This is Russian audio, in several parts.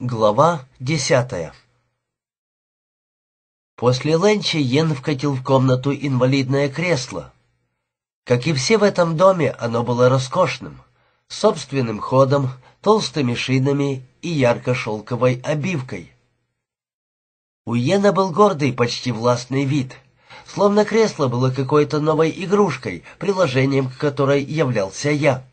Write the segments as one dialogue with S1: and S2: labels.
S1: Глава десятая После ленча Йен вкатил в комнату инвалидное кресло. Как и все в этом доме, оно было роскошным, собственным ходом, толстыми шинами и ярко-шелковой обивкой. У Йена был гордый, почти властный вид, словно кресло было какой-то новой игрушкой, приложением к которой являлся я.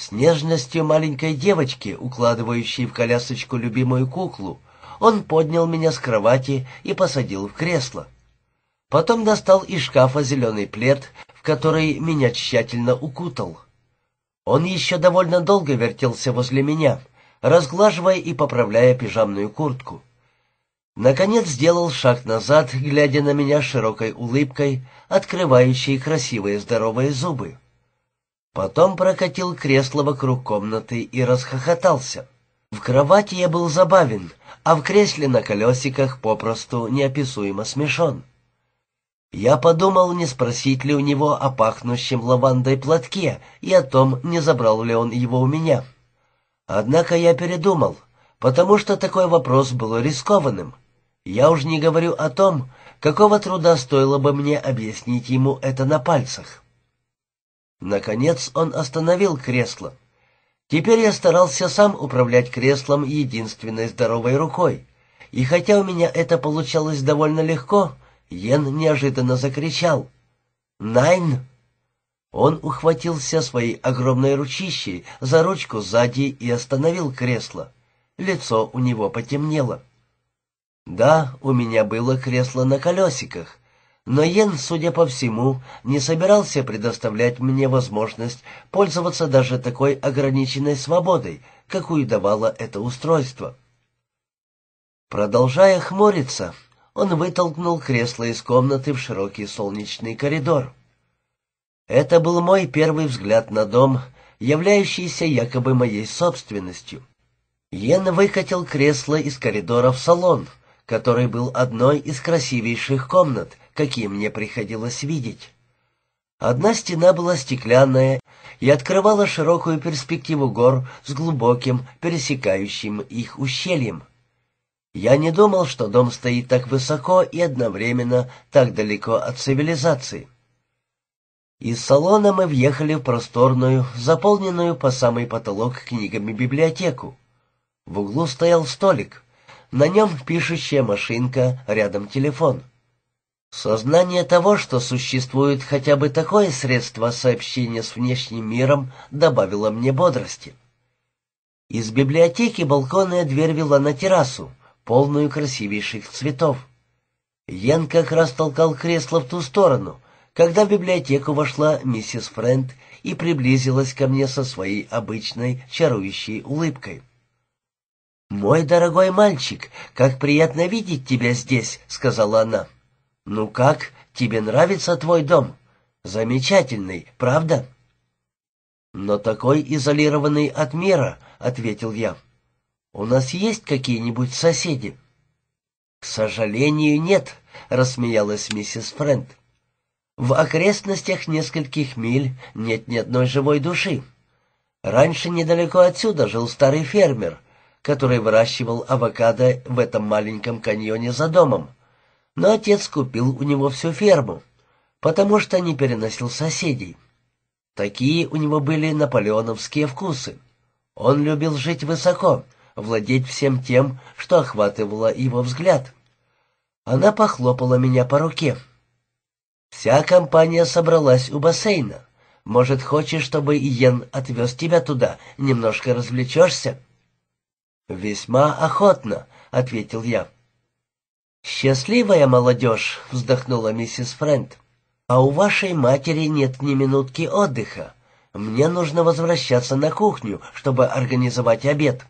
S1: С нежностью маленькой девочки, укладывающей в колясочку любимую куклу, он поднял меня с кровати и посадил в кресло. Потом достал из шкафа зеленый плед, в который меня тщательно укутал. Он еще довольно долго вертелся возле меня, разглаживая и поправляя пижамную куртку. Наконец сделал шаг назад, глядя на меня широкой улыбкой, открывающей красивые здоровые зубы. Потом прокатил кресло вокруг комнаты и расхохотался. В кровати я был забавен, а в кресле на колесиках попросту неописуемо смешон. Я подумал, не спросить ли у него о пахнущем лавандой платке и о том, не забрал ли он его у меня. Однако я передумал, потому что такой вопрос был рискованным. Я уж не говорю о том, какого труда стоило бы мне объяснить ему это на пальцах. Наконец он остановил кресло. Теперь я старался сам управлять креслом единственной здоровой рукой. И хотя у меня это получалось довольно легко, Йен неожиданно закричал. «Найн!» Он ухватился своей огромной ручищей за ручку сзади и остановил кресло. Лицо у него потемнело. Да, у меня было кресло на колесиках, но Йен, судя по всему, не собирался предоставлять мне возможность пользоваться даже такой ограниченной свободой, какую давало это устройство. Продолжая хмуриться, он вытолкнул кресло из комнаты в широкий солнечный коридор. Это был мой первый взгляд на дом, являющийся якобы моей собственностью. Йен выкатил кресло из коридора в салон, который был одной из красивейших комнат, какие мне приходилось видеть. Одна стена была стеклянная и открывала широкую перспективу гор с глубоким, пересекающим их ущельем. Я не думал, что дом стоит так высоко и одновременно так далеко от цивилизации. Из салона мы въехали в просторную, заполненную по самый потолок книгами библиотеку. В углу стоял столик. На нем пишущая машинка, рядом телефон. Сознание того, что существует хотя бы такое средство сообщения с внешним миром, добавило мне бодрости. Из библиотеки балконная дверь вела на террасу, полную красивейших цветов. Ян как раз толкал кресло в ту сторону, когда в библиотеку вошла миссис Фрэнд и приблизилась ко мне со своей обычной чарующей улыбкой. «Мой дорогой мальчик, как приятно видеть тебя здесь», — сказала она. «Ну как, тебе нравится твой дом? Замечательный, правда?» «Но такой изолированный от мира», — ответил я. «У нас есть какие-нибудь соседи?» «К сожалению, нет», — рассмеялась миссис Фрэнд. «В окрестностях нескольких миль нет ни одной живой души. Раньше недалеко отсюда жил старый фермер, который выращивал авокадо в этом маленьком каньоне за домом но отец купил у него всю ферму, потому что не переносил соседей. Такие у него были наполеоновские вкусы. Он любил жить высоко, владеть всем тем, что охватывало его взгляд. Она похлопала меня по руке. «Вся компания собралась у бассейна. Может, хочешь, чтобы Иен отвез тебя туда? Немножко развлечешься?» «Весьма охотно», — ответил я. «Счастливая молодежь!» — вздохнула миссис Фрэнд. «А у вашей матери нет ни минутки отдыха. Мне нужно возвращаться на кухню, чтобы организовать обед».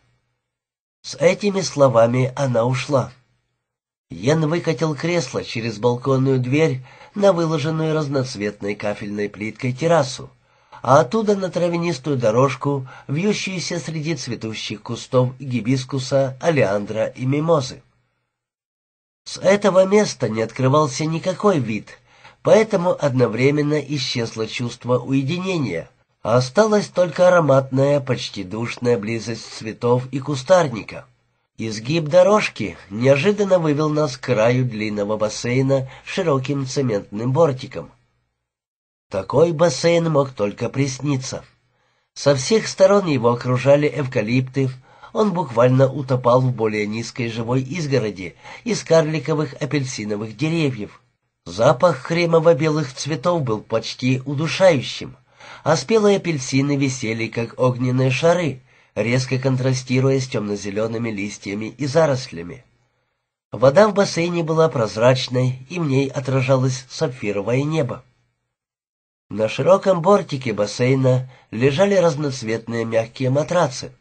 S1: С этими словами она ушла. Йен выкатил кресло через балконную дверь на выложенную разноцветной кафельной плиткой террасу, а оттуда на травянистую дорожку, вьющуюся среди цветущих кустов гибискуса, алиандра и мимозы. С этого места не открывался никакой вид, поэтому одновременно исчезло чувство уединения, а осталась только ароматная, почти душная близость цветов и кустарника. Изгиб дорожки неожиданно вывел нас к краю длинного бассейна широким цементным бортиком. Такой бассейн мог только присниться. Со всех сторон его окружали эвкалипты, он буквально утопал в более низкой живой изгороди из карликовых апельсиновых деревьев. Запах кремово-белых цветов был почти удушающим, а спелые апельсины висели, как огненные шары, резко контрастируя с темно-зелеными листьями и зарослями. Вода в бассейне была прозрачной, и в ней отражалось сапфировое небо. На широком бортике бассейна лежали разноцветные мягкие матрацы.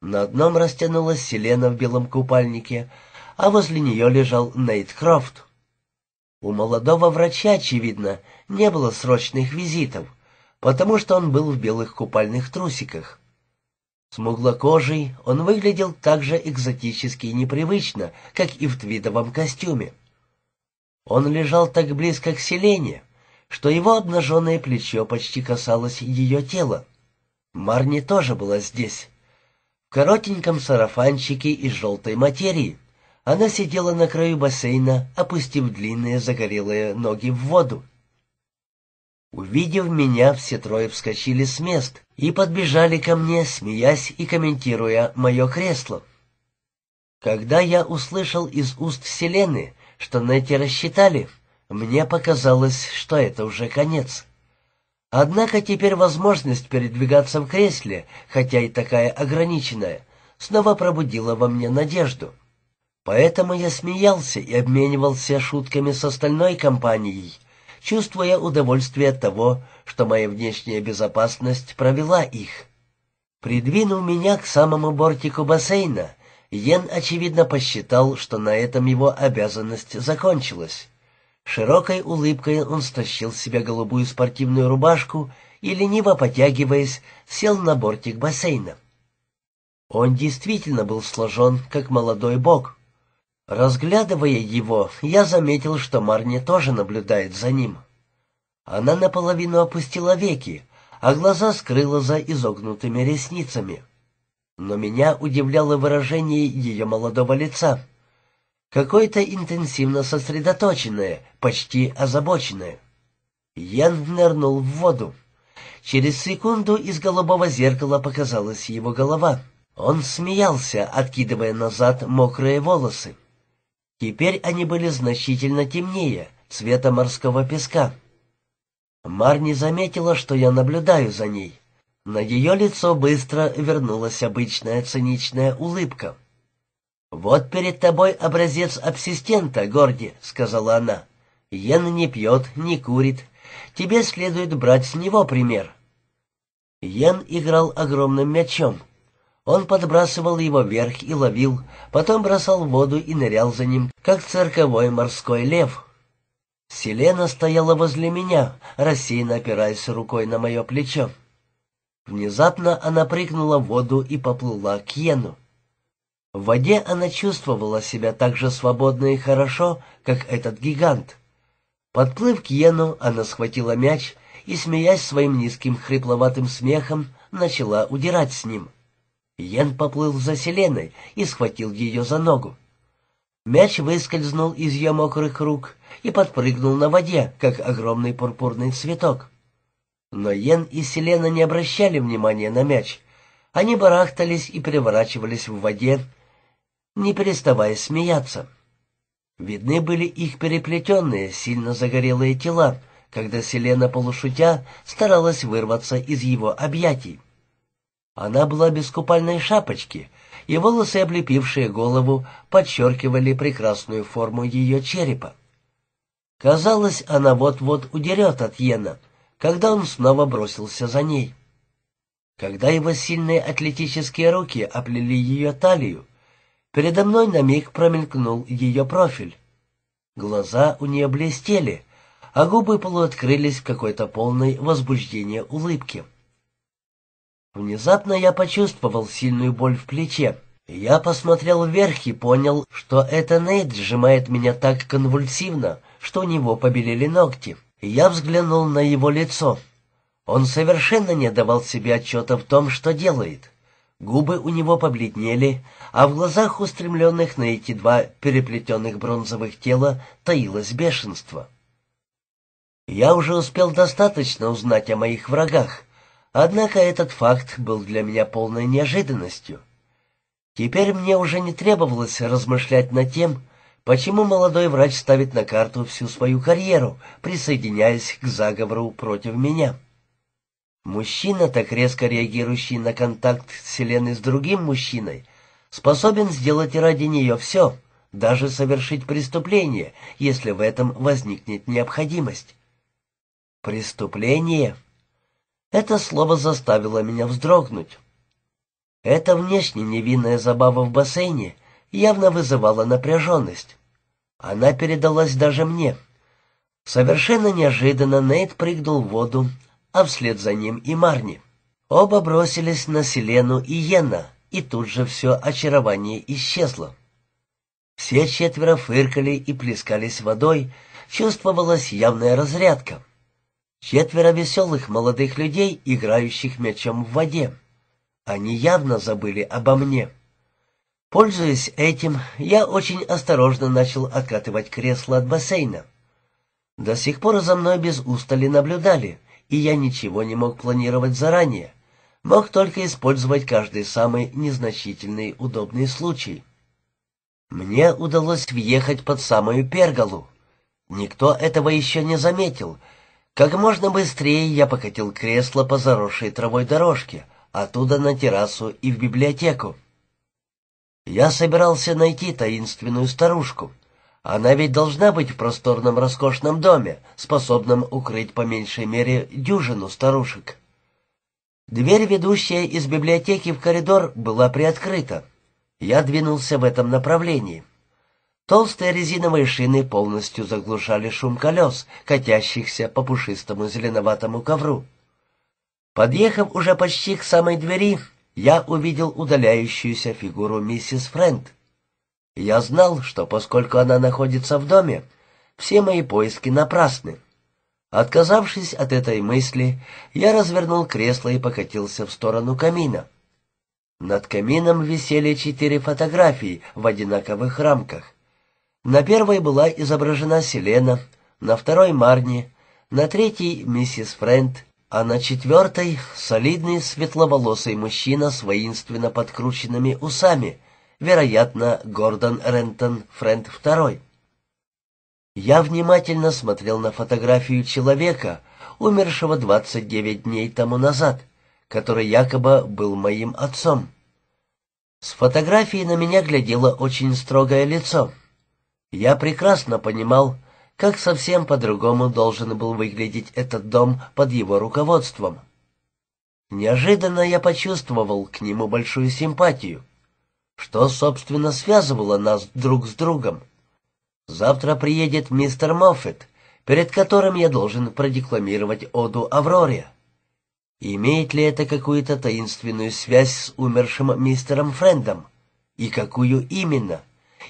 S1: На одном растянулась Селена в белом купальнике, а возле нее лежал Нейт Крофт. У молодого врача, очевидно, не было срочных визитов, потому что он был в белых купальных трусиках. Смуглокожий он выглядел так же экзотически и непривычно, как и в твидовом костюме. Он лежал так близко к Селене, что его обнаженное плечо почти касалось ее тела. Марни тоже была здесь в коротеньком сарафанчике из желтой материи. Она сидела на краю бассейна, опустив длинные загорелые ноги в воду. Увидев меня, все трое вскочили с мест и подбежали ко мне, смеясь и комментируя мое кресло. Когда я услышал из уст Селены, что Нетти рассчитали, мне показалось, что это уже конец. Однако теперь возможность передвигаться в кресле, хотя и такая ограниченная, снова пробудила во мне надежду. Поэтому я смеялся и обменивался шутками с остальной компанией, чувствуя удовольствие от того, что моя внешняя безопасность провела их. Придвинув меня к самому бортику бассейна, Йен, очевидно, посчитал, что на этом его обязанность закончилась. Широкой улыбкой он стащил с себя голубую спортивную рубашку и, лениво потягиваясь, сел на бортик бассейна. Он действительно был сложен, как молодой бог. Разглядывая его, я заметил, что Марни тоже наблюдает за ним. Она наполовину опустила веки, а глаза скрыла за изогнутыми ресницами. Но меня удивляло выражение ее молодого лица — какое-то интенсивно сосредоточенное, почти озабоченное. Ян нырнул в воду. Через секунду из голубого зеркала показалась его голова. Он смеялся, откидывая назад мокрые волосы. Теперь они были значительно темнее, цвета морского песка. Марни заметила, что я наблюдаю за ней. На ее лицо быстро вернулась обычная циничная улыбка. «Вот перед тобой образец ассистента, Горди», — сказала она. «Йен не пьет, не курит. Тебе следует брать с него пример». Йен играл огромным мячом. Он подбрасывал его вверх и ловил, потом бросал в воду и нырял за ним, как цирковой морской лев. Селена стояла возле меня, рассеянно опираясь рукой на мое плечо. Внезапно она прыгнула в воду и поплыла к Йену. В воде она чувствовала себя так же свободно и хорошо, как этот гигант. Подплыв к Йену, она схватила мяч и, смеясь своим низким хрипловатым смехом, начала удирать с ним. Йен поплыл за Селеной и схватил ее за ногу. Мяч выскользнул из ее мокрых рук и подпрыгнул на воде, как огромный пурпурный цветок. Но Йен и Селена не обращали внимания на мяч. Они барахтались и переворачивались в воде, не переставая смеяться. Видны были их переплетенные, сильно загорелые тела, когда Селена полушутя старалась вырваться из его объятий. Она была без купальной шапочки, и волосы, облепившие голову, подчеркивали прекрасную форму ее черепа. Казалось, она вот-вот удерет от Йена, когда он снова бросился за ней. Когда его сильные атлетические руки оплели ее талию, Передо мной на миг промелькнул ее профиль. Глаза у нее блестели, а губы полуоткрылись в какой-то полной возбуждения улыбки. Внезапно я почувствовал сильную боль в плече. Я посмотрел вверх и понял, что это Нейт сжимает меня так конвульсивно, что у него побелели ногти. Я взглянул на его лицо. Он совершенно не давал себе отчета в том, что делает. Губы у него побледнели, а в глазах, устремленных на эти два переплетенных бронзовых тела, таилось бешенство. Я уже успел достаточно узнать о моих врагах, однако этот факт был для меня полной неожиданностью. Теперь мне уже не требовалось размышлять над тем, почему молодой врач ставит на карту всю свою карьеру, присоединяясь к заговору против меня. Мужчина, так резко реагирующий на контакт селены с другим мужчиной, способен сделать ради нее все, даже совершить преступление, если в этом возникнет необходимость. Преступление? Это слово заставило меня вздрогнуть. Эта внешне невинная забава в бассейне явно вызывала напряженность. Она передалась даже мне. Совершенно неожиданно Нейт прыгнул в воду, а вслед за ним и Марни. Оба бросились на Селену и Йена, и тут же все очарование исчезло. Все четверо фыркали и плескались водой, чувствовалась явная разрядка. Четверо веселых молодых людей, играющих мячом в воде. Они явно забыли обо мне. Пользуясь этим, я очень осторожно начал откатывать кресло от бассейна. До сих пор за мной без устали наблюдали — и я ничего не мог планировать заранее. Мог только использовать каждый самый незначительный удобный случай. Мне удалось въехать под самую перголу. Никто этого еще не заметил. Как можно быстрее я покатил кресло по заросшей травой дорожке, оттуда на террасу и в библиотеку. Я собирался найти таинственную старушку. Она ведь должна быть в просторном роскошном доме, способном укрыть по меньшей мере дюжину старушек. Дверь, ведущая из библиотеки в коридор, была приоткрыта. Я двинулся в этом направлении. Толстые резиновые шины полностью заглушали шум колес, катящихся по пушистому зеленоватому ковру. Подъехав уже почти к самой двери, я увидел удаляющуюся фигуру миссис Фрэнд — я знал, что поскольку она находится в доме, все мои поиски напрасны. Отказавшись от этой мысли, я развернул кресло и покатился в сторону камина. Над камином висели четыре фотографии в одинаковых рамках. На первой была изображена Селена, на второй — Марни, на третьей — миссис Френд, а на четвертой — солидный светловолосый мужчина с воинственно подкрученными усами — вероятно, Гордон Рентон Фрэнд II. Я внимательно смотрел на фотографию человека, умершего 29 дней тому назад, который якобы был моим отцом. С фотографии на меня глядело очень строгое лицо. Я прекрасно понимал, как совсем по-другому должен был выглядеть этот дом под его руководством. Неожиданно я почувствовал к нему большую симпатию. Что, собственно, связывало нас друг с другом? Завтра приедет мистер Моффет, перед которым я должен продекламировать оду Авроре. Имеет ли это какую-то таинственную связь с умершим мистером Френдом? И какую именно?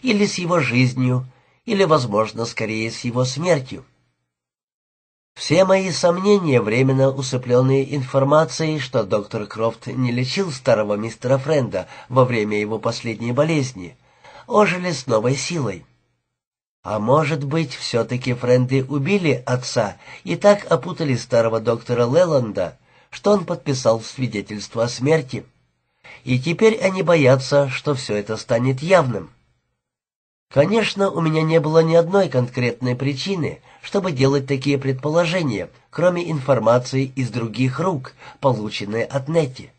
S1: Или с его жизнью, или, возможно, скорее с его смертью? Все мои сомнения, временно усыпленные информацией, что доктор Крофт не лечил старого мистера Френда во время его последней болезни, ожили с новой силой. А может быть, все-таки Френды убили отца и так опутали старого доктора Леланда, что он подписал свидетельство о смерти. И теперь они боятся, что все это станет явным. Конечно, у меня не было ни одной конкретной причины, чтобы делать такие предположения, кроме информации из других рук, полученной от Нети.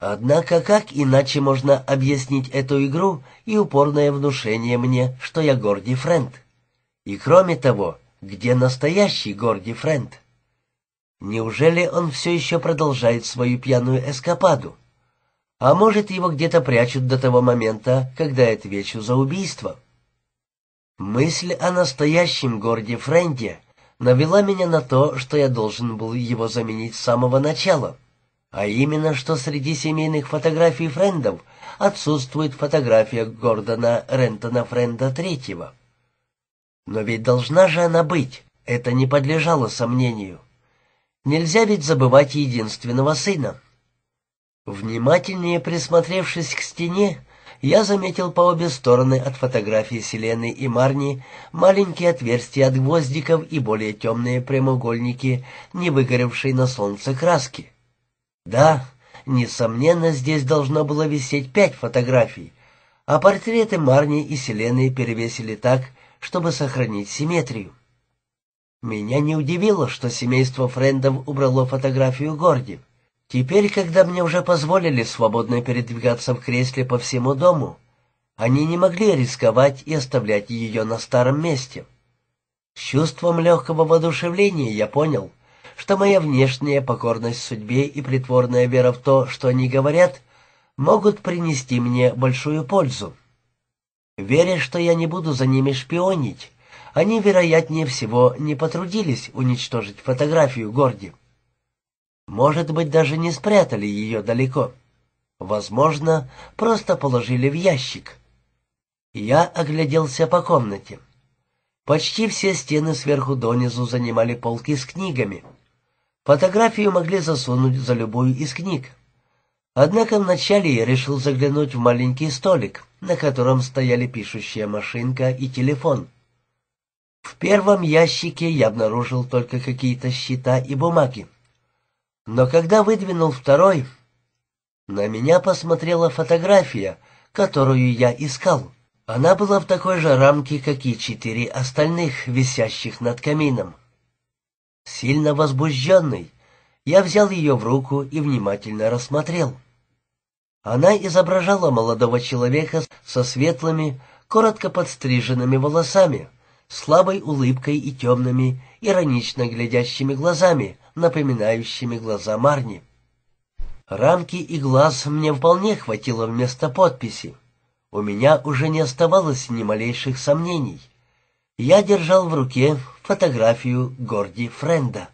S1: Однако как иначе можно объяснить эту игру и упорное внушение мне, что я Горди Френд? И кроме того, где настоящий Горди Френд? Неужели он все еще продолжает свою пьяную эскападу? А может, его где-то прячут до того момента, когда я отвечу за убийство?» Мысль о настоящем городе Френде навела меня на то, что я должен был его заменить с самого начала, а именно, что среди семейных фотографий Френдов отсутствует фотография Гордона Рентона Френда Третьего. Но ведь должна же она быть, это не подлежало сомнению. Нельзя ведь забывать единственного сына. Внимательнее присмотревшись к стене, я заметил по обе стороны от фотографии Селены и Марни маленькие отверстия от гвоздиков и более темные прямоугольники, не выгоревшие на солнце краски. Да, несомненно, здесь должно было висеть пять фотографий, а портреты Марни и Селены перевесили так, чтобы сохранить симметрию. Меня не удивило, что семейство Френдов убрало фотографию Горди. Теперь, когда мне уже позволили свободно передвигаться в кресле по всему дому, они не могли рисковать и оставлять ее на старом месте. С чувством легкого воодушевления я понял, что моя внешняя покорность судьбе и притворная вера в то, что они говорят, могут принести мне большую пользу. Веря, что я не буду за ними шпионить, они, вероятнее всего, не потрудились уничтожить фотографию Горди. Может быть, даже не спрятали ее далеко. Возможно, просто положили в ящик. Я огляделся по комнате. Почти все стены сверху донизу занимали полки с книгами. Фотографию могли засунуть за любую из книг. Однако вначале я решил заглянуть в маленький столик, на котором стояли пишущая машинка и телефон. В первом ящике я обнаружил только какие-то счета и бумаги. Но когда выдвинул второй, на меня посмотрела фотография, которую я искал. Она была в такой же рамке, как и четыре остальных, висящих над камином. Сильно возбужденный, я взял ее в руку и внимательно рассмотрел. Она изображала молодого человека со светлыми, коротко подстриженными волосами, слабой улыбкой и темными, иронично глядящими глазами, напоминающими глаза Марни. Рамки и глаз мне вполне хватило вместо подписи. У меня уже не оставалось ни малейших сомнений. Я держал в руке фотографию Горди Френда.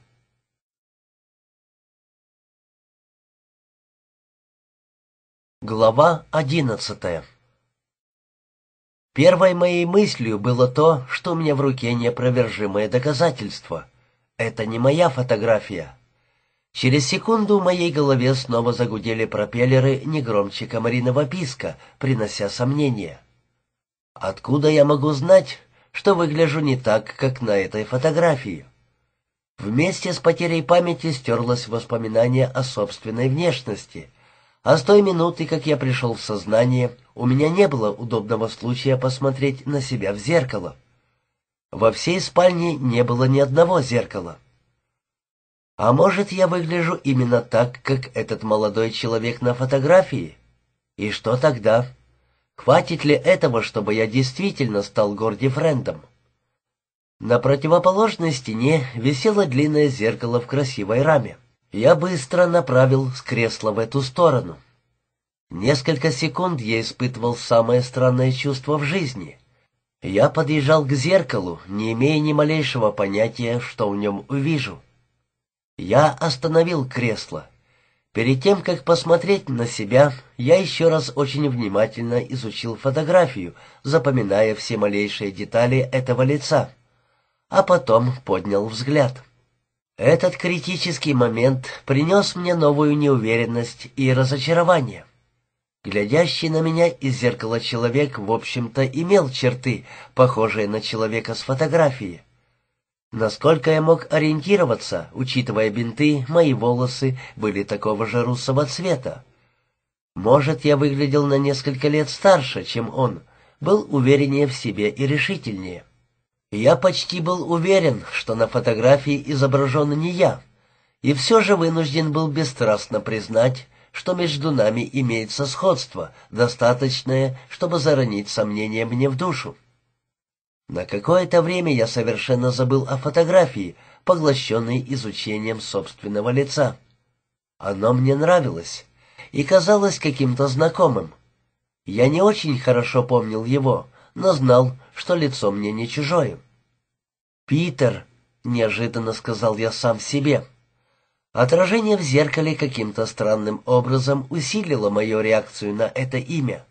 S1: Глава одиннадцатая Первой моей мыслью было то, что у меня в руке неопровержимое доказательство — это не моя фотография. Через секунду в моей голове снова загудели пропеллеры негромче комариного писка, принося сомнения. Откуда я могу знать, что выгляжу не так, как на этой фотографии? Вместе с потерей памяти стерлось воспоминание о собственной внешности, а с той минуты, как я пришел в сознание, у меня не было удобного случая посмотреть на себя в зеркало. Во всей спальне не было ни одного зеркала. А может, я выгляжу именно так, как этот молодой человек на фотографии? И что тогда? Хватит ли этого, чтобы я действительно стал Горди Френдом? На противоположной стене висело длинное зеркало в красивой раме. Я быстро направил с кресла в эту сторону. Несколько секунд я испытывал самое странное чувство в жизни — я подъезжал к зеркалу, не имея ни малейшего понятия, что в нем увижу. Я остановил кресло. Перед тем, как посмотреть на себя, я еще раз очень внимательно изучил фотографию, запоминая все малейшие детали этого лица, а потом поднял взгляд. Этот критический момент принес мне новую неуверенность и разочарование. Глядящий на меня из зеркала человек, в общем-то, имел черты, похожие на человека с фотографии. Насколько я мог ориентироваться, учитывая бинты, мои волосы были такого же русого цвета. Может, я выглядел на несколько лет старше, чем он, был увереннее в себе и решительнее. Я почти был уверен, что на фотографии изображен не я, и все же вынужден был бесстрастно признать, что между нами имеется сходство, достаточное, чтобы заронить сомнение мне в душу. На какое-то время я совершенно забыл о фотографии, поглощенной изучением собственного лица. Оно мне нравилось и казалось каким-то знакомым. Я не очень хорошо помнил его, но знал, что лицо мне не чужое. «Питер», — неожиданно сказал я сам себе, — Отражение в зеркале каким-то странным образом усилило мою реакцию на это имя.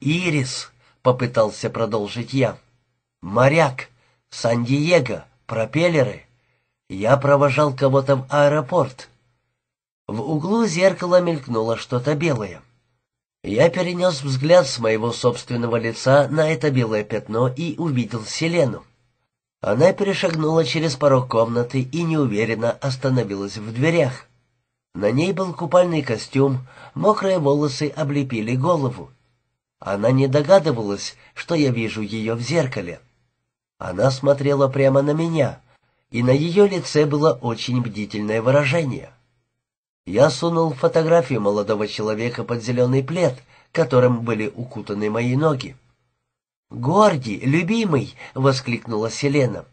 S1: «Ирис», — попытался продолжить я, — «моряк», «Сан-Диего», «пропеллеры». Я провожал кого-то в аэропорт. В углу зеркала мелькнуло что-то белое. Я перенес взгляд с моего собственного лица на это белое пятно и увидел Селену. Она перешагнула через порог комнаты и неуверенно остановилась в дверях. На ней был купальный костюм, мокрые волосы облепили голову. Она не догадывалась, что я вижу ее в зеркале. Она смотрела прямо на меня, и на ее лице было очень бдительное выражение. Я сунул фотографию молодого человека под зеленый плед, которым были укутаны мои ноги. Гордий, любимый!» — воскликнула Селена.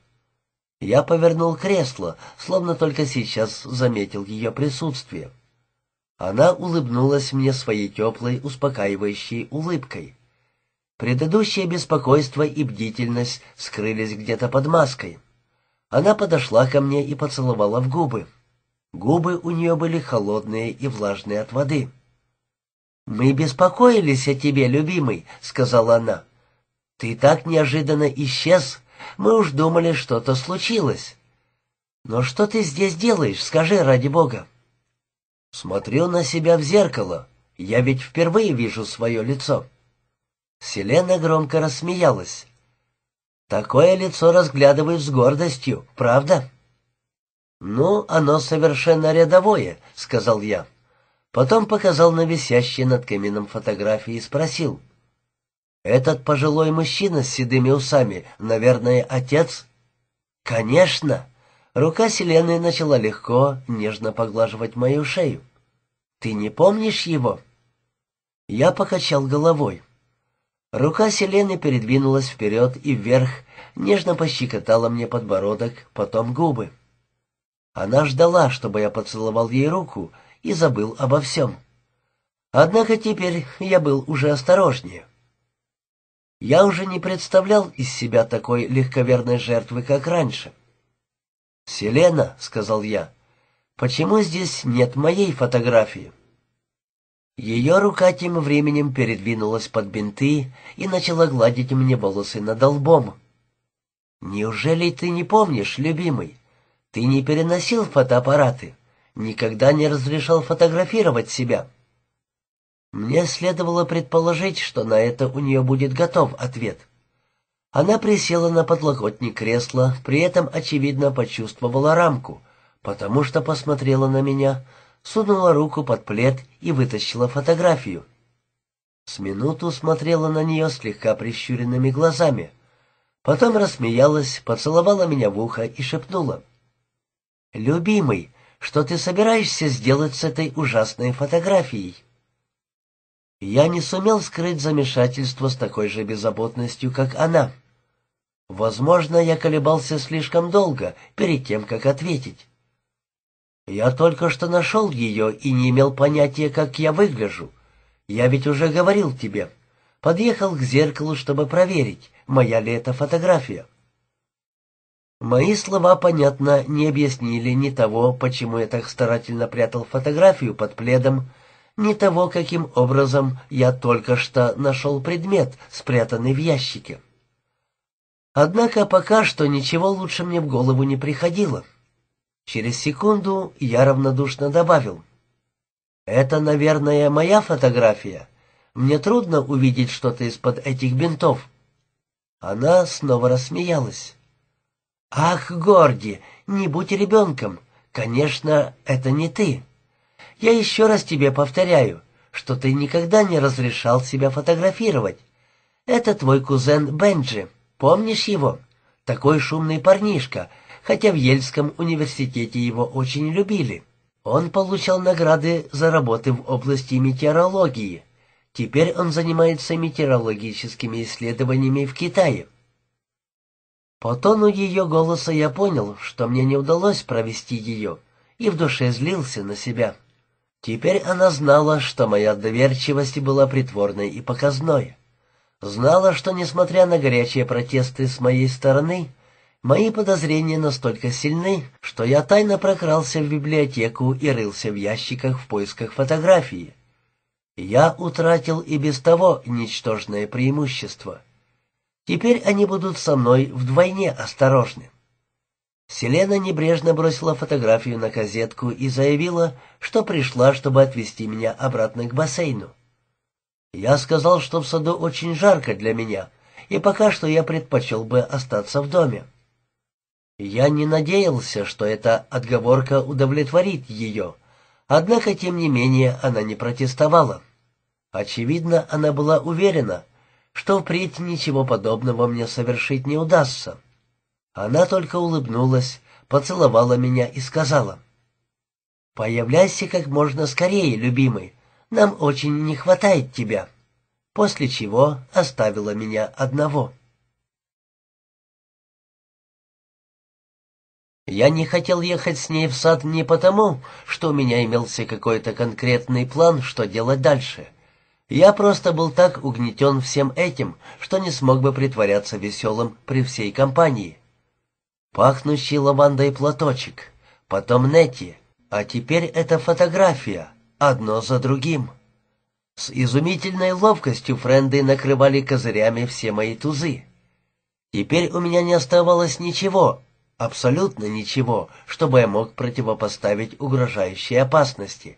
S1: Я повернул кресло, словно только сейчас заметил ее присутствие. Она улыбнулась мне своей теплой, успокаивающей улыбкой. Предыдущее беспокойство и бдительность скрылись где-то под маской. Она подошла ко мне и поцеловала в губы. Губы у нее были холодные и влажные от воды. «Мы беспокоились о тебе, любимый», — сказала она. Ты так неожиданно исчез. Мы уж думали, что-то случилось. Но что ты здесь делаешь, скажи ради бога. Смотрю на себя в зеркало. Я ведь впервые вижу свое лицо. Селена громко рассмеялась. Такое лицо разглядывают с гордостью, правда? Ну, оно совершенно рядовое, сказал я. Потом показал на висящие над камином фотографии и спросил. Этот пожилой мужчина с седыми усами, наверное, отец? Конечно. Рука Селены начала легко, нежно поглаживать мою шею. Ты не помнишь его? Я покачал головой. Рука Селены передвинулась вперед и вверх, нежно пощекотала мне подбородок, потом губы. Она ждала, чтобы я поцеловал ей руку и забыл обо всем. Однако теперь я был уже осторожнее. Я уже не представлял из себя такой легковерной жертвы, как раньше. «Селена», — сказал я, — «почему здесь нет моей фотографии?» Ее рука тем временем передвинулась под бинты и начала гладить мне волосы над лбом. «Неужели ты не помнишь, любимый? Ты не переносил фотоаппараты, никогда не разрешал фотографировать себя». Мне следовало предположить, что на это у нее будет готов ответ. Она присела на подлокотник кресла, при этом, очевидно, почувствовала рамку, потому что посмотрела на меня, сунула руку под плед и вытащила фотографию. С минуту смотрела на нее слегка прищуренными глазами. Потом рассмеялась, поцеловала меня в ухо и шепнула. «Любимый, что ты собираешься сделать с этой ужасной фотографией?» Я не сумел скрыть замешательство с такой же беззаботностью, как она. Возможно, я колебался слишком долго перед тем, как ответить. Я только что нашел ее и не имел понятия, как я выгляжу. Я ведь уже говорил тебе. Подъехал к зеркалу, чтобы проверить, моя ли это фотография. Мои слова, понятно, не объяснили ни того, почему я так старательно прятал фотографию под пледом, не того, каким образом я только что нашел предмет, спрятанный в ящике. Однако пока что ничего лучше мне в голову не приходило. Через секунду я равнодушно добавил. «Это, наверное, моя фотография. Мне трудно увидеть что-то из-под этих бинтов». Она снова рассмеялась. «Ах, Горди, не будь ребенком. Конечно, это не ты». Я еще раз тебе повторяю, что ты никогда не разрешал себя фотографировать. Это твой кузен Бенджи. Помнишь его? Такой шумный парнишка, хотя в Ельском университете его очень любили. Он получал награды за работы в области метеорологии. Теперь он занимается метеорологическими исследованиями в Китае. По тону ее голоса я понял, что мне не удалось провести ее, и в душе злился на себя. Теперь она знала, что моя доверчивость была притворной и показной. Знала, что, несмотря на горячие протесты с моей стороны, мои подозрения настолько сильны, что я тайно прокрался в библиотеку и рылся в ящиках в поисках фотографии. Я утратил и без того ничтожное преимущество. Теперь они будут со мной вдвойне осторожны. Селена небрежно бросила фотографию на газетку и заявила, что пришла, чтобы отвезти меня обратно к бассейну. Я сказал, что в саду очень жарко для меня, и пока что я предпочел бы остаться в доме. Я не надеялся, что эта отговорка удовлетворит ее, однако, тем не менее, она не протестовала. Очевидно, она была уверена, что впредь ничего подобного мне совершить не удастся. Она только улыбнулась, поцеловала меня и сказала, «Появляйся как можно скорее, любимый, нам очень не хватает тебя», после чего оставила меня одного. Я не хотел ехать с ней в сад не потому, что у меня имелся какой-то конкретный план, что делать дальше. Я просто был так угнетен всем этим, что не смог бы притворяться веселым при всей компании пахнущий лавандой платочек, потом Нетти, а теперь это фотография, одно за другим. С изумительной ловкостью френды накрывали козырями все мои тузы. Теперь у меня не оставалось ничего, абсолютно ничего, чтобы я мог противопоставить угрожающей опасности.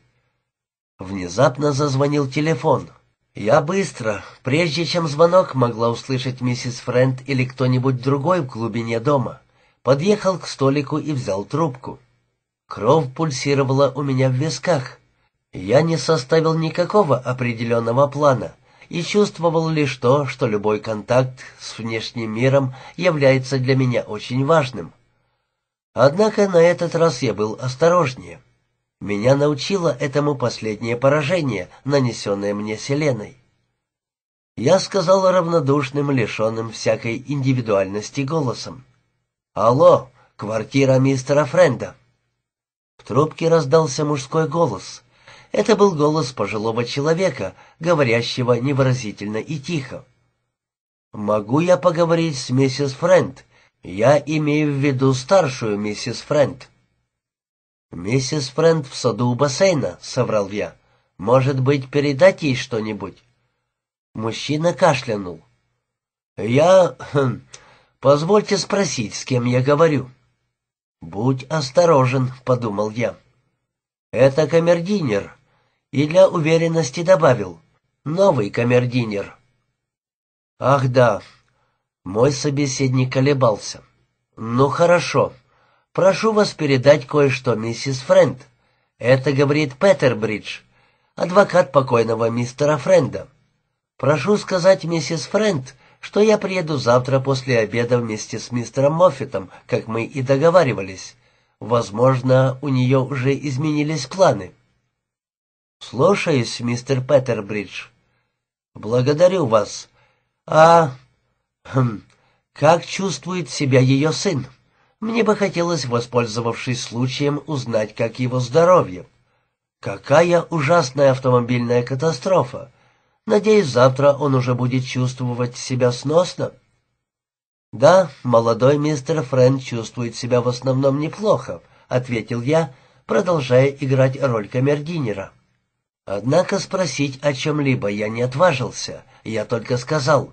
S1: Внезапно зазвонил телефон. Я быстро, прежде чем звонок могла услышать миссис Френд или кто-нибудь другой в глубине дома подъехал к столику и взял трубку. Кровь пульсировала у меня в висках. Я не составил никакого определенного плана и чувствовал лишь то, что любой контакт с внешним миром является для меня очень важным. Однако на этот раз я был осторожнее. Меня научило этому последнее поражение, нанесенное мне Селеной. Я сказал равнодушным, лишенным всякой индивидуальности голосом. «Алло, квартира мистера Френда». В трубке раздался мужской голос. Это был голос пожилого человека, говорящего невыразительно и тихо. «Могу я поговорить с миссис Френд? Я имею в виду старшую миссис Френд». «Миссис Френд в саду у бассейна», — соврал я. «Может быть, передать ей что-нибудь?» Мужчина кашлянул. «Я... Хм, Позвольте спросить, с кем я говорю. Будь осторожен, подумал я. Это камердинер. И для уверенности добавил: новый камердинер. Ах, да. Мой собеседник колебался. Ну хорошо. Прошу вас передать кое-что миссис Френд. Это говорит Бридж, адвокат покойного мистера Френда. Прошу сказать миссис Френд, что я приеду завтра после обеда вместе с мистером Моффитом, как мы и договаривались. Возможно, у нее уже изменились планы. Слушаюсь, мистер Петербридж. Благодарю вас. А... Хм, как чувствует себя ее сын? Мне бы хотелось, воспользовавшись случаем, узнать, как его здоровье. Какая ужасная автомобильная катастрофа! Надеюсь, завтра он уже будет чувствовать себя сносно. «Да, молодой мистер Френ чувствует себя в основном неплохо», — ответил я, продолжая играть роль камердинера. Однако спросить о чем-либо я не отважился, я только сказал.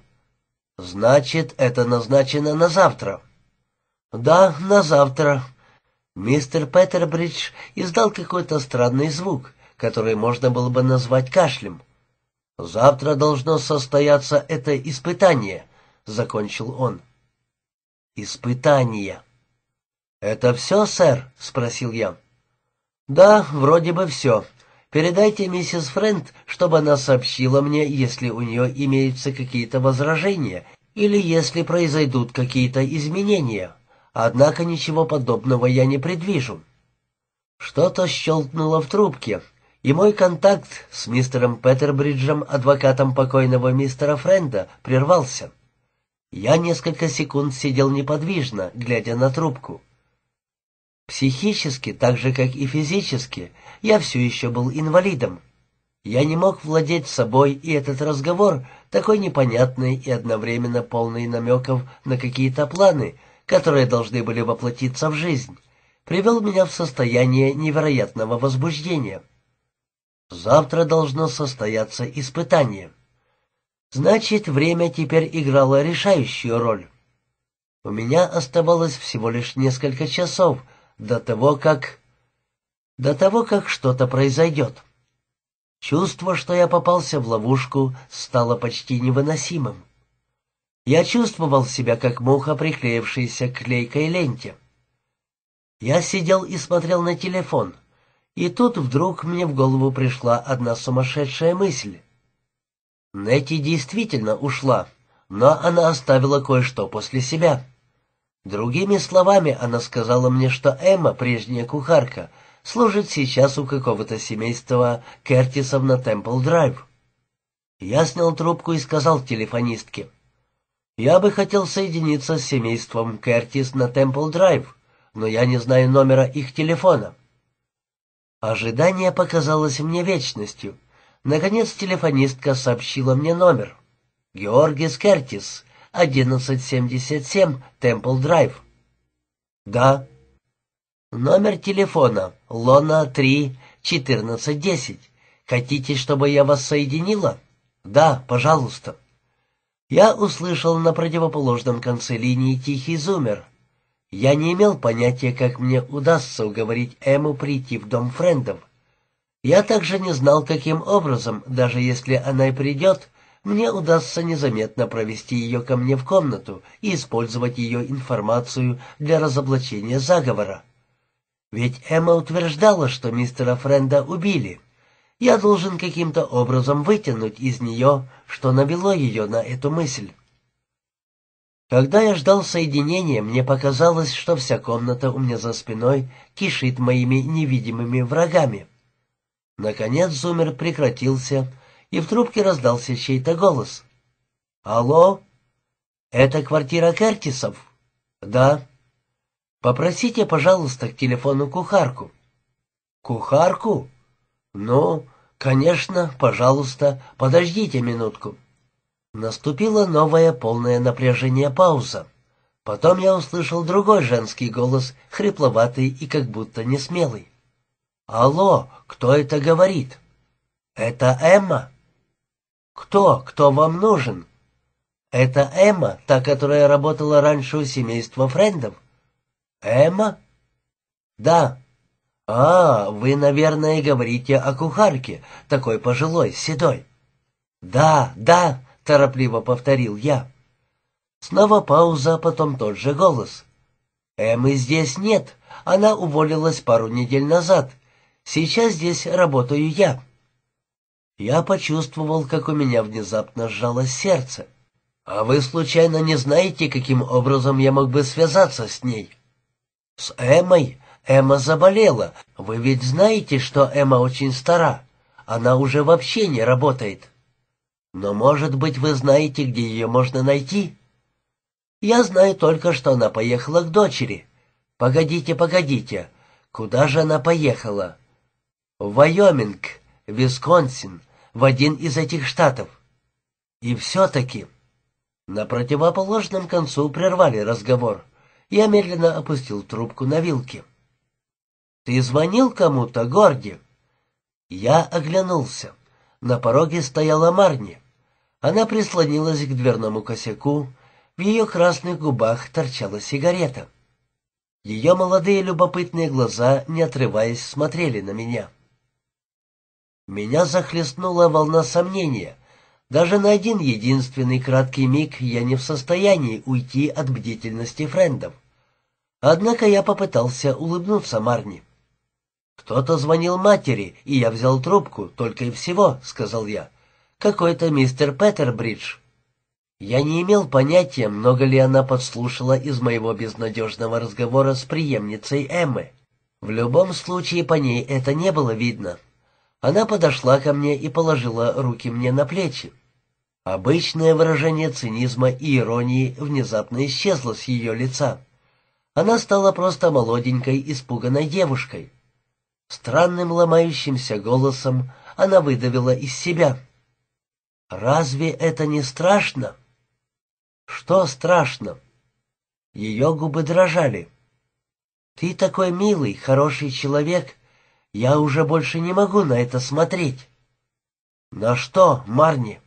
S1: «Значит, это назначено на завтра». «Да, на завтра». Мистер Петербридж издал какой-то странный звук, который можно было бы назвать кашлем — «Завтра должно состояться это испытание», — закончил он. «Испытание». «Это все, сэр?» — спросил я. «Да, вроде бы все. Передайте миссис Фрэнд, чтобы она сообщила мне, если у нее имеются какие-то возражения или если произойдут какие-то изменения. Однако ничего подобного я не предвижу». Что-то щелкнуло в трубке, и мой контакт с мистером Петербриджем, адвокатом покойного мистера Френда, прервался. Я несколько секунд сидел неподвижно, глядя на трубку. Психически, так же как и физически, я все еще был инвалидом. Я не мог владеть собой, и этот разговор, такой непонятный и одновременно полный намеков на какие-то планы, которые должны были воплотиться в жизнь, привел меня в состояние невероятного возбуждения. Завтра должно состояться испытание. Значит, время теперь играло решающую роль. У меня оставалось всего лишь несколько часов до того, как... До того, как что-то произойдет. Чувство, что я попался в ловушку, стало почти невыносимым. Я чувствовал себя, как муха, приклеившаяся к клейкой ленте. Я сидел и смотрел на телефон — и тут вдруг мне в голову пришла одна сумасшедшая мысль. Нэти действительно ушла, но она оставила кое-что после себя. Другими словами, она сказала мне, что Эмма, прежняя кухарка, служит сейчас у какого-то семейства Кертисов на Темпл-Драйв. Я снял трубку и сказал телефонистке. «Я бы хотел соединиться с семейством Кертис на Темпл-Драйв, но я не знаю номера их телефона». Ожидание показалось мне вечностью. Наконец телефонистка сообщила мне номер. «Георгис Кертис, 1177, Темпл Драйв». «Да». «Номер телефона, Лона 3, 1410. Хотите, чтобы я вас соединила?» «Да, пожалуйста». Я услышал на противоположном конце линии тихий зумер — я не имел понятия, как мне удастся уговорить Эму прийти в дом френдов. Я также не знал, каким образом, даже если она и придет, мне удастся незаметно провести ее ко мне в комнату и использовать ее информацию для разоблачения заговора. Ведь Эмма утверждала, что мистера Френда убили. Я должен каким-то образом вытянуть из нее, что навело ее на эту мысль. Когда я ждал соединения, мне показалось, что вся комната у меня за спиной кишит моими невидимыми врагами. Наконец зумер прекратился, и в трубке раздался чей-то голос. «Алло? Это квартира Кертисов?» «Да». «Попросите, пожалуйста, к телефону кухарку». «Кухарку? Ну, конечно, пожалуйста, подождите минутку». Наступила новая полное напряжение пауза. Потом я услышал другой женский голос, хрипловатый и как будто несмелый. «Алло, кто это говорит?» «Это Эмма». «Кто? Кто вам нужен?» «Это Эмма, та, которая работала раньше у семейства Френдов». «Эмма?» «Да». «А, вы, наверное, говорите о кухарке, такой пожилой, седой». «Да, да». — торопливо повторил я. Снова пауза, а потом тот же голос. «Эммы здесь нет. Она уволилась пару недель назад. Сейчас здесь работаю я». Я почувствовал, как у меня внезапно сжалось сердце. «А вы, случайно, не знаете, каким образом я мог бы связаться с ней?» «С Эммой? Эмма заболела. Вы ведь знаете, что Эмма очень стара. Она уже вообще не работает». Но, может быть, вы знаете, где ее можно найти? Я знаю только, что она поехала к дочери. Погодите, погодите. Куда же она поехала? В Вайоминг, Висконсин, в один из этих штатов. И все-таки... На противоположном концу прервали разговор. Я медленно опустил трубку на вилке. «Ты звонил кому-то, Горди?» Я оглянулся. На пороге стояла Марни. Она прислонилась к дверному косяку, в ее красных губах торчала сигарета. Ее молодые любопытные глаза, не отрываясь, смотрели на меня. Меня захлестнула волна сомнения. Даже на один единственный краткий миг я не в состоянии уйти от бдительности френдов. Однако я попытался улыбнуться Марни. «Кто-то звонил матери, и я взял трубку, только и всего», — сказал я какой-то мистер Петербридж. Я не имел понятия, много ли она подслушала из моего безнадежного разговора с преемницей Эммы. В любом случае по ней это не было видно. Она подошла ко мне и положила руки мне на плечи. Обычное выражение цинизма и иронии внезапно исчезло с ее лица. Она стала просто молоденькой, испуганной девушкой. Странным ломающимся голосом она выдавила из себя — Разве это не страшно? Что страшно? Ее губы дрожали. Ты такой милый, хороший человек. Я уже больше не могу на это смотреть. На что, Марни?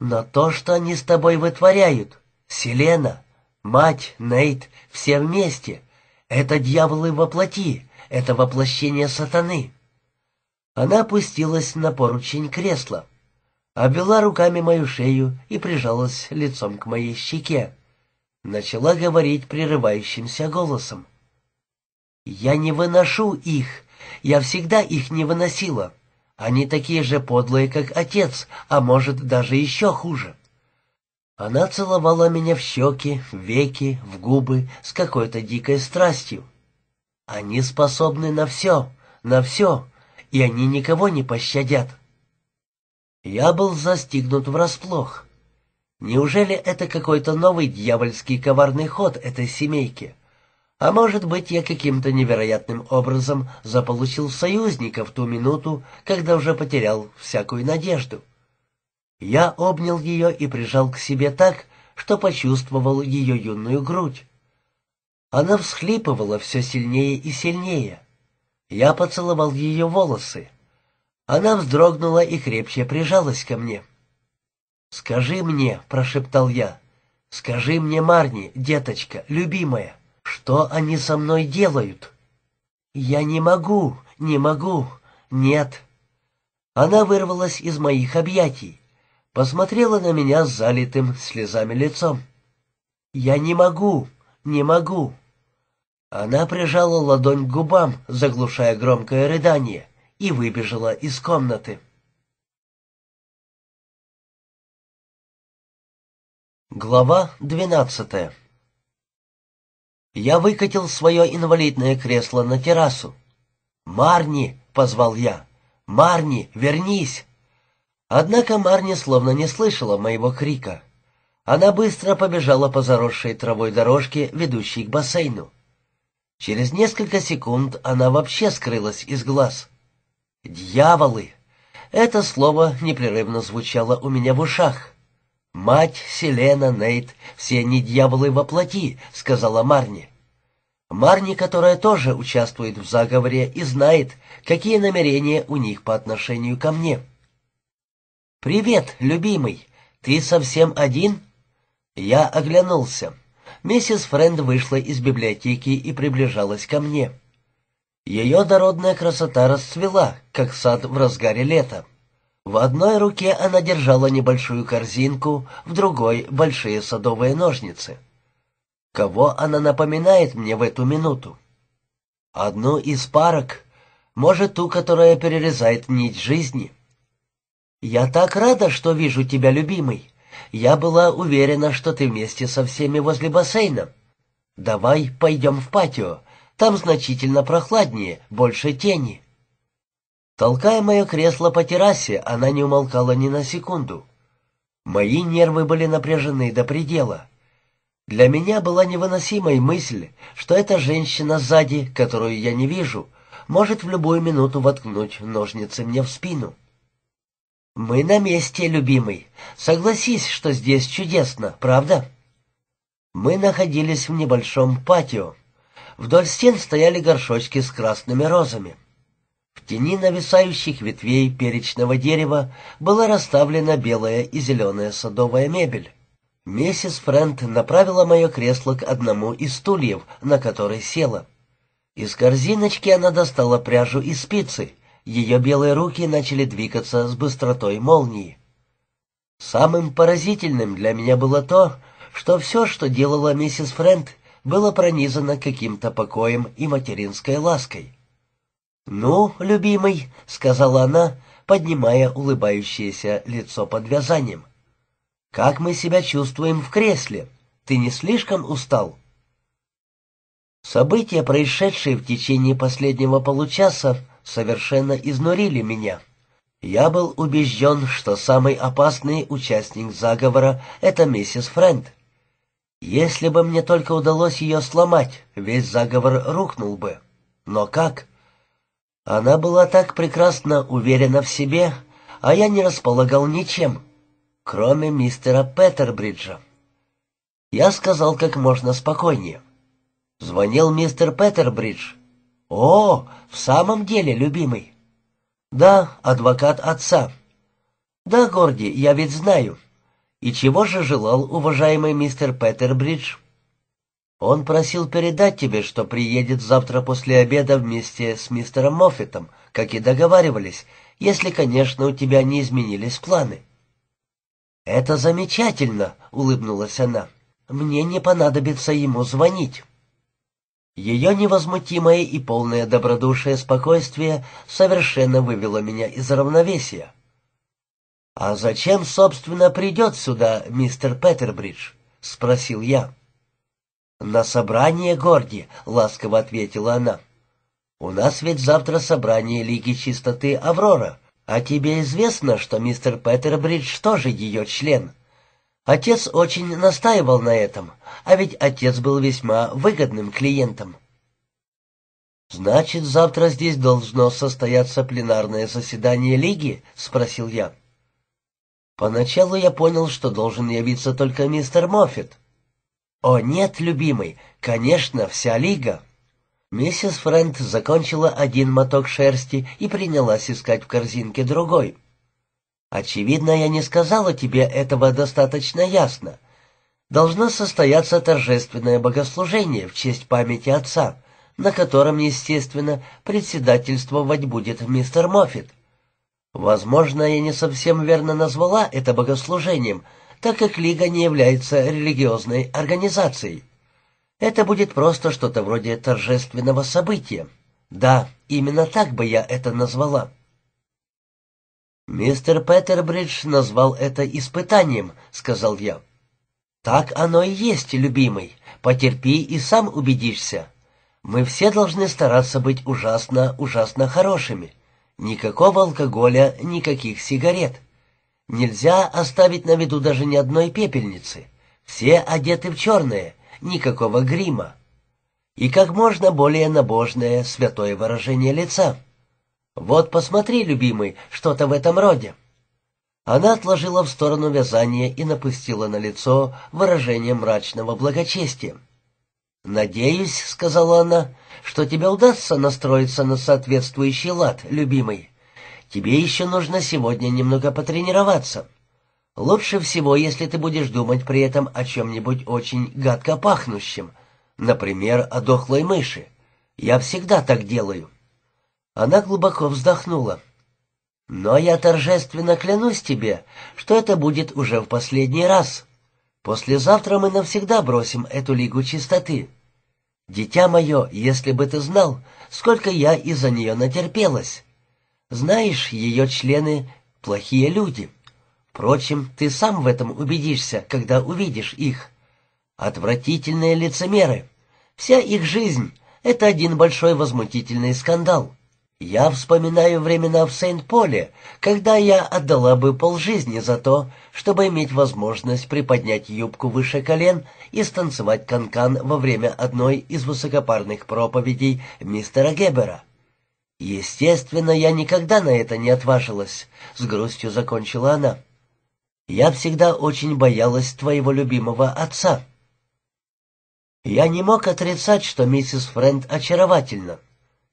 S1: На то, что они с тобой вытворяют. Селена, мать, Нейт, все вместе. Это дьяволы воплоти, это воплощение сатаны. Она опустилась на поручень кресла обвела руками мою шею и прижалась лицом к моей щеке. Начала говорить прерывающимся голосом. «Я не выношу их. Я всегда их не выносила. Они такие же подлые, как отец, а может, даже еще хуже». Она целовала меня в щеки, в веки, в губы с какой-то дикой страстью. Они способны на все, на все, и они никого не пощадят. Я был застигнут врасплох. Неужели это какой-то новый дьявольский коварный ход этой семейки? А может быть, я каким-то невероятным образом заполучил союзника в ту минуту, когда уже потерял всякую надежду. Я обнял ее и прижал к себе так, что почувствовал ее юную грудь. Она всхлипывала все сильнее и сильнее. Я поцеловал ее волосы. Она вздрогнула и крепче прижалась ко мне. «Скажи мне», — прошептал я, — «скажи мне, Марни, деточка, любимая, что они со мной делают?» «Я не могу, не могу, нет». Она вырвалась из моих объятий, посмотрела на меня с залитым слезами лицом. «Я не могу, не могу». Она прижала ладонь к губам, заглушая громкое рыдание и выбежала из комнаты. Глава двенадцатая Я выкатил свое инвалидное кресло на террасу. «Марни!» — позвал я. «Марни, вернись!» Однако Марни словно не слышала моего крика. Она быстро побежала по заросшей травой дорожке, ведущей к бассейну. Через несколько секунд она вообще скрылась из глаз. «Дьяволы!» Это слово непрерывно звучало у меня в ушах. «Мать, Селена, Нейт, все не дьяволы во плоти», — сказала Марни. Марни, которая тоже участвует в заговоре и знает, какие намерения у них по отношению ко мне. «Привет, любимый! Ты совсем один?» Я оглянулся. Миссис Френд вышла из библиотеки и приближалась ко мне. Ее дородная красота расцвела, как сад в разгаре лета. В одной руке она держала небольшую корзинку, в другой — большие садовые ножницы. Кого она напоминает мне в эту минуту? Одну из парок, может, ту, которая перерезает нить жизни. Я так рада, что вижу тебя, любимый. Я была уверена, что ты вместе со всеми возле бассейна. Давай пойдем в патио, там значительно прохладнее, больше тени. Толкая мое кресло по террасе, она не умолкала ни на секунду. Мои нервы были напряжены до предела. Для меня была невыносимой мысль, что эта женщина сзади, которую я не вижу, может в любую минуту воткнуть ножницы мне в спину. «Мы на месте, любимый. Согласись, что здесь чудесно, правда?» Мы находились в небольшом патио. Вдоль стен стояли горшочки с красными розами. В тени нависающих ветвей перечного дерева была расставлена белая и зеленая садовая мебель. Миссис Френд направила мое кресло к одному из стульев, на который села. Из корзиночки она достала пряжу и спицы. Ее белые руки начали двигаться с быстротой молнии. Самым поразительным для меня было то, что все, что делала миссис Френд, было пронизано каким-то покоем и материнской лаской. «Ну, любимый», — сказала она, поднимая улыбающееся лицо под вязанием, — «как мы себя чувствуем в кресле? Ты не слишком устал?» События, происшедшие в течение последнего получаса, совершенно изнурили меня. Я был убежден, что самый опасный участник заговора — это миссис Фрэнд. Если бы мне только удалось ее сломать, весь заговор рухнул бы. Но как? Она была так прекрасно уверена в себе, а я не располагал ничем, кроме мистера Петербриджа. Я сказал как можно спокойнее. Звонил мистер Петербридж. «О, в самом деле, любимый!» «Да, адвокат отца». «Да, Горди, я ведь знаю. И чего же желал уважаемый мистер Петербридж? Он просил передать тебе, что приедет завтра после обеда вместе с мистером Моффитом, как и договаривались, если, конечно, у тебя не изменились планы. «Это замечательно», — улыбнулась она. «Мне не понадобится ему звонить». Ее невозмутимое и полное добродушие спокойствие совершенно вывело меня из равновесия. «А зачем, собственно, придет сюда мистер Петербридж?» — спросил я. «На собрание, Горди», — ласково ответила она. «У нас ведь завтра собрание Лиги Чистоты Аврора, а тебе известно, что мистер Петербридж тоже ее член. Отец очень настаивал на этом, а ведь отец был весьма выгодным клиентом». «Значит, завтра здесь должно состояться пленарное заседание Лиги?» — спросил я. Поначалу я понял, что должен явиться только мистер Моффит. «О нет, любимый, конечно, вся лига!» Миссис Фрэнд закончила один моток шерсти и принялась искать в корзинке другой. «Очевидно, я не сказала тебе этого достаточно ясно. Должно состояться торжественное богослужение в честь памяти отца, на котором, естественно, председательствовать будет мистер Моффит. Возможно, я не совсем верно назвала это богослужением, так как Лига не является религиозной организацией. Это будет просто что-то вроде торжественного события. Да, именно так бы я это назвала. «Мистер Петербридж назвал это испытанием», — сказал я. «Так оно и есть, любимый. Потерпи и сам убедишься. Мы все должны стараться быть ужасно-ужасно хорошими». Никакого алкоголя, никаких сигарет. Нельзя оставить на виду даже ни одной пепельницы. Все одеты в черное, никакого грима. И как можно более набожное, святое выражение лица. «Вот посмотри, любимый, что-то в этом роде». Она отложила в сторону вязание и напустила на лицо выражение мрачного благочестия. «Надеюсь», — сказала она, что тебе удастся настроиться на соответствующий лад, любимый. Тебе еще нужно сегодня немного потренироваться. Лучше всего, если ты будешь думать при этом о чем-нибудь очень гадко пахнущем, например, о дохлой мыши. Я всегда так делаю». Она глубоко вздохнула. «Но я торжественно клянусь тебе, что это будет уже в последний раз. Послезавтра мы навсегда бросим эту лигу чистоты». «Дитя мое, если бы ты знал, сколько я из-за нее натерпелась. Знаешь, ее члены — плохие люди. Впрочем, ты сам в этом убедишься, когда увидишь их. Отвратительные лицемеры. Вся их жизнь — это один большой возмутительный скандал. Я вспоминаю времена в Сент-Поле, когда я отдала бы полжизни за то, чтобы иметь возможность приподнять юбку выше колен и станцевать канкан -кан во время одной из высокопарных проповедей мистера Гебера. Естественно, я никогда на это не отважилась, — с грустью закончила она. Я всегда очень боялась твоего любимого отца. Я не мог отрицать, что миссис Фрэнд очаровательна.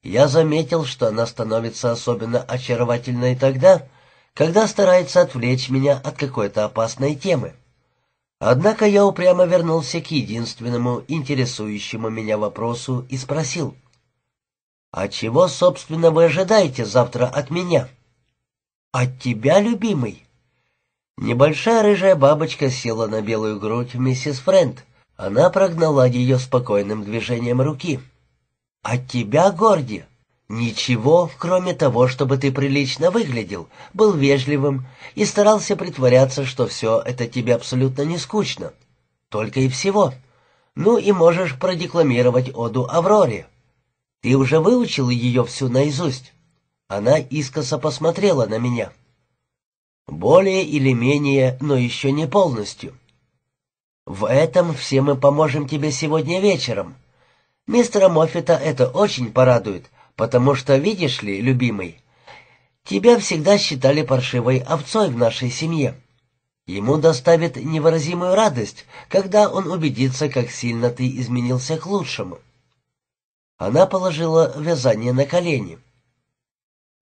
S1: Я заметил, что она становится особенно очаровательной тогда, когда старается отвлечь меня от какой-то опасной темы. Однако я упрямо вернулся к единственному интересующему меня вопросу и спросил, «А чего, собственно, вы ожидаете завтра от меня?» «От тебя, любимый!» Небольшая рыжая бабочка села на белую грудь миссис Фрэнд. Она прогнала ее спокойным движением руки — от тебя, Горди, ничего, кроме того, чтобы ты прилично выглядел, был вежливым и старался притворяться, что все это тебе абсолютно не скучно. Только и всего. Ну и можешь продекламировать оду Авроре. Ты уже выучил ее всю наизусть. Она искоса посмотрела на меня. Более или менее, но еще не полностью. В этом все мы поможем тебе сегодня вечером. Мистера Моффета это очень порадует, потому что, видишь ли, любимый, тебя всегда считали паршивой овцой в нашей семье. Ему доставит невыразимую радость, когда он убедится, как сильно ты изменился к лучшему. Она положила вязание на колени.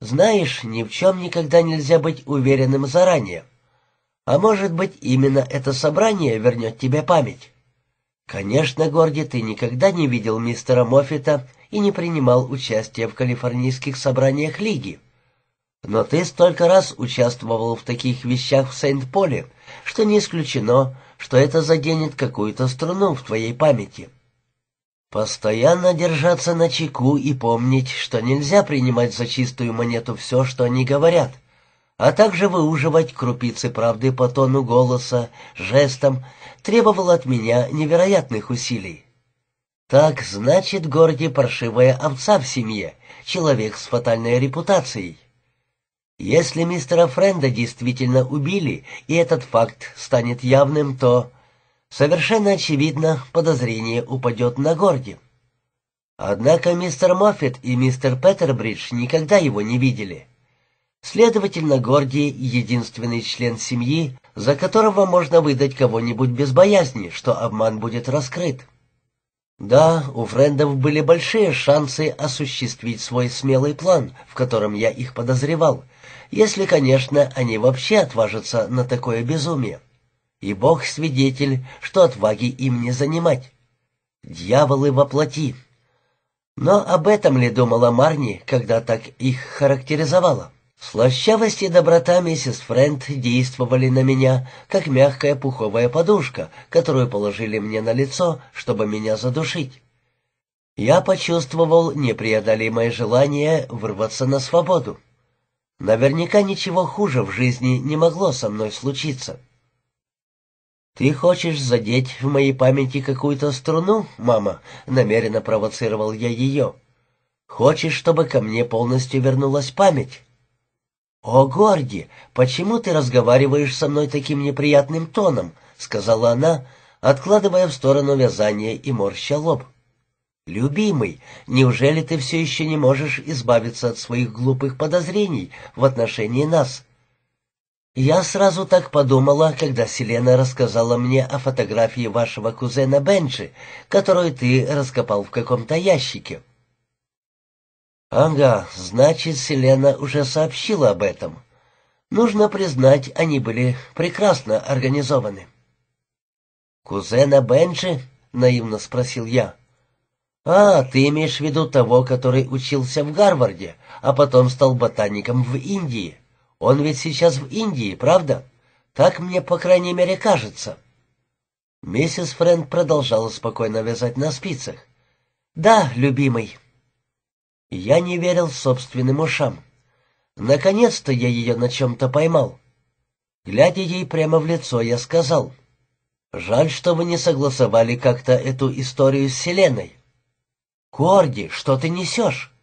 S1: Знаешь, ни в чем никогда нельзя быть уверенным заранее. А может быть, именно это собрание вернет тебе память. Конечно, Горди, ты никогда не видел мистера Моффита и не принимал участия в калифорнийских собраниях Лиги. Но ты столько раз участвовал в таких вещах в Сент-Поле, что не исключено, что это заденет какую-то струну в твоей памяти. Постоянно держаться на чеку и помнить, что нельзя принимать за чистую монету все, что они говорят, а также выуживать крупицы правды по тону голоса, жестам, требовал от меня невероятных усилий. Так, значит, Горди паршивая овца в семье, человек с фатальной репутацией. Если мистера Френда действительно убили, и этот факт станет явным, то... Совершенно очевидно, подозрение упадет на Горди. Однако мистер Моффит и мистер Петербридж никогда его не видели. Следовательно, Горди — единственный член семьи, за которого можно выдать кого-нибудь без боязни, что обман будет раскрыт. Да, у френдов были большие шансы осуществить свой смелый план, в котором я их подозревал, если, конечно, они вообще отважатся на такое безумие. И Бог свидетель, что отваги им не занимать. Дьяволы воплоти. Но об этом ли думала Марни, когда так их характеризовала? Слащавость и доброта миссис Фрэнд действовали на меня, как мягкая пуховая подушка, которую положили мне на лицо, чтобы меня задушить. Я почувствовал непреодолимое желание вырваться на свободу. Наверняка ничего хуже в жизни не могло со мной случиться. «Ты хочешь задеть в моей памяти какую-то струну, мама?» — намеренно провоцировал я ее. «Хочешь, чтобы ко мне полностью вернулась память?» «О, Горди, почему ты разговариваешь со мной таким неприятным тоном?» — сказала она, откладывая в сторону вязание и морща лоб. «Любимый, неужели ты все еще не можешь избавиться от своих глупых подозрений в отношении нас?» Я сразу так подумала, когда Селена рассказала мне о фотографии вашего кузена Бенджи, которую ты раскопал в каком-то ящике. Ага, значит, Селена уже сообщила об этом. Нужно признать, они были прекрасно организованы. Кузена Бенджи? Наивно спросил я. «А, ты имеешь в виду того, который учился в Гарварде, а потом стал ботаником в Индии. Он ведь сейчас в Индии, правда? Так мне, по крайней мере, кажется». Миссис Фрэнд продолжала спокойно вязать на спицах. «Да, любимый». Я не верил собственным ушам. Наконец-то я ее на чем-то поймал. Глядя ей прямо в лицо, я сказал, «Жаль, что вы не согласовали как-то эту историю с Селеной». «Корди, что ты несешь?»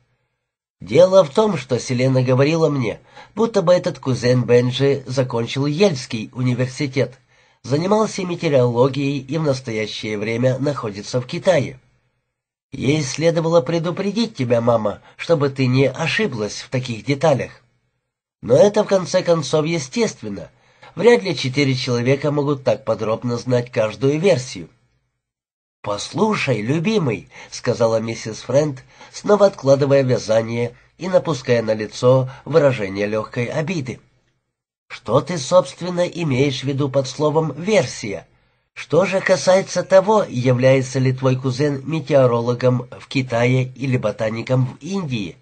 S1: Дело в том, что Селена говорила мне, будто бы этот кузен Бенджи закончил Ельский университет, занимался метеорологией и в настоящее время находится в Китае. Ей следовало предупредить тебя, мама, чтобы ты не ошиблась в таких деталях. Но это, в конце концов, естественно. Вряд ли четыре человека могут так подробно знать каждую версию. «Послушай, любимый», — сказала миссис Фрэнд, снова откладывая вязание и напуская на лицо выражение легкой обиды. «Что ты, собственно, имеешь в виду под словом «версия»?» Что же касается того, является ли твой кузен метеорологом в Китае или ботаником в Индии,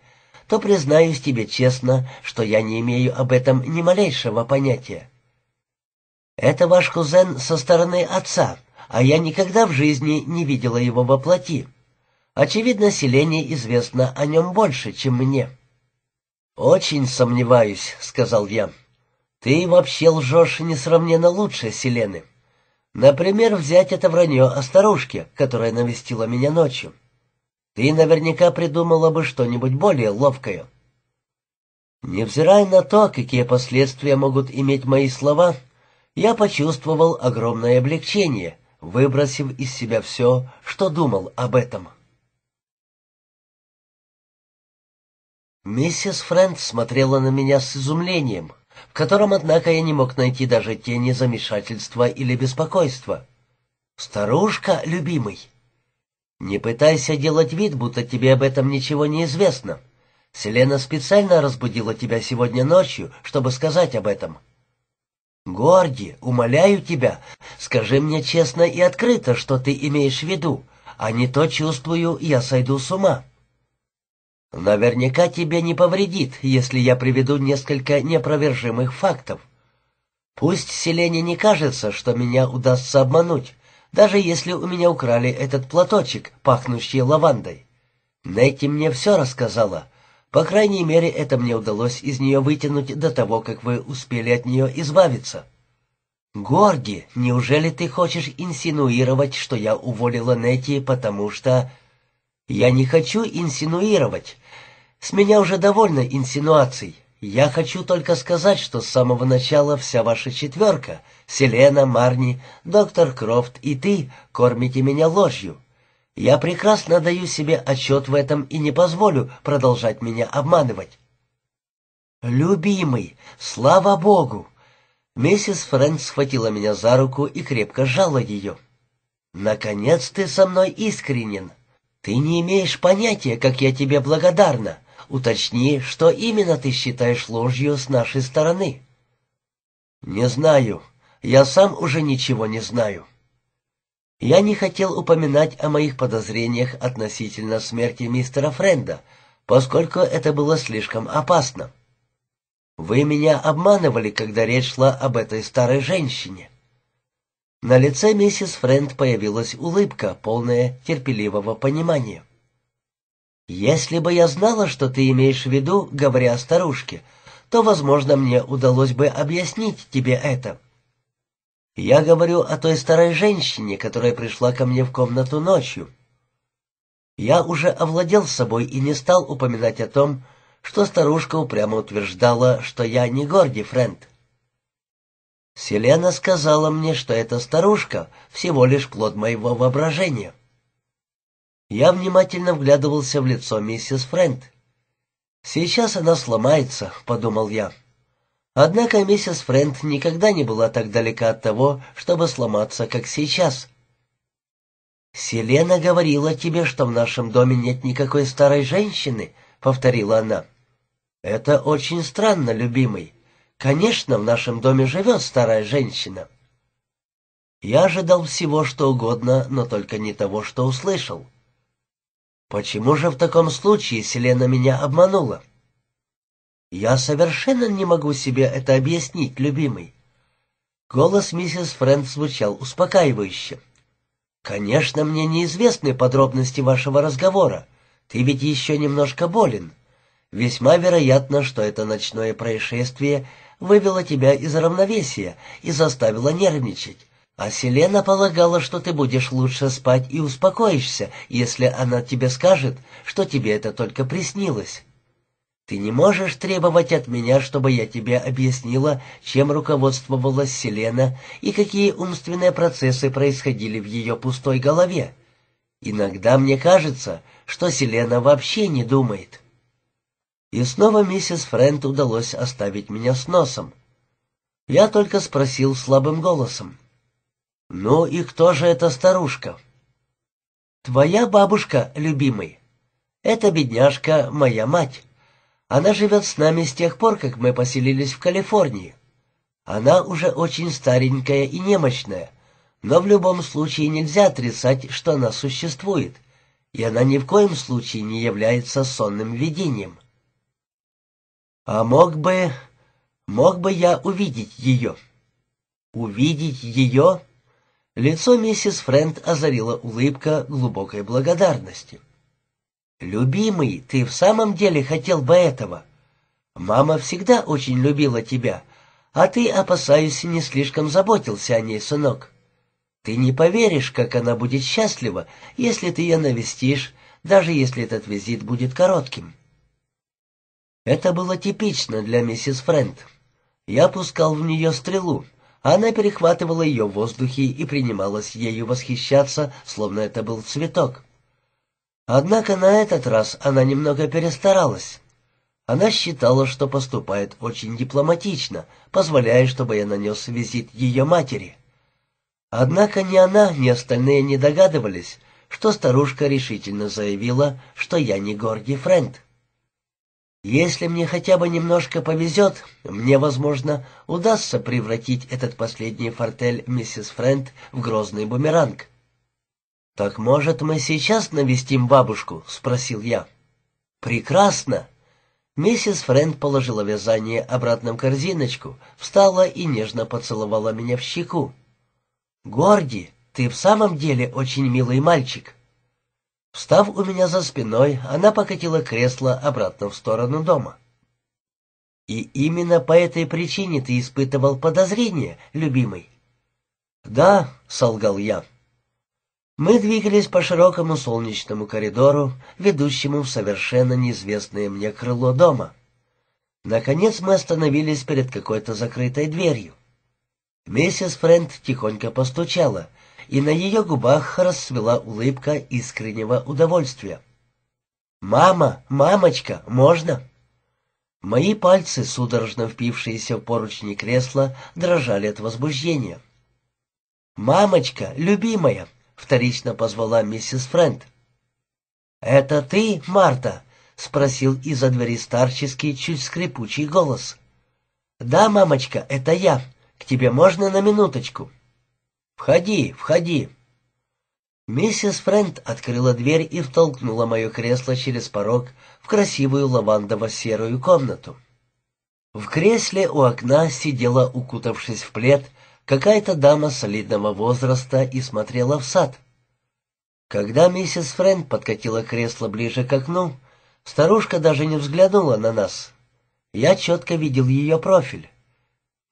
S1: то признаюсь тебе честно, что я не имею об этом ни малейшего понятия. Это ваш кузен со стороны отца, а я никогда в жизни не видела его во плоти. Очевидно, Селене известно о нем больше, чем мне». «Очень сомневаюсь», — сказал я. «Ты вообще лжешь несравненно лучше Селены». Например, взять это вранье о старушке, которая навестила меня ночью. Ты наверняка придумала бы что-нибудь более ловкое. Невзирая на то, какие последствия могут иметь мои слова, я почувствовал огромное облегчение, выбросив из себя все, что думал об этом. Миссис Фрэнд смотрела на меня с изумлением — в котором, однако, я не мог найти даже тени замешательства или беспокойства. «Старушка, любимый!» «Не пытайся делать вид, будто тебе об этом ничего не известно. Селена специально разбудила тебя сегодня ночью, чтобы сказать об этом». «Горди, умоляю тебя, скажи мне честно и открыто, что ты имеешь в виду, а не то чувствую, я сойду с ума». Наверняка тебе не повредит, если я приведу несколько непровержимых фактов. Пусть Селене не кажется, что меня удастся обмануть, даже если у меня украли этот платочек, пахнущий лавандой. Нетти мне все рассказала. По крайней мере, это мне удалось из нее вытянуть до того, как вы успели от нее избавиться. Горги, неужели ты хочешь инсинуировать, что я уволила Нетти, потому что... Я не хочу инсинуировать. С меня уже довольно инсинуаций. Я хочу только сказать, что с самого начала вся ваша четверка, Селена, Марни, доктор Крофт и ты, кормите меня ложью. Я прекрасно даю себе отчет в этом и не позволю продолжать меня обманывать. Любимый, слава Богу! Миссис Фрэнк схватила меня за руку и крепко сжала ее. «Наконец ты со мной искренен!» «Ты не имеешь понятия, как я тебе благодарна. Уточни, что именно ты считаешь ложью с нашей стороны». «Не знаю. Я сам уже ничего не знаю». Я не хотел упоминать о моих подозрениях относительно смерти мистера Френда, поскольку это было слишком опасно. Вы меня обманывали, когда речь шла об этой старой женщине. На лице миссис Френд появилась улыбка, полная терпеливого понимания. «Если бы я знала, что ты имеешь в виду, говоря о старушке, то, возможно, мне удалось бы объяснить тебе это. Я говорю о той старой женщине, которая пришла ко мне в комнату ночью. Я уже овладел собой и не стал упоминать о том, что старушка упрямо утверждала, что я не Горди Френд. Селена сказала мне, что эта старушка всего лишь плод моего воображения. Я внимательно вглядывался в лицо миссис Фрэнд. «Сейчас она сломается», — подумал я. Однако миссис Фрэнд никогда не была так далека от того, чтобы сломаться, как сейчас. «Селена говорила тебе, что в нашем доме нет никакой старой женщины», — повторила она. «Это очень странно, любимый. Конечно, в нашем доме живет старая женщина. Я ожидал всего, что угодно, но только не того, что услышал. Почему же в таком случае Селена меня обманула? Я совершенно не могу себе это объяснить, любимый. Голос миссис Фрэнд звучал успокаивающе. «Конечно, мне неизвестны подробности вашего разговора. Ты ведь еще немножко болен. Весьма вероятно, что это ночное происшествие вывела тебя из равновесия и заставила нервничать. А Селена полагала, что ты будешь лучше спать и успокоишься, если она тебе скажет, что тебе это только приснилось. Ты не можешь требовать от меня, чтобы я тебе объяснила, чем руководствовалась Селена и какие умственные процессы происходили в ее пустой голове. Иногда мне кажется, что Селена вообще не думает. И снова миссис Френт удалось оставить меня с носом. Я только спросил слабым голосом. «Ну и кто же эта старушка?» «Твоя бабушка, любимый. Это бедняжка моя мать. Она живет с нами с тех пор, как мы поселились в Калифорнии. Она уже очень старенькая и немощная, но в любом случае нельзя отрицать, что она существует, и она ни в коем случае не является сонным видением. А мог бы... мог бы я увидеть ее? Увидеть ее? Лицо миссис Фрэнд озарила улыбка глубокой благодарности. «Любимый, ты в самом деле хотел бы этого. Мама всегда очень любила тебя, а ты, опасаюсь, не слишком заботился о ней, сынок. Ты не поверишь, как она будет счастлива, если ты ее навестишь, даже если этот визит будет коротким». Это было типично для миссис Фрэнд. Я пускал в нее стрелу. Она перехватывала ее в воздухе и принималась ею восхищаться, словно это был цветок. Однако на этот раз она немного перестаралась. Она считала, что поступает очень дипломатично, позволяя, чтобы я нанес визит ее матери. Однако ни она, ни остальные не догадывались, что старушка решительно заявила, что я не Горги Фрэнд. Если мне хотя бы немножко повезет, мне, возможно, удастся превратить этот последний фортель миссис Фрэнд в грозный бумеранг. «Так, может, мы сейчас навестим бабушку?» — спросил я. «Прекрасно!» Миссис Фрэнд положила вязание обратно в корзиночку, встала и нежно поцеловала меня в щеку. «Горди, ты в самом деле очень милый мальчик!» Встав у меня за спиной, она покатила кресло обратно в сторону дома. «И именно по этой причине ты испытывал подозрение, любимый?» «Да», — солгал я. Мы двигались по широкому солнечному коридору, ведущему в совершенно неизвестное мне крыло дома. Наконец мы остановились перед какой-то закрытой дверью. Миссис Фрэнд тихонько постучала, и на ее губах расцвела улыбка искреннего удовольствия. «Мама, мамочка, можно?» Мои пальцы, судорожно впившиеся в поручни кресла, дрожали от возбуждения. «Мамочка, любимая!» — вторично позвала миссис Фрэнд. «Это ты, Марта?» — спросил из-за двери старческий, чуть скрипучий голос. «Да, мамочка, это я. К тебе можно на минуточку?» «Входи, входи!» Миссис Фрэнд открыла дверь и втолкнула мое кресло через порог в красивую лавандово-серую комнату. В кресле у окна сидела, укутавшись в плед, какая-то дама солидного возраста и смотрела в сад. Когда миссис Фрэнд подкатила кресло ближе к окну, старушка даже не взглянула на нас. Я четко видел ее профиль.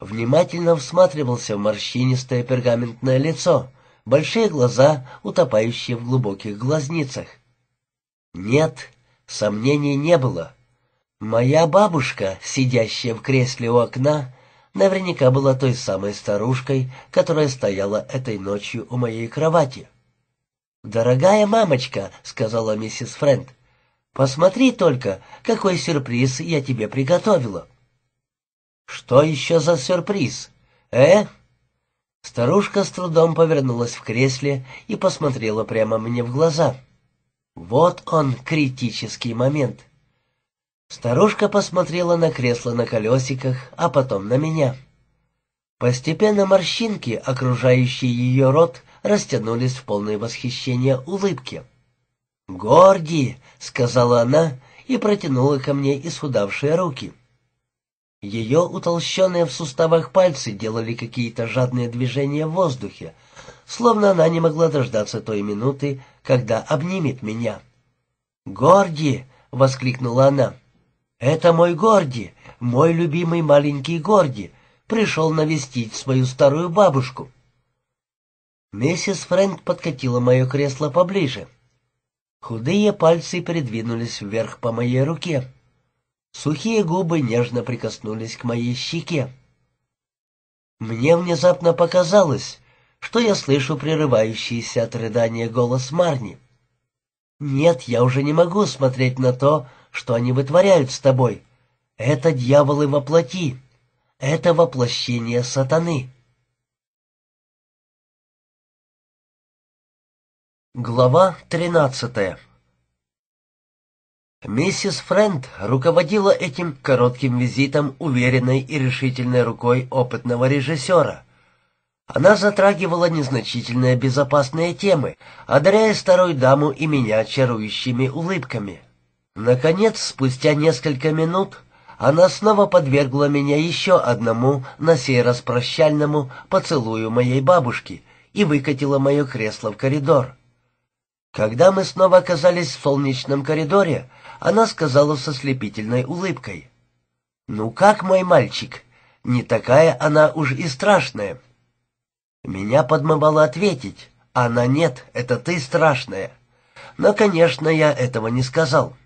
S1: Внимательно всматривался в морщинистое пергаментное лицо, большие глаза, утопающие в глубоких глазницах. Нет, сомнений не было. Моя бабушка, сидящая в кресле у окна, наверняка была той самой старушкой, которая стояла этой ночью у моей кровати. «Дорогая мамочка», — сказала миссис Фрэнд, — «посмотри только, какой сюрприз я тебе приготовила». Что еще за сюрприз? Э? Старушка с трудом повернулась в кресле и посмотрела прямо мне в глаза. Вот он, критический момент. Старушка посмотрела на кресло на колесиках, а потом на меня. Постепенно морщинки, окружающие ее рот, растянулись в полное восхищение улыбки. «Горди!» — сказала она и протянула ко мне исхудавшие руки. — ее утолщенные в суставах пальцы делали какие-то жадные движения в воздухе, словно она не могла дождаться той минуты, когда обнимет меня. «Горди!» — воскликнула она. «Это мой Горди, мой любимый маленький Горди, пришел навестить свою старую бабушку». Миссис Фрэнк подкатила мое кресло поближе. Худые пальцы передвинулись вверх по моей руке. Сухие губы нежно прикоснулись к моей щеке. Мне внезапно показалось, что я слышу прерывающиеся от рыдания голос Марни. «Нет, я уже не могу смотреть на то, что они вытворяют с тобой. Это дьяволы воплоти. Это воплощение сатаны». Глава тринадцатая Миссис Фрэнд руководила этим коротким визитом уверенной и решительной рукой опытного режиссера. Она затрагивала незначительные безопасные темы, одаряя старую даму и меня чарующими улыбками. Наконец, спустя несколько минут, она снова подвергла меня еще одному, на сей раз прощальному, поцелую моей бабушки и выкатила мое кресло в коридор. Когда мы снова оказались в солнечном коридоре, она сказала со слепительной улыбкой. «Ну как, мой мальчик, не такая она уж и страшная». Меня подмывало ответить, «Она нет, это ты страшная». Но, конечно, я этого не сказал.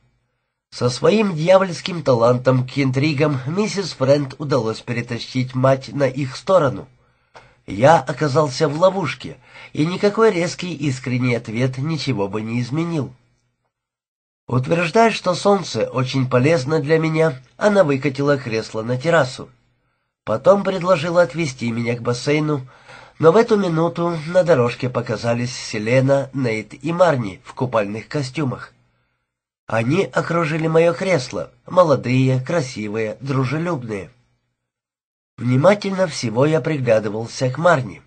S1: Со своим дьявольским талантом к интригам миссис Фрэнд удалось перетащить мать на их сторону. Я оказался в ловушке, и никакой резкий искренний ответ ничего бы не изменил. Утверждая, что солнце очень полезно для меня, она выкатила кресло на террасу. Потом предложила отвезти меня к бассейну, но в эту минуту на дорожке показались Селена, Нейт и Марни в купальных костюмах. Они окружили мое кресло, молодые, красивые, дружелюбные. Внимательно всего я приглядывался к Марни.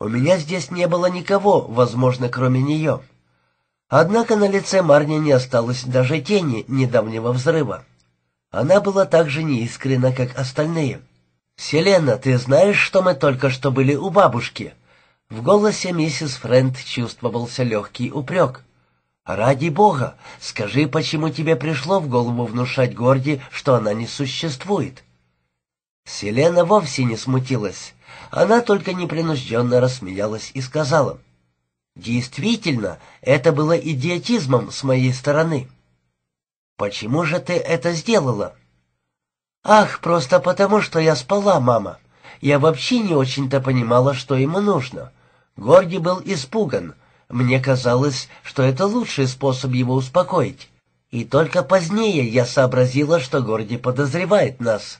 S1: У меня здесь не было никого, возможно, кроме нее. Однако на лице Марни не осталось даже тени недавнего взрыва. Она была так же неискрена, как остальные. «Селена, ты знаешь, что мы только что были у бабушки?» В голосе миссис Фрэнд чувствовался легкий упрек. «Ради бога, скажи, почему тебе пришло в голову внушать Горди, что она не существует?» Селена вовсе не смутилась. Она только непринужденно рассмеялась и сказала — Действительно, это было идиотизмом с моей стороны. Почему же ты это сделала? Ах, просто потому, что я спала, мама. Я вообще не очень-то понимала, что ему нужно. Горди был испуган. Мне казалось, что это лучший способ его успокоить. И только позднее я сообразила, что Горди подозревает нас.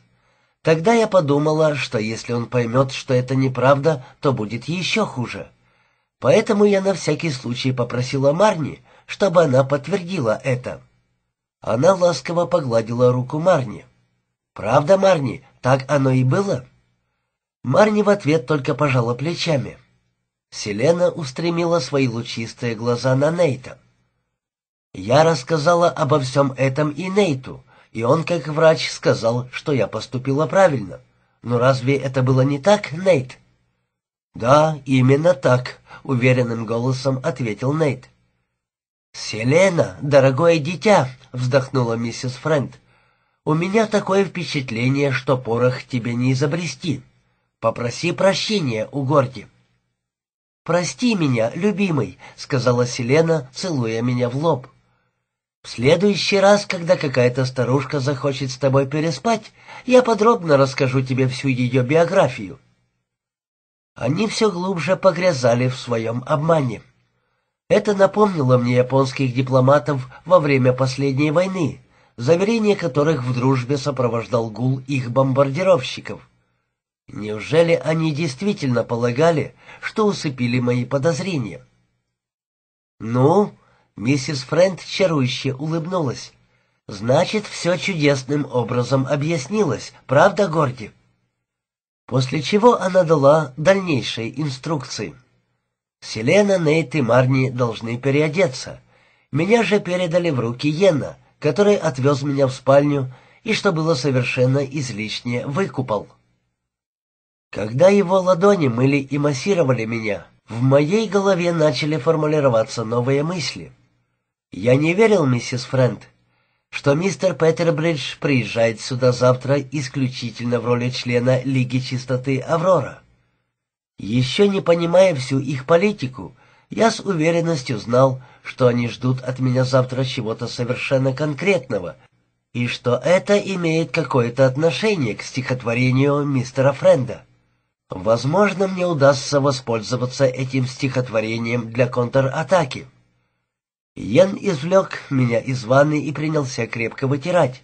S1: Тогда я подумала, что если он поймет, что это неправда, то будет еще хуже. Поэтому я на всякий случай попросила Марни, чтобы она подтвердила это. Она ласково погладила руку Марни. «Правда, Марни, так оно и было?» Марни в ответ только пожала плечами. Селена устремила свои лучистые глаза на Нейта. «Я рассказала обо всем этом и Нейту, и он, как врач, сказал, что я поступила правильно. Но разве это было не так, Нейт?» «Да, именно так», — уверенным голосом ответил Нейт. «Селена, дорогое дитя!» — вздохнула миссис Фрэнд. «У меня такое впечатление, что порох тебе не изобрести. Попроси прощения у Горди». «Прости меня, любимый», — сказала Селена, целуя меня в лоб. «В следующий раз, когда какая-то старушка захочет с тобой переспать, я подробно расскажу тебе всю ее биографию». Они все глубже погрязали в своем обмане. Это напомнило мне японских дипломатов во время последней войны, заверение которых в дружбе сопровождал гул их бомбардировщиков. Неужели они действительно полагали, что усыпили мои подозрения? «Ну?» — миссис Фрэнд чарующе улыбнулась. «Значит, все чудесным образом объяснилось, правда, Горди?» после чего она дала дальнейшие инструкции. Селена, Нейт и Марни должны переодеться. Меня же передали в руки Йена, который отвез меня в спальню и, что было совершенно излишне, выкупал. Когда его ладони мыли и массировали меня, в моей голове начали формулироваться новые мысли. Я не верил, миссис Фрэнд, что мистер Петербридж приезжает сюда завтра исключительно в роли члена Лиги Чистоты «Аврора». Еще не понимая всю их политику, я с уверенностью знал, что они ждут от меня завтра чего-то совершенно конкретного, и что это имеет какое-то отношение к стихотворению мистера Френда. Возможно, мне удастся воспользоваться этим стихотворением для контратаки. Йен извлек меня из ванны и принялся крепко вытирать.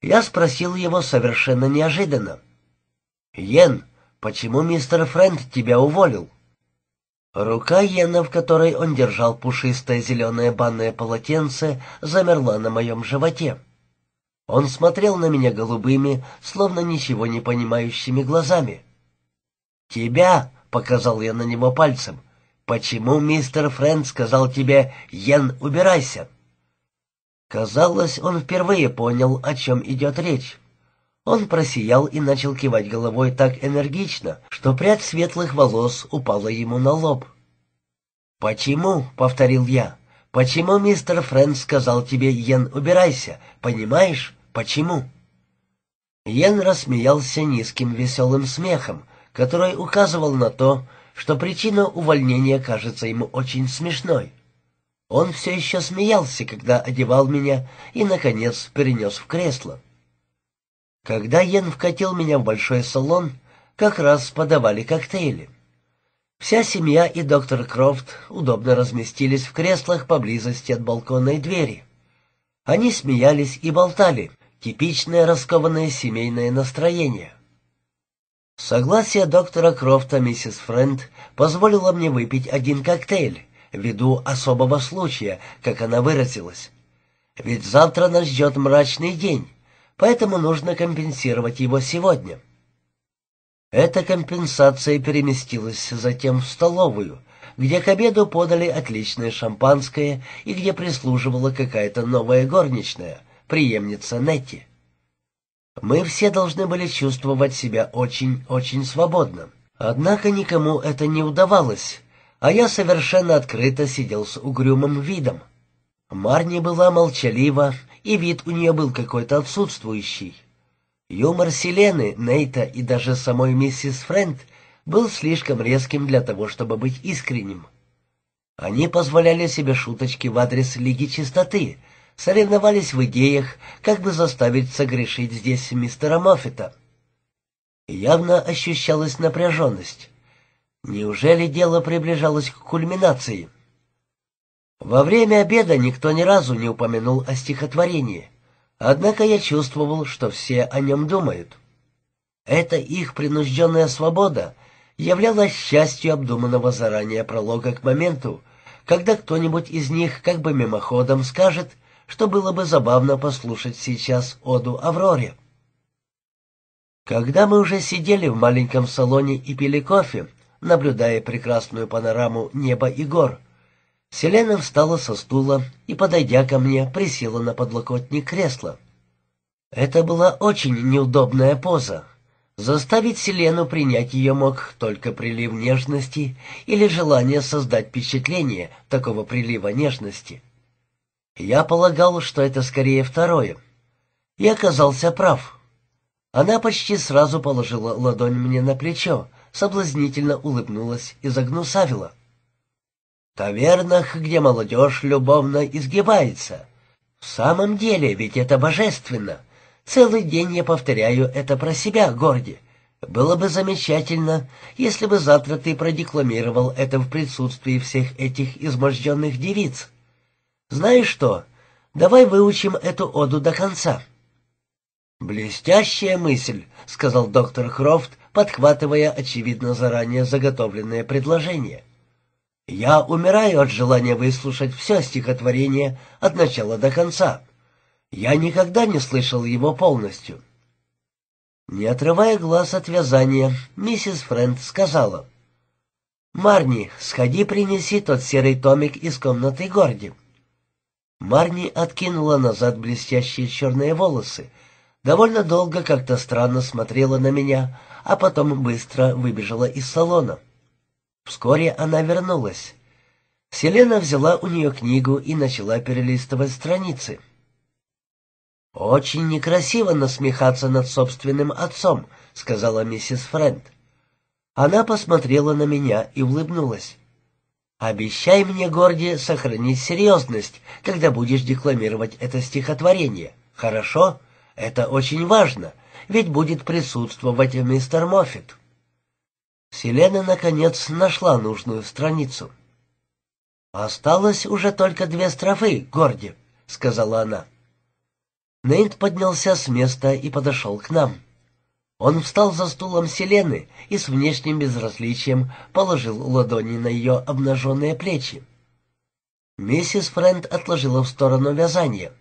S1: Я спросил его совершенно неожиданно. "Йен, почему мистер Френд тебя уволил?» Рука Йена, в которой он держал пушистое зеленое банное полотенце, замерла на моем животе. Он смотрел на меня голубыми, словно ничего не понимающими глазами. «Тебя!» — показал я на него пальцем. «Почему мистер Фрэнд сказал тебе, Йен, убирайся?» Казалось, он впервые понял, о чем идет речь. Он просиял и начал кивать головой так энергично, что прядь светлых волос упала ему на лоб. «Почему?» — повторил я. «Почему мистер Фрэнд сказал тебе, Йен, убирайся? Понимаешь, почему?» Йен рассмеялся низким веселым смехом, который указывал на то, что причина увольнения кажется ему очень смешной. Он все еще смеялся, когда одевал меня и, наконец, перенес в кресло. Когда Йен вкатил меня в большой салон, как раз подавали коктейли. Вся семья и доктор Крофт удобно разместились в креслах поблизости от балконной двери. Они смеялись и болтали, типичное раскованное семейное настроение. Согласие доктора Крофта миссис Фрэнд позволило мне выпить один коктейль, ввиду особого случая, как она выразилась. Ведь завтра нас ждет мрачный день, поэтому нужно компенсировать его сегодня. Эта компенсация переместилась затем в столовую, где к обеду подали отличное шампанское и где прислуживала какая-то новая горничная, преемница Нетти. Мы все должны были чувствовать себя очень-очень свободно. Однако никому это не удавалось, а я совершенно открыто сидел с угрюмым видом. Марни была молчалива, и вид у нее был какой-то отсутствующий. Юмор Селены, Нейта и даже самой миссис Френд был слишком резким для того, чтобы быть искренним. Они позволяли себе шуточки в адрес Лиги Чистоты — соревновались в идеях, как бы заставить согрешить здесь мистера Маффета. Явно ощущалась напряженность. Неужели дело приближалось к кульминации? Во время обеда никто ни разу не упомянул о стихотворении, однако я чувствовал, что все о нем думают. Эта их принужденная свобода являлась счастью обдуманного заранее пролога к моменту, когда кто-нибудь из них как бы мимоходом скажет — что было бы забавно послушать сейчас оду Авроре. Когда мы уже сидели в маленьком салоне и пили кофе, наблюдая прекрасную панораму неба и гор, Селена встала со стула и, подойдя ко мне, присела на подлокотник кресла. Это была очень неудобная поза. Заставить Селену принять ее мог только прилив нежности или желание создать впечатление такого прилива нежности — я полагал, что это скорее второе. И оказался прав. Она почти сразу положила ладонь мне на плечо, соблазнительно улыбнулась и загнусавила. «Тавернах, где молодежь любовно изгибается. В самом деле, ведь это божественно. Целый день я повторяю это про себя, Горди. Было бы замечательно, если бы завтра ты продекламировал это в присутствии всех этих изможденных девиц». Знаешь что? Давай выучим эту оду до конца». «Блестящая мысль», — сказал доктор Крофт, подхватывая, очевидно, заранее заготовленное предложение. «Я умираю от желания выслушать все стихотворение от начала до конца. Я никогда не слышал его полностью». Не отрывая глаз от вязания, миссис Фрэнд сказала, «Марни, сходи принеси тот серый томик из комнаты Горди». Марни откинула назад блестящие черные волосы, довольно долго как-то странно смотрела на меня, а потом быстро выбежала из салона. Вскоре она вернулась. Селена взяла у нее книгу и начала перелистывать страницы. «Очень некрасиво насмехаться над собственным отцом», — сказала миссис Фрэнд. Она посмотрела на меня и улыбнулась. Обещай мне, Горди, сохранить серьезность, когда будешь декламировать это стихотворение. Хорошо? Это очень важно, ведь будет присутствовать мистер Моффит. Селена, наконец, нашла нужную страницу. «Осталось уже только две строфы, Горди», — сказала она. Нейт поднялся с места и подошел к нам. Он встал за стулом Селены и с внешним безразличием положил ладони на ее обнаженные плечи. Миссис Фрэнд отложила в сторону вязание.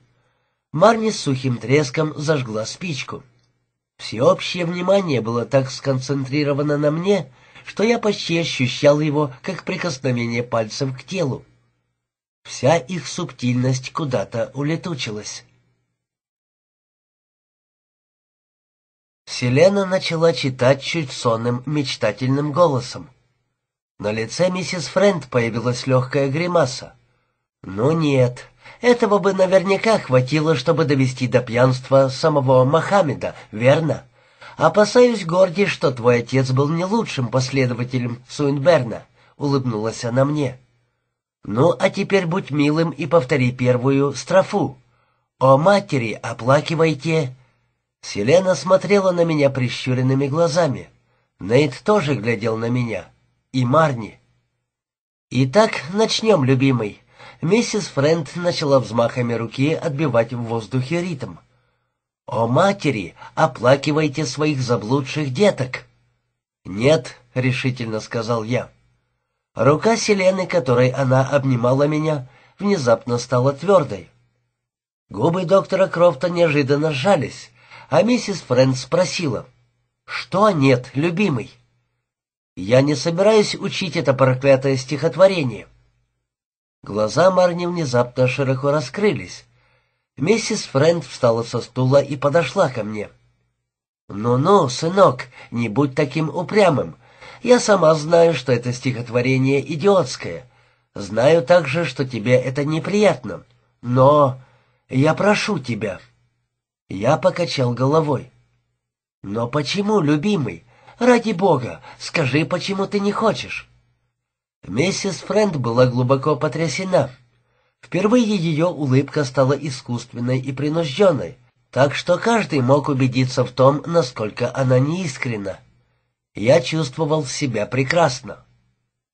S1: Марни с сухим треском зажгла спичку. Всеобщее внимание было так сконцентрировано на мне, что я почти ощущал его как прикосновение пальцев к телу. Вся их субтильность куда-то улетучилась. Селена начала читать чуть сонным, мечтательным голосом. На лице миссис Френд появилась легкая гримаса. «Ну нет, этого бы наверняка хватило, чтобы довести до пьянства самого Мохаммеда, верно? Опасаюсь, Горди, что твой отец был не лучшим последователем Суинберна», — улыбнулась она мне. «Ну, а теперь будь милым и повтори первую строфу. «О матери, оплакивайте...» Селена смотрела на меня прищуренными глазами. Нейт тоже глядел на меня. И Марни. «Итак, начнем, любимый». Миссис Френд начала взмахами руки отбивать в воздухе ритм. «О матери, оплакивайте своих заблудших деток!» «Нет», — решительно сказал я. Рука Селены, которой она обнимала меня, внезапно стала твердой. Губы доктора Крофта неожиданно сжались а миссис Фрэнд спросила, «Что нет, любимый?» «Я не собираюсь учить это проклятое стихотворение». Глаза Марни внезапно широко раскрылись. Миссис Фрэнд встала со стула и подошла ко мне. «Ну-ну, сынок, не будь таким упрямым. Я сама знаю, что это стихотворение идиотское. Знаю также, что тебе это неприятно. Но я прошу тебя». Я покачал головой. «Но почему, любимый? Ради бога, скажи, почему ты не хочешь?» Миссис Френд была глубоко потрясена. Впервые ее улыбка стала искусственной и принужденной, так что каждый мог убедиться в том, насколько она неискренна. Я чувствовал себя прекрасно.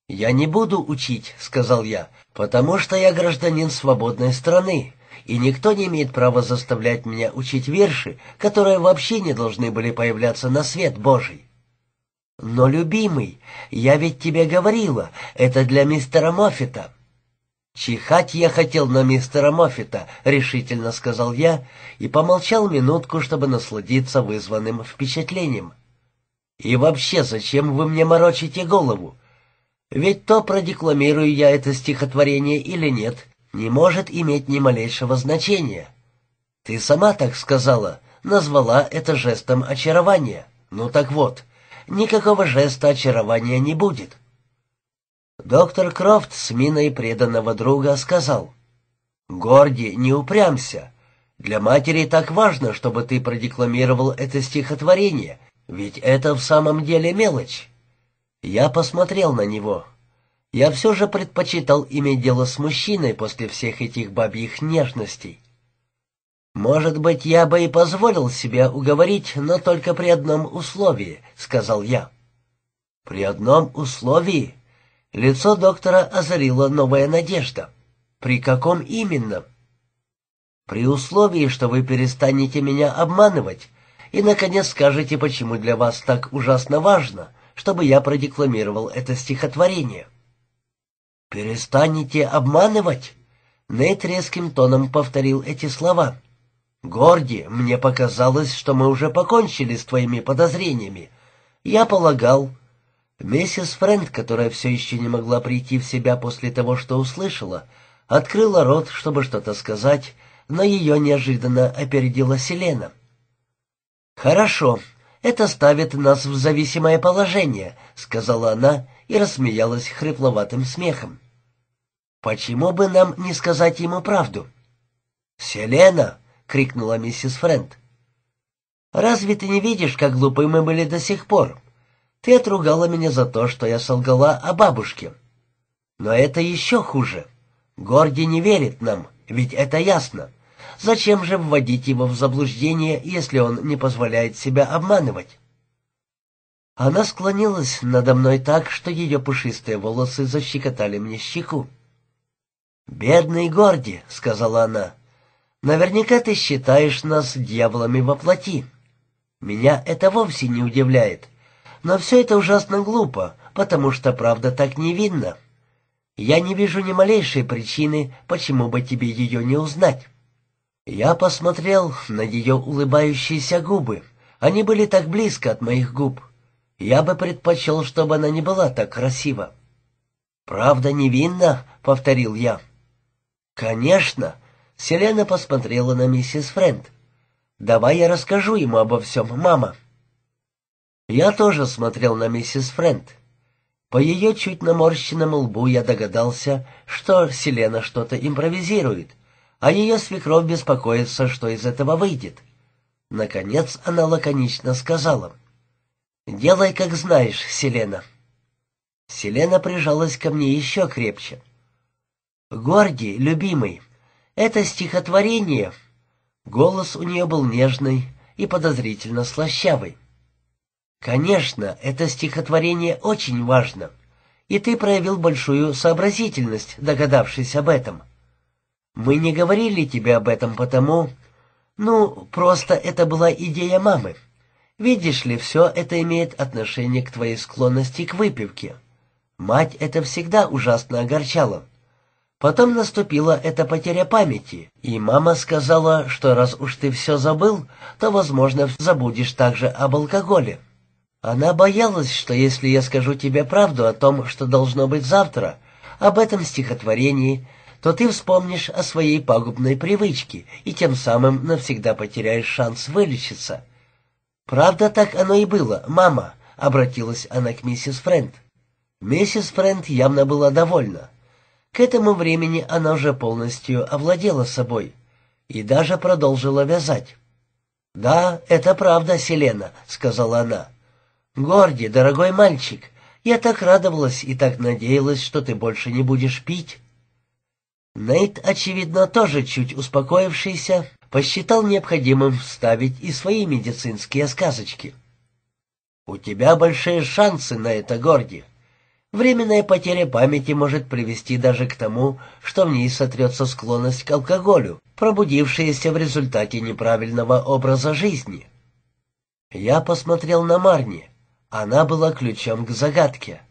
S1: «Я не буду учить», — сказал я, — «потому что я гражданин свободной страны, и никто не имеет права заставлять меня учить верши, которые вообще не должны были появляться на свет Божий. Но, любимый, я ведь тебе говорила, это для мистера Моффета. Чихать я хотел на мистера Моффета, решительно сказал я и помолчал минутку, чтобы насладиться вызванным впечатлением. И вообще, зачем вы мне морочите голову? Ведь то продекламирую я это стихотворение или нет, не может иметь ни малейшего значения. Ты сама так сказала, назвала это жестом очарования. Ну так вот, никакого жеста очарования не будет. Доктор Крофт с миной преданного друга сказал, «Горди, не упрямся. Для матери так важно, чтобы ты продекламировал это стихотворение, ведь это в самом деле мелочь». Я посмотрел на него. Я все же предпочитал иметь дело с мужчиной после всех этих бабьих нежностей. «Может быть, я бы и позволил себя уговорить, но только при одном условии», — сказал я. «При одном условии?» Лицо доктора озарила новая надежда. «При каком именно?» «При условии, что вы перестанете меня обманывать и, наконец, скажете, почему для вас так ужасно важно, чтобы я продекламировал это стихотворение». «Перестанете обманывать!» Нейт резким тоном повторил эти слова. «Горди, мне показалось, что мы уже покончили с твоими подозрениями. Я полагал...» Миссис Фрэнд, которая все еще не могла прийти в себя после того, что услышала, открыла рот, чтобы что-то сказать, но ее неожиданно опередила Селена. «Хорошо, это ставит нас в зависимое положение», — сказала она, и рассмеялась хрипловатым смехом. «Почему бы нам не сказать ему правду?» «Селена!» — крикнула миссис Фрэнд. «Разве ты не видишь, как глупы мы были до сих пор? Ты отругала меня за то, что я солгала о бабушке. Но это еще хуже. Горди не верит нам, ведь это ясно. Зачем же вводить его в заблуждение, если он не позволяет себя обманывать?» Она склонилась надо мной так, что ее пушистые волосы защекотали мне щеку. «Бедный Горди», — сказала она, — «наверняка ты считаешь нас дьяволами во плоти. Меня это вовсе не удивляет. Но все это ужасно глупо, потому что правда так не невинна. Я не вижу ни малейшей причины, почему бы тебе ее не узнать». Я посмотрел на ее улыбающиеся губы. Они были так близко от моих губ. Я бы предпочел, чтобы она не была так красива. «Правда невинна?» — повторил я. «Конечно!» — Селена посмотрела на миссис Фрэнд. «Давай я расскажу ему обо всем, мама». Я тоже смотрел на миссис Фрэнд. По ее чуть наморщенному лбу я догадался, что Селена что-то импровизирует, а ее свекровь беспокоится, что из этого выйдет. Наконец она лаконично сказала — «Делай, как знаешь, Селена». Селена прижалась ко мне еще крепче. «Горди, любимый, это стихотворение...» Голос у нее был нежный и подозрительно слащавый. «Конечно, это стихотворение очень важно, и ты проявил большую сообразительность, догадавшись об этом. Мы не говорили тебе об этом потому... Ну, просто это была идея мамы». Видишь ли, все это имеет отношение к твоей склонности к выпивке. Мать это всегда ужасно огорчала. Потом наступила эта потеря памяти, и мама сказала, что раз уж ты все забыл, то, возможно, забудешь также об алкоголе. Она боялась, что если я скажу тебе правду о том, что должно быть завтра, об этом стихотворении, то ты вспомнишь о своей пагубной привычке и тем самым навсегда потеряешь шанс вылечиться. «Правда, так оно и было, мама», — обратилась она к миссис Фрэнд. Миссис Фрэнд явно была довольна. К этому времени она уже полностью овладела собой и даже продолжила вязать. «Да, это правда, Селена», — сказала она. «Горди, дорогой мальчик, я так радовалась и так надеялась, что ты больше не будешь пить». Нейт, очевидно, тоже чуть успокоившийся, посчитал необходимым вставить и свои медицинские сказочки. «У тебя большие шансы на это, Горди. Временная потеря памяти может привести даже к тому, что в ней сотрется склонность к алкоголю, пробудившаяся в результате неправильного образа жизни». Я посмотрел на Марни. Она была ключом к загадке.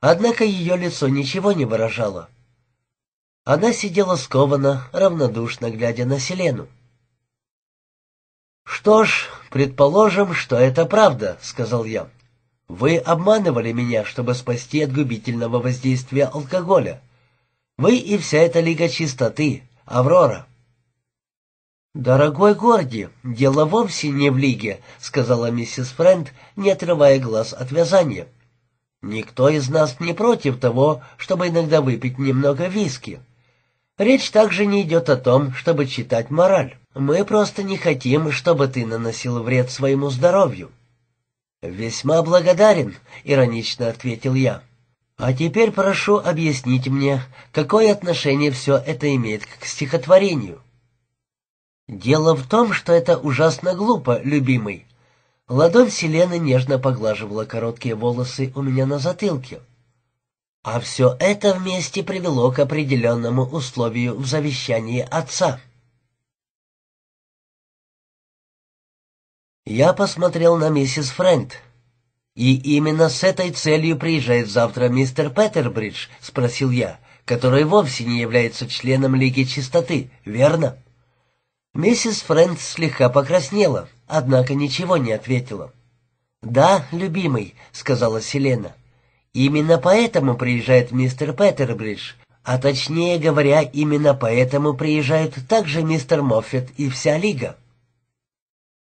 S1: Однако ее лицо ничего не выражало. Она сидела скованно, равнодушно глядя на Селену. «Что ж, предположим, что это правда», — сказал я. «Вы обманывали меня, чтобы спасти от губительного воздействия алкоголя. Вы и вся эта лига чистоты, Аврора». «Дорогой Горди, дело вовсе не в лиге», — сказала миссис Фрэнд, не отрывая глаз от вязания. «Никто из нас не против того, чтобы иногда выпить немного виски. Речь также не идет о том, чтобы читать мораль». Мы просто не хотим, чтобы ты наносил вред своему здоровью». «Весьма благодарен», — иронично ответил я. «А теперь прошу объяснить мне, какое отношение все это имеет к стихотворению». «Дело в том, что это ужасно глупо, любимый». Ладонь Селены нежно поглаживала короткие волосы у меня на затылке. А все это вместе привело к определенному условию в завещании отца. Я посмотрел на миссис Фрэнд. «И именно с этой целью приезжает завтра мистер Петербридж?» — спросил я, который вовсе не является членом Лиги Чистоты, верно? Миссис Фрэнд слегка покраснела, однако ничего не ответила. «Да, любимый», — сказала Селена. «Именно поэтому приезжает мистер Петербридж, а точнее говоря, именно поэтому приезжают также мистер Моффет и вся Лига»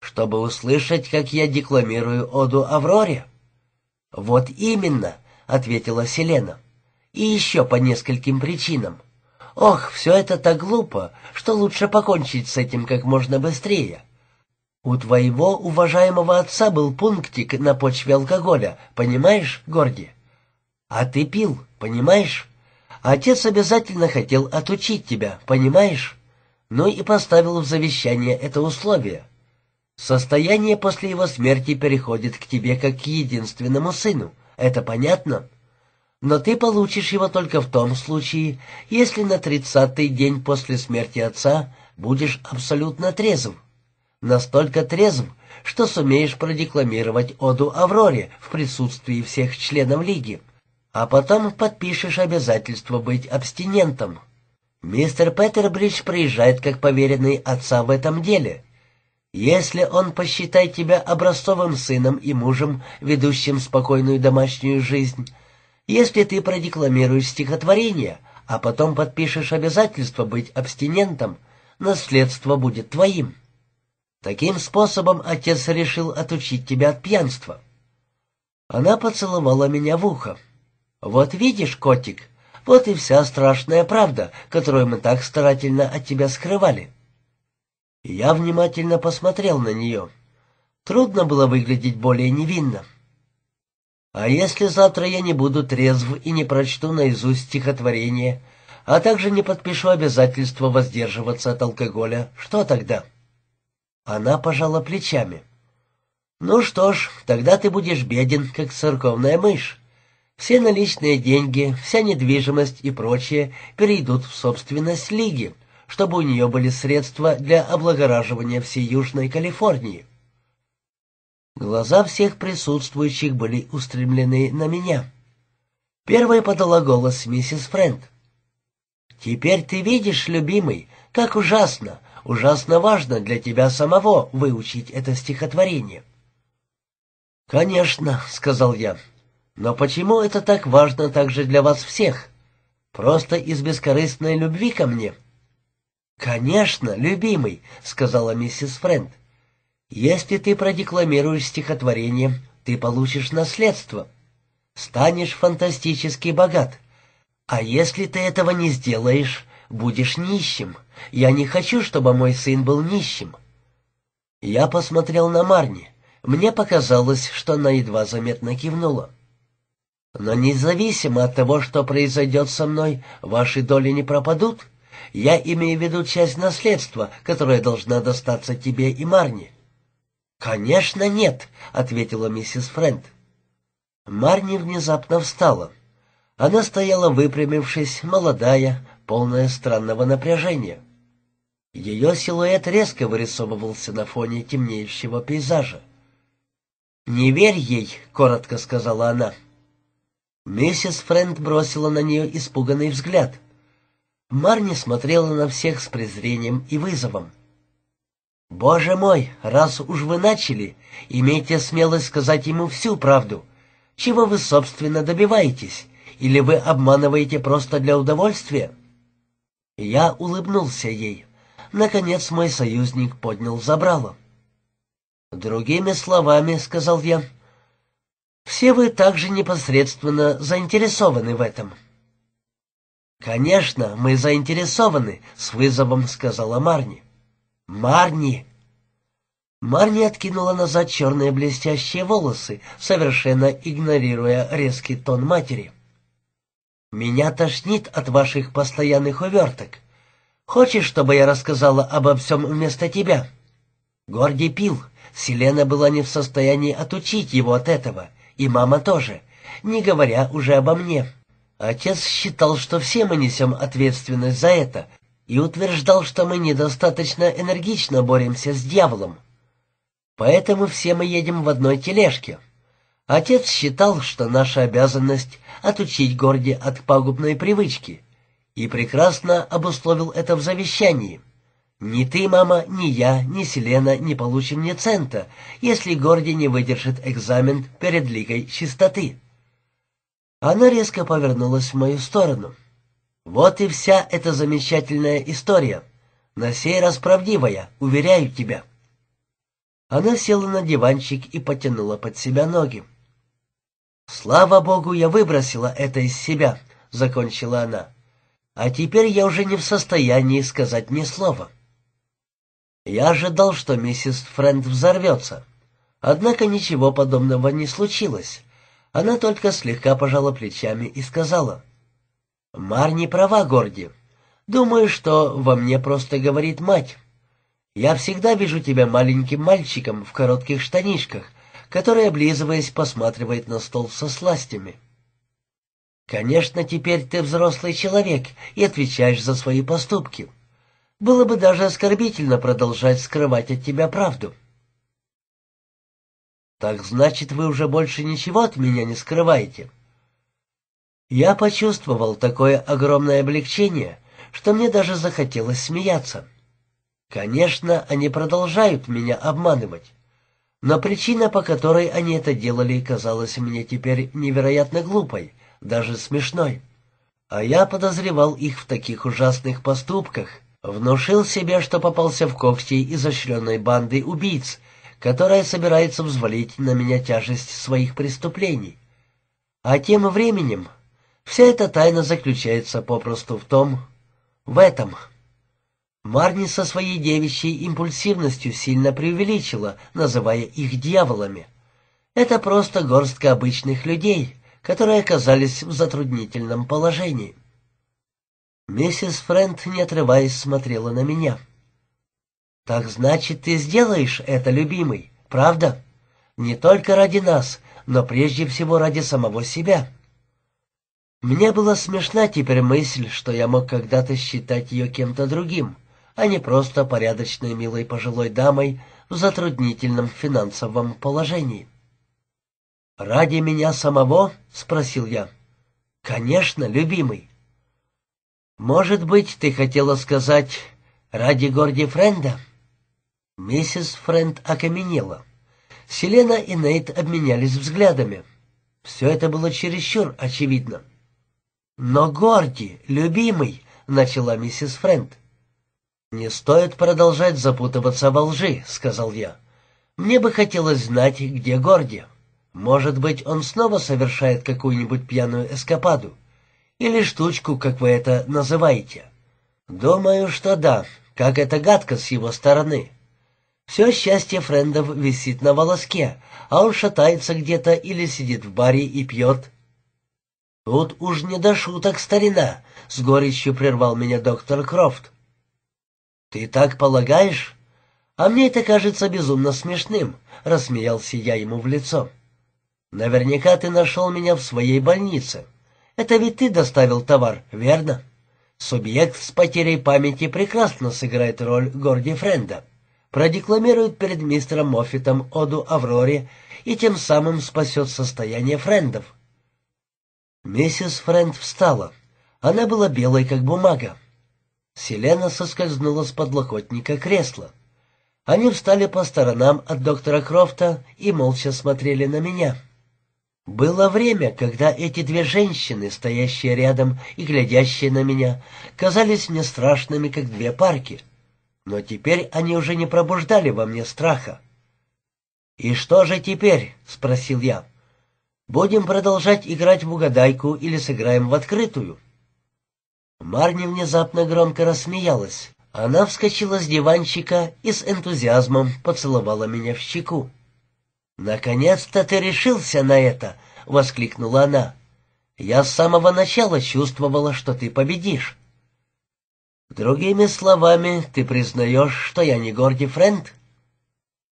S1: чтобы услышать, как я декламирую оду Авроре?» «Вот именно», — ответила Селена. «И еще по нескольким причинам. Ох, все это так глупо, что лучше покончить с этим как можно быстрее. У твоего уважаемого отца был пунктик на почве алкоголя, понимаешь, Горди? А ты пил, понимаешь? Отец обязательно хотел отучить тебя, понимаешь? Ну и поставил в завещание это условие». Состояние после его смерти переходит к тебе как к единственному сыну. Это понятно? Но ты получишь его только в том случае, если на тридцатый день после смерти отца будешь абсолютно трезв. Настолько трезв, что сумеешь продекламировать оду Авроре в присутствии всех членов Лиги, а потом подпишешь обязательство быть абстинентом. Мистер Петербридж приезжает как поверенный отца в этом деле, если он посчитает тебя образцовым сыном и мужем, ведущим спокойную домашнюю жизнь, если ты продекламируешь стихотворение, а потом подпишешь обязательство быть абстинентом, наследство будет твоим. Таким способом отец решил отучить тебя от пьянства. Она поцеловала меня в ухо. «Вот видишь, котик, вот и вся страшная правда, которую мы так старательно от тебя скрывали». Я внимательно посмотрел на нее. Трудно было выглядеть более невинно. А если завтра я не буду трезв и не прочту наизусть стихотворение, а также не подпишу обязательство воздерживаться от алкоголя, что тогда? Она пожала плечами. Ну что ж, тогда ты будешь беден, как церковная мышь. Все наличные деньги, вся недвижимость и прочее перейдут в собственность лиги чтобы у нее были средства для облагораживания всей Южной Калифорнии. Глаза всех присутствующих были устремлены на меня. Первой подала голос миссис Фрэнд. «Теперь ты видишь, любимый, как ужасно, ужасно важно для тебя самого выучить это стихотворение». «Конечно», — сказал я, — «но почему это так важно также для вас всех? Просто из бескорыстной любви ко мне». «Конечно, любимый», — сказала миссис Фрэнд. «Если ты продекламируешь стихотворение, ты получишь наследство. Станешь фантастически богат. А если ты этого не сделаешь, будешь нищим. Я не хочу, чтобы мой сын был нищим». Я посмотрел на Марни. Мне показалось, что она едва заметно кивнула. «Но независимо от того, что произойдет со мной, ваши доли не пропадут?» Я имею в виду часть наследства, которая должна достаться тебе и Марни. «Конечно нет», — ответила миссис Фрэнд. Марни внезапно встала. Она стояла выпрямившись, молодая, полная странного напряжения. Ее силуэт резко вырисовывался на фоне темнеющего пейзажа. «Не верь ей», — коротко сказала она. Миссис Фрэнд бросила на нее испуганный взгляд — Марни смотрела на всех с презрением и вызовом. «Боже мой, раз уж вы начали, имейте смелость сказать ему всю правду. Чего вы, собственно, добиваетесь? Или вы обманываете просто для удовольствия?» Я улыбнулся ей. Наконец мой союзник поднял забрало. «Другими словами», — сказал я, — «все вы также непосредственно заинтересованы в этом». «Конечно, мы заинтересованы», — с вызовом сказала Марни. «Марни!» Марни откинула назад черные блестящие волосы, совершенно игнорируя резкий тон матери. «Меня тошнит от ваших постоянных уверток. Хочешь, чтобы я рассказала обо всем вместо тебя?» Горди пил. Селена была не в состоянии отучить его от этого, и мама тоже, не говоря уже обо мне. Отец считал, что все мы несем ответственность за это, и утверждал, что мы недостаточно энергично боремся с дьяволом. Поэтому все мы едем в одной тележке. Отец считал, что наша обязанность — отучить Горди от пагубной привычки, и прекрасно обусловил это в завещании. Ни ты, мама, ни я, ни Селена не получим ни цента, если Горди не выдержит экзамен перед Лигой Чистоты. Она резко повернулась в мою сторону. «Вот и вся эта замечательная история. На сей раз правдивая, уверяю тебя». Она села на диванчик и потянула под себя ноги. «Слава богу, я выбросила это из себя», — закончила она. «А теперь я уже не в состоянии сказать ни слова». Я ожидал, что миссис Фрэнд взорвется. Однако ничего подобного не случилось. Она только слегка пожала плечами и сказала. «Мар не права, Горди. Думаю, что во мне просто говорит мать. Я всегда вижу тебя маленьким мальчиком в коротких штанишках, который, облизываясь, посматривает на стол со сластями. Конечно, теперь ты взрослый человек и отвечаешь за свои поступки. Было бы даже оскорбительно продолжать скрывать от тебя правду. «Так значит, вы уже больше ничего от меня не скрываете?» Я почувствовал такое огромное облегчение, что мне даже захотелось смеяться. Конечно, они продолжают меня обманывать, но причина, по которой они это делали, казалась мне теперь невероятно глупой, даже смешной. А я подозревал их в таких ужасных поступках, внушил себе, что попался в когти изощренной банды убийц, которая собирается взвалить на меня тяжесть своих преступлений. А тем временем вся эта тайна заключается попросту в том, в этом. Марни со своей девичьей импульсивностью сильно преувеличила, называя их дьяволами. Это просто горстка обычных людей, которые оказались в затруднительном положении. Миссис Френд не отрываясь, смотрела на меня. — «Так значит, ты сделаешь это, любимый, правда? Не только ради нас, но прежде всего ради самого себя». Мне была смешна теперь мысль, что я мог когда-то считать ее кем-то другим, а не просто порядочной милой пожилой дамой в затруднительном финансовом положении. «Ради меня самого?» — спросил я. «Конечно, любимый». «Может быть, ты хотела сказать, ради Горди Френда?» Миссис Фрэнд окаменела. Селена и Нейт обменялись взглядами. Все это было чересчур очевидно. «Но Горди, любимый!» — начала миссис Фрэнд. «Не стоит продолжать запутываться во лжи», — сказал я. «Мне бы хотелось знать, где Горди. Может быть, он снова совершает какую-нибудь пьяную эскападу? Или штучку, как вы это называете?» «Думаю, что да. Как это гадко с его стороны. Все счастье френдов висит на волоске, а он шатается где-то или сидит в баре и пьет. Вот уж не до шуток, старина!» — с горечью прервал меня доктор Крофт. «Ты так полагаешь? А мне это кажется безумно смешным», — рассмеялся я ему в лицо. «Наверняка ты нашел меня в своей больнице. Это ведь ты доставил товар, верно?» Субъект с потерей памяти прекрасно сыграет роль Горди Френда продекламирует перед мистером Моффитом оду Авроре и тем самым спасет состояние френдов. Миссис Френд встала. Она была белой, как бумага. Селена соскользнула с подлокотника кресла. Они встали по сторонам от доктора Крофта и молча смотрели на меня. Было время, когда эти две женщины, стоящие рядом и глядящие на меня, казались мне страшными, как две парки — но теперь они уже не пробуждали во мне страха. «И что же теперь?» — спросил я. «Будем продолжать играть в угадайку или сыграем в открытую?» Марни внезапно громко рассмеялась. Она вскочила с диванчика и с энтузиазмом поцеловала меня в щеку. «Наконец-то ты решился на это!» — воскликнула она. «Я с самого начала чувствовала, что ты победишь». Другими словами, ты признаешь, что я не Горди Френд?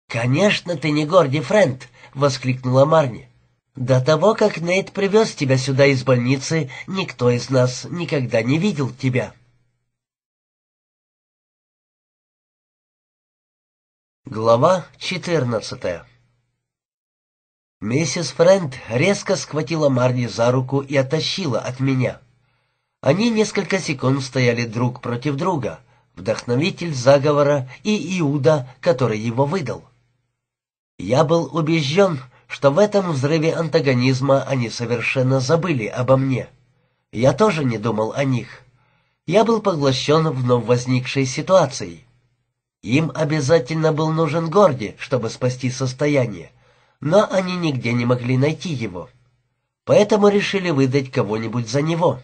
S1: Конечно, ты не Горди Френд, воскликнула Марни. До того, как Нейт привез тебя сюда из больницы, никто из нас никогда не видел тебя. Глава четырнадцатая. Миссис Френд резко схватила Марни за руку и оттащила от меня. Они несколько секунд стояли друг против друга, вдохновитель заговора и Иуда, который его выдал. Я был убежден, что в этом взрыве антагонизма они совершенно забыли обо мне. Я тоже не думал о них. Я был поглощен вновь возникшей ситуацией. Им обязательно был нужен Горди, чтобы спасти состояние, но они нигде не могли найти его. Поэтому решили выдать кого-нибудь за него.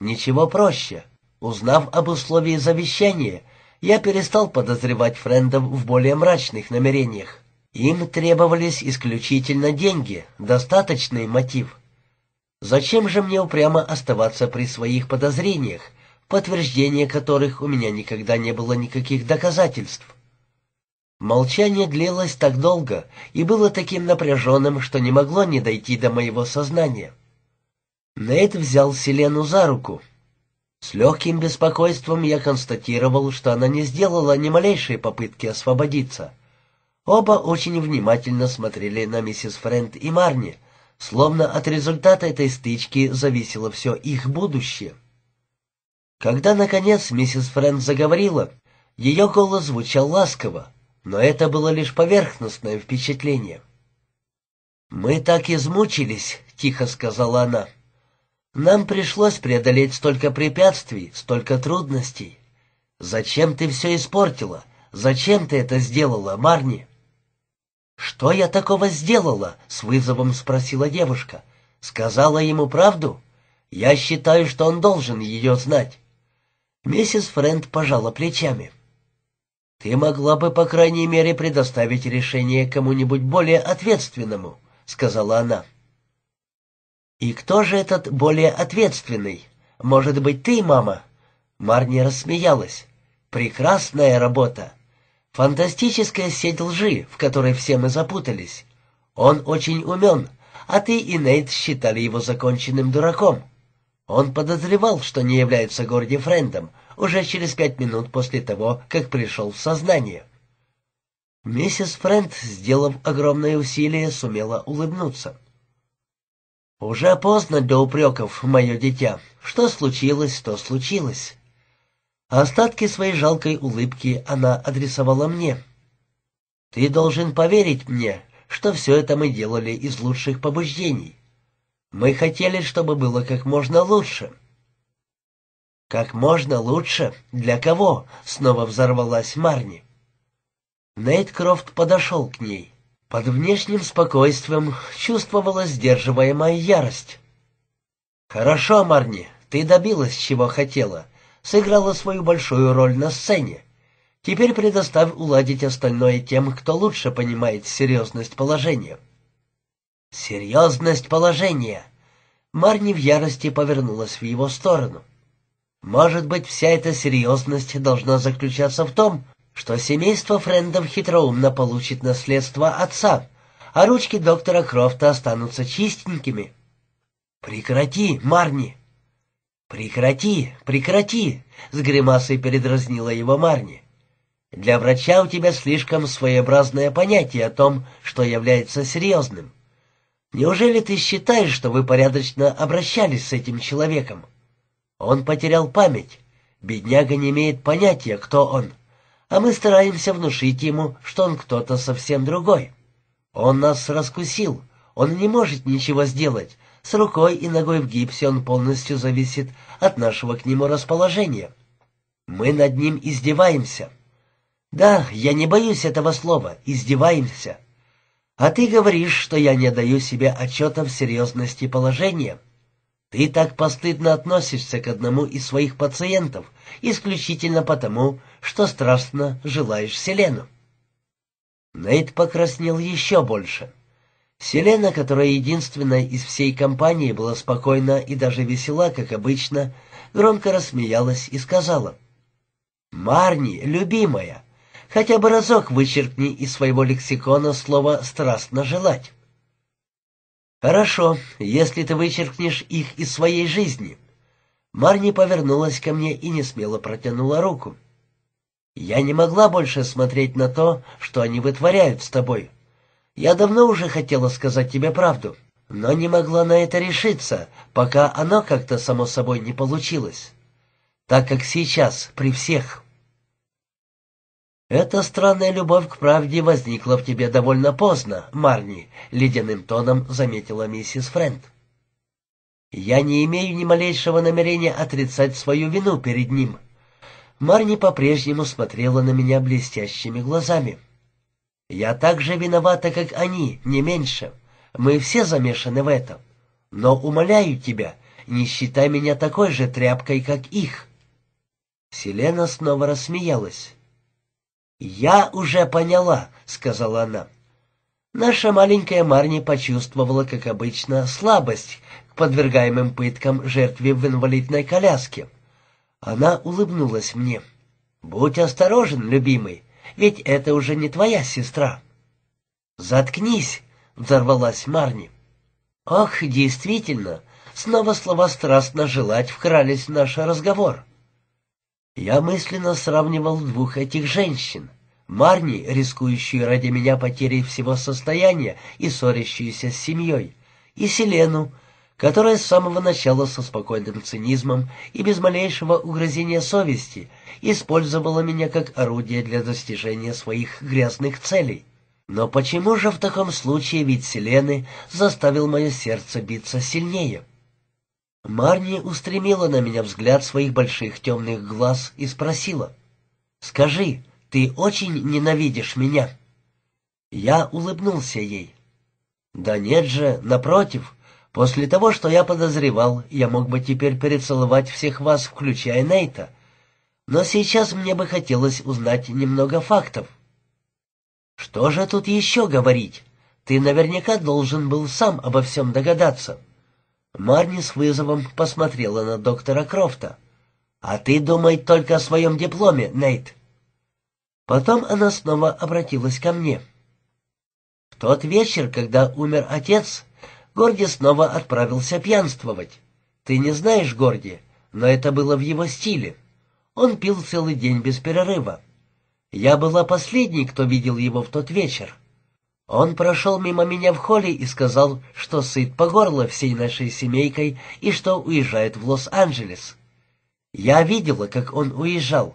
S1: Ничего проще. Узнав об условии завещания, я перестал подозревать френдов в более мрачных намерениях. Им требовались исключительно деньги, достаточный мотив. Зачем же мне упрямо оставаться при своих подозрениях, подтверждение которых у меня никогда не было никаких доказательств? Молчание длилось так долго и было таким напряженным, что не могло не дойти до моего сознания. Нейт взял Селену за руку. С легким беспокойством я констатировал, что она не сделала ни малейшей попытки освободиться. Оба очень внимательно смотрели на миссис Фрэнд и Марни, словно от результата этой стычки зависело все их будущее. Когда, наконец, миссис Фрэнд заговорила, ее голос звучал ласково, но это было лишь поверхностное впечатление. «Мы так измучились», — тихо сказала она. Нам пришлось преодолеть столько препятствий, столько трудностей. Зачем ты все испортила? Зачем ты это сделала, Марни?» «Что я такого сделала?» — с вызовом спросила девушка. «Сказала ему правду? Я считаю, что он должен ее знать». Миссис Френд пожала плечами. «Ты могла бы, по крайней мере, предоставить решение кому-нибудь более ответственному», — сказала она. «И кто же этот более ответственный? Может быть, ты, мама?» Марни рассмеялась. «Прекрасная работа! Фантастическая сеть лжи, в которой все мы запутались. Он очень умен, а ты и Нейт считали его законченным дураком. Он подозревал, что не является Горди Френдом, уже через пять минут после того, как пришел в сознание». Миссис Френд, сделав огромное усилие, сумела улыбнуться. Уже поздно для упреков, мое дитя. Что случилось, то случилось. Остатки своей жалкой улыбки она адресовала мне. Ты должен поверить мне, что все это мы делали из лучших побуждений. Мы хотели, чтобы было как можно лучше. Как можно лучше? Для кого? Снова взорвалась Марни. Нейт Крофт подошел к ней. Под внешним спокойствием чувствовалась сдерживаемая ярость. «Хорошо, Марни, ты добилась, чего хотела. Сыграла свою большую роль на сцене. Теперь предоставь уладить остальное тем, кто лучше понимает серьезность положения». «Серьезность положения!» Марни в ярости повернулась в его сторону. «Может быть, вся эта серьезность должна заключаться в том, что семейство Френдов хитроумно получит наследство отца, а ручки доктора Крофта останутся чистенькими. «Прекрати, Марни!» «Прекрати, прекрати!» — с гримасой передразнила его Марни. «Для врача у тебя слишком своеобразное понятие о том, что является серьезным. Неужели ты считаешь, что вы порядочно обращались с этим человеком? Он потерял память. Бедняга не имеет понятия, кто он» а мы стараемся внушить ему, что он кто-то совсем другой. Он нас раскусил, он не может ничего сделать, с рукой и ногой в гипсе он полностью зависит от нашего к нему расположения. Мы над ним издеваемся. Да, я не боюсь этого слова «издеваемся». А ты говоришь, что я не даю себе отчета в серьезности положения. Ты так постыдно относишься к одному из своих пациентов, исключительно потому, что страстно желаешь Селену». Нейт покраснел еще больше. Селена, которая единственная из всей компании была спокойна и даже весела, как обычно, громко рассмеялась и сказала. «Марни, любимая, хотя бы разок вычеркни из своего лексикона слово «страстно желать». «Хорошо, если ты вычеркнешь их из своей жизни». Марни повернулась ко мне и несмело протянула руку. Я не могла больше смотреть на то, что они вытворяют с тобой. Я давно уже хотела сказать тебе правду, но не могла на это решиться, пока оно как-то само собой не получилось. Так как сейчас, при всех. Эта странная любовь к правде возникла в тебе довольно поздно, Марни, ледяным тоном заметила миссис Фрэнд. Я не имею ни малейшего намерения отрицать свою вину перед ним, — Марни по-прежнему смотрела на меня блестящими глазами. «Я так же виновата, как они, не меньше. Мы все замешаны в этом. Но, умоляю тебя, не считай меня такой же тряпкой, как их». Селена снова рассмеялась. «Я уже поняла», — сказала она. Наша маленькая Марни почувствовала, как обычно, слабость к подвергаемым пыткам жертве в инвалидной коляске — она улыбнулась мне. «Будь осторожен, любимый, ведь это уже не твоя сестра». «Заткнись!» — взорвалась Марни. «Ах, действительно!» — снова слова страстно желать вкрались в наш разговор. Я мысленно сравнивал двух этих женщин. Марни, рискующую ради меня потерей всего состояния и ссорящуюся с семьей, и Селену, которая с самого начала со спокойным цинизмом и без малейшего угрозения совести использовала меня как орудие для достижения своих грязных целей. Но почему же в таком случае вид Селены заставил мое сердце биться сильнее? Марни устремила на меня взгляд своих больших темных глаз и спросила, «Скажи, ты очень ненавидишь меня?» Я улыбнулся ей. «Да нет же, напротив, После того, что я подозревал, я мог бы теперь перецеловать всех вас, включая Нейта. Но сейчас мне бы хотелось узнать немного фактов. Что же тут еще говорить? Ты наверняка должен был сам обо всем догадаться. Марни с вызовом посмотрела на доктора Крофта. «А ты думай только о своем дипломе, Нейт!» Потом она снова обратилась ко мне. «В тот вечер, когда умер отец, Горди снова отправился пьянствовать. Ты не знаешь Горди, но это было в его стиле. Он пил целый день без перерыва. Я была последней, кто видел его в тот вечер. Он прошел мимо меня в холле и сказал, что сыт по горло всей нашей семейкой и что уезжает в Лос-Анджелес. Я видела, как он уезжал.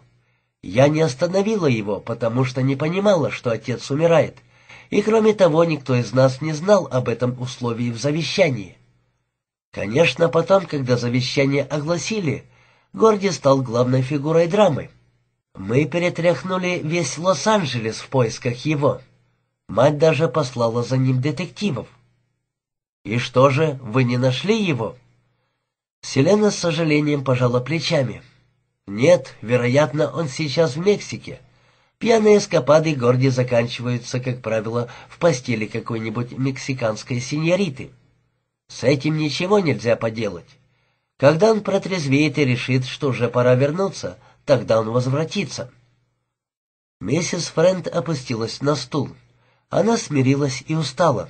S1: Я не остановила его, потому что не понимала, что отец умирает — и кроме того, никто из нас не знал об этом условии в завещании. Конечно, потом, когда завещание огласили, Горди стал главной фигурой драмы. Мы перетряхнули весь Лос-Анджелес в поисках его. Мать даже послала за ним детективов. «И что же, вы не нашли его?» Селена с сожалением пожала плечами. «Нет, вероятно, он сейчас в Мексике. Пьяные эскапады Горди заканчиваются, как правило, в постели какой-нибудь мексиканской синьориты. С этим ничего нельзя поделать. Когда он протрезвеет и решит, что уже пора вернуться, тогда он возвратится. Миссис Фрэнд опустилась на стул. Она смирилась и устала.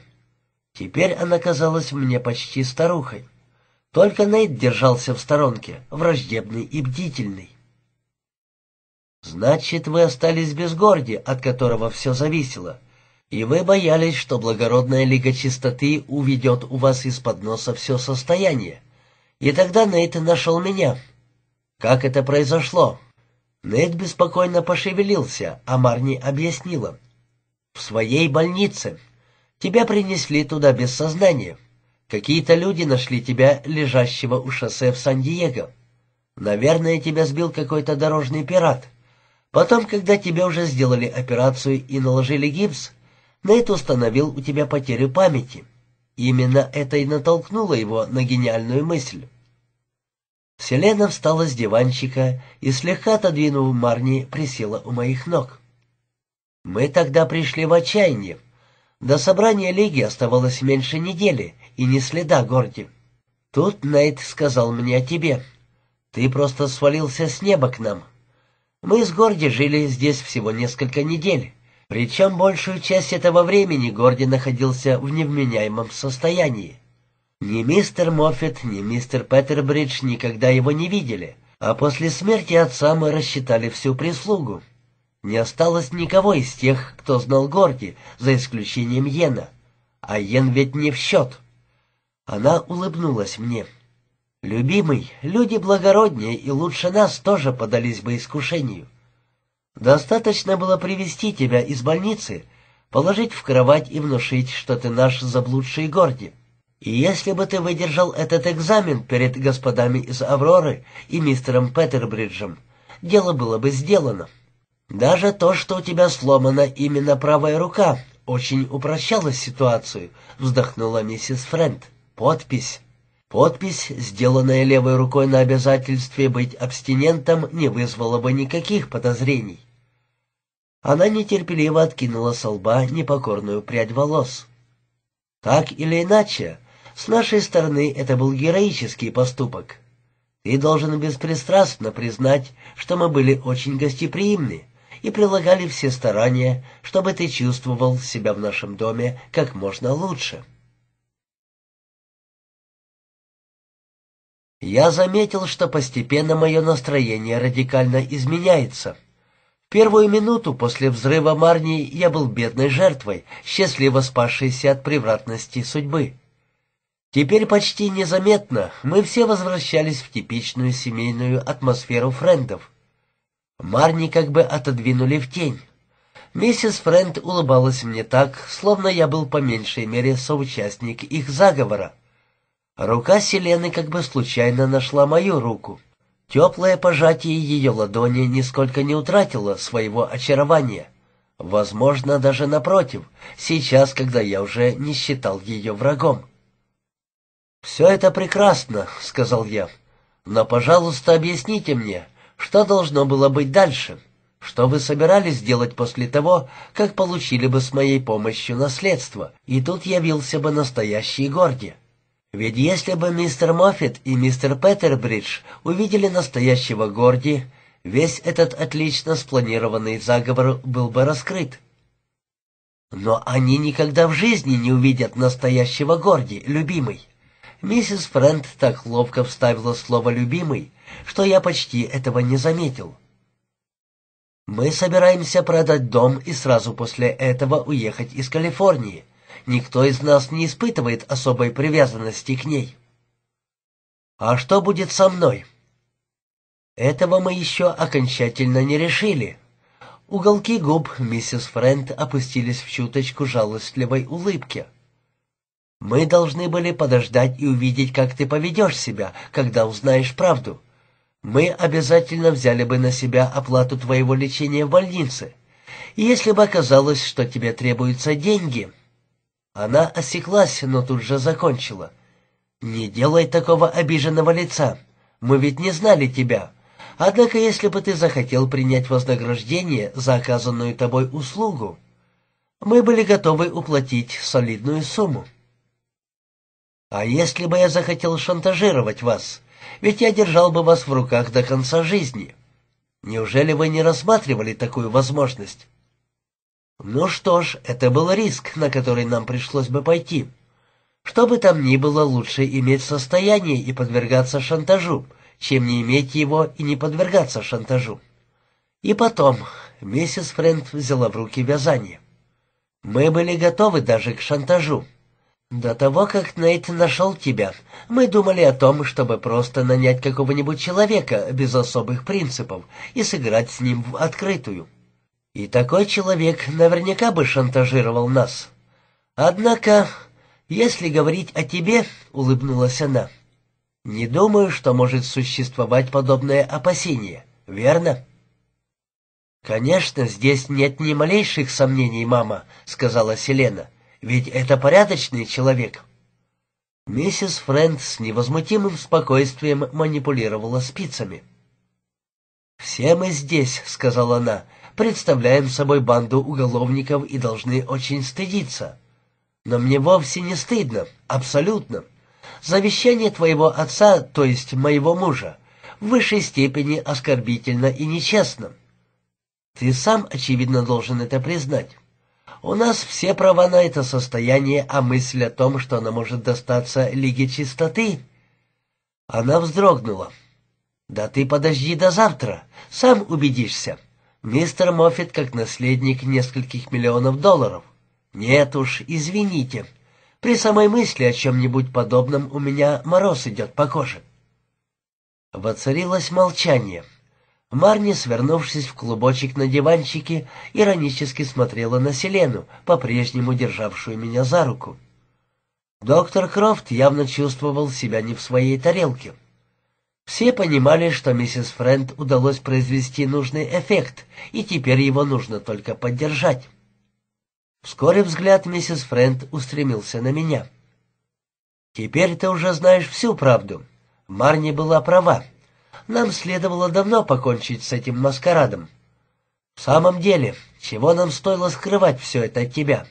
S1: Теперь она казалась мне почти старухой. Только Нейт держался в сторонке, враждебный и бдительный. Значит, вы остались без горди, от которого все зависело. И вы боялись, что благородная лига чистоты уведет у вас из-под носа все состояние. И тогда Нейт нашел меня. Как это произошло? Нейт беспокойно пошевелился, а Марни объяснила. В своей больнице. Тебя принесли туда без сознания. Какие-то люди нашли тебя, лежащего у шоссе в Сан-Диего. Наверное, тебя сбил какой-то дорожный пират. Потом, когда тебе уже сделали операцию и наложили гипс, Нейт установил у тебя потерю памяти. Именно это и натолкнуло его на гениальную мысль. Селена встала с диванчика и, слегка отодвинув Марни, присела у моих ног. Мы тогда пришли в отчаяние. До собрания Лиги оставалось меньше недели, и ни следа Горди. Тут Нейт сказал мне о тебе. Ты просто свалился с неба к нам, мы с Горди жили здесь всего несколько недель, причем большую часть этого времени Горди находился в невменяемом состоянии. Ни мистер Моффит, ни мистер Петербридж никогда его не видели, а после смерти отца мы рассчитали всю прислугу. Не осталось никого из тех, кто знал Горди, за исключением Йена. А Йен ведь не в счет. Она улыбнулась мне. — Любимый, люди благороднее и лучше нас тоже подались бы искушению. Достаточно было привести тебя из больницы, положить в кровать и внушить, что ты наш заблудший горди. И если бы ты выдержал этот экзамен перед господами из Авроры и мистером Петербриджем, дело было бы сделано. Даже то, что у тебя сломана именно правая рука, очень упрощало ситуацию, вздохнула миссис Фрэнд. Подпись. Подпись, сделанная левой рукой на обязательстве быть абстинентом, не вызвала бы никаких подозрений. Она нетерпеливо откинула со лба непокорную прядь волос. «Так или иначе, с нашей стороны это был героический поступок. Ты должен беспристрастно признать, что мы были очень гостеприимны и прилагали все старания, чтобы ты чувствовал себя в нашем доме как можно лучше». Я заметил, что постепенно мое настроение радикально изменяется. В первую минуту после взрыва Марни я был бедной жертвой, счастливо спасшейся от превратности судьбы. Теперь почти незаметно мы все возвращались в типичную семейную атмосферу френдов. Марни как бы отодвинули в тень. Миссис Френд улыбалась мне так, словно я был по меньшей мере соучастник их заговора. Рука Селены как бы случайно нашла мою руку. Теплое пожатие ее ладони нисколько не утратило своего очарования. Возможно, даже напротив, сейчас, когда я уже не считал ее врагом. «Все это прекрасно», — сказал я. «Но, пожалуйста, объясните мне, что должно было быть дальше? Что вы собирались делать после того, как получили бы с моей помощью наследство, и тут явился бы настоящий Горди?» Ведь если бы мистер Моффит и мистер Петербридж увидели настоящего Горди, весь этот отлично спланированный заговор был бы раскрыт. Но они никогда в жизни не увидят настоящего Горди, любимый. Миссис Фрэнд так ловко вставила слово «любимый», что я почти этого не заметил. Мы собираемся продать дом и сразу после этого уехать из Калифорнии никто из нас не испытывает особой привязанности к ней. А что будет со мной? Этого мы еще окончательно не решили. Уголки губ миссис Фрэнд опустились в чуточку жалостливой улыбки. Мы должны были подождать и увидеть, как ты поведешь себя, когда узнаешь правду. Мы обязательно взяли бы на себя оплату твоего лечения в больнице. И если бы оказалось, что тебе требуются деньги, она осеклась, но тут же закончила. «Не делай такого обиженного лица. Мы ведь не знали тебя. Однако, если бы ты захотел принять вознаграждение за оказанную тобой услугу, мы были готовы уплатить солидную сумму». «А если бы я захотел шантажировать вас? Ведь я держал бы вас в руках до конца жизни. Неужели вы не рассматривали такую возможность?» Ну что ж, это был риск, на который нам пришлось бы пойти. Что бы там ни было, лучше иметь состояние и подвергаться шантажу, чем не иметь его и не подвергаться шантажу. И потом миссис Фрэнд взяла в руки вязание. Мы были готовы даже к шантажу. До того, как Нейт нашел тебя, мы думали о том, чтобы просто нанять какого-нибудь человека без особых принципов и сыграть с ним в открытую. И такой человек наверняка бы шантажировал нас. Однако, если говорить о тебе, — улыбнулась она, — не думаю, что может существовать подобное опасение, верно? «Конечно, здесь нет ни малейших сомнений, мама», — сказала Селена, — «ведь это порядочный человек». Миссис Фрэнд с невозмутимым спокойствием манипулировала спицами. «Все мы здесь», — сказала она, — представляем собой банду уголовников и должны очень стыдиться. Но мне вовсе не стыдно, абсолютно. Завещание твоего отца, то есть моего мужа, в высшей степени оскорбительно и нечестно. Ты сам, очевидно, должен это признать. У нас все права на это состояние, а мысль о том, что она может достаться Лиге Чистоты... Она вздрогнула. «Да ты подожди до завтра, сам убедишься». Мистер Моффит как наследник нескольких миллионов долларов. Нет уж, извините. При самой мысли о чем-нибудь подобном у меня мороз идет по коже. Воцарилось молчание. Марни, свернувшись в клубочек на диванчике, иронически смотрела на Селену, по-прежнему державшую меня за руку. Доктор Крофт явно чувствовал себя не в своей тарелке. Все понимали, что миссис Фрэнд удалось произвести нужный эффект, и теперь его нужно только поддержать. Вскоре взгляд миссис Фрэнд устремился на меня. «Теперь ты уже знаешь всю правду. Марни была права. Нам следовало давно покончить с этим маскарадом. В самом деле, чего нам стоило скрывать все это от тебя?»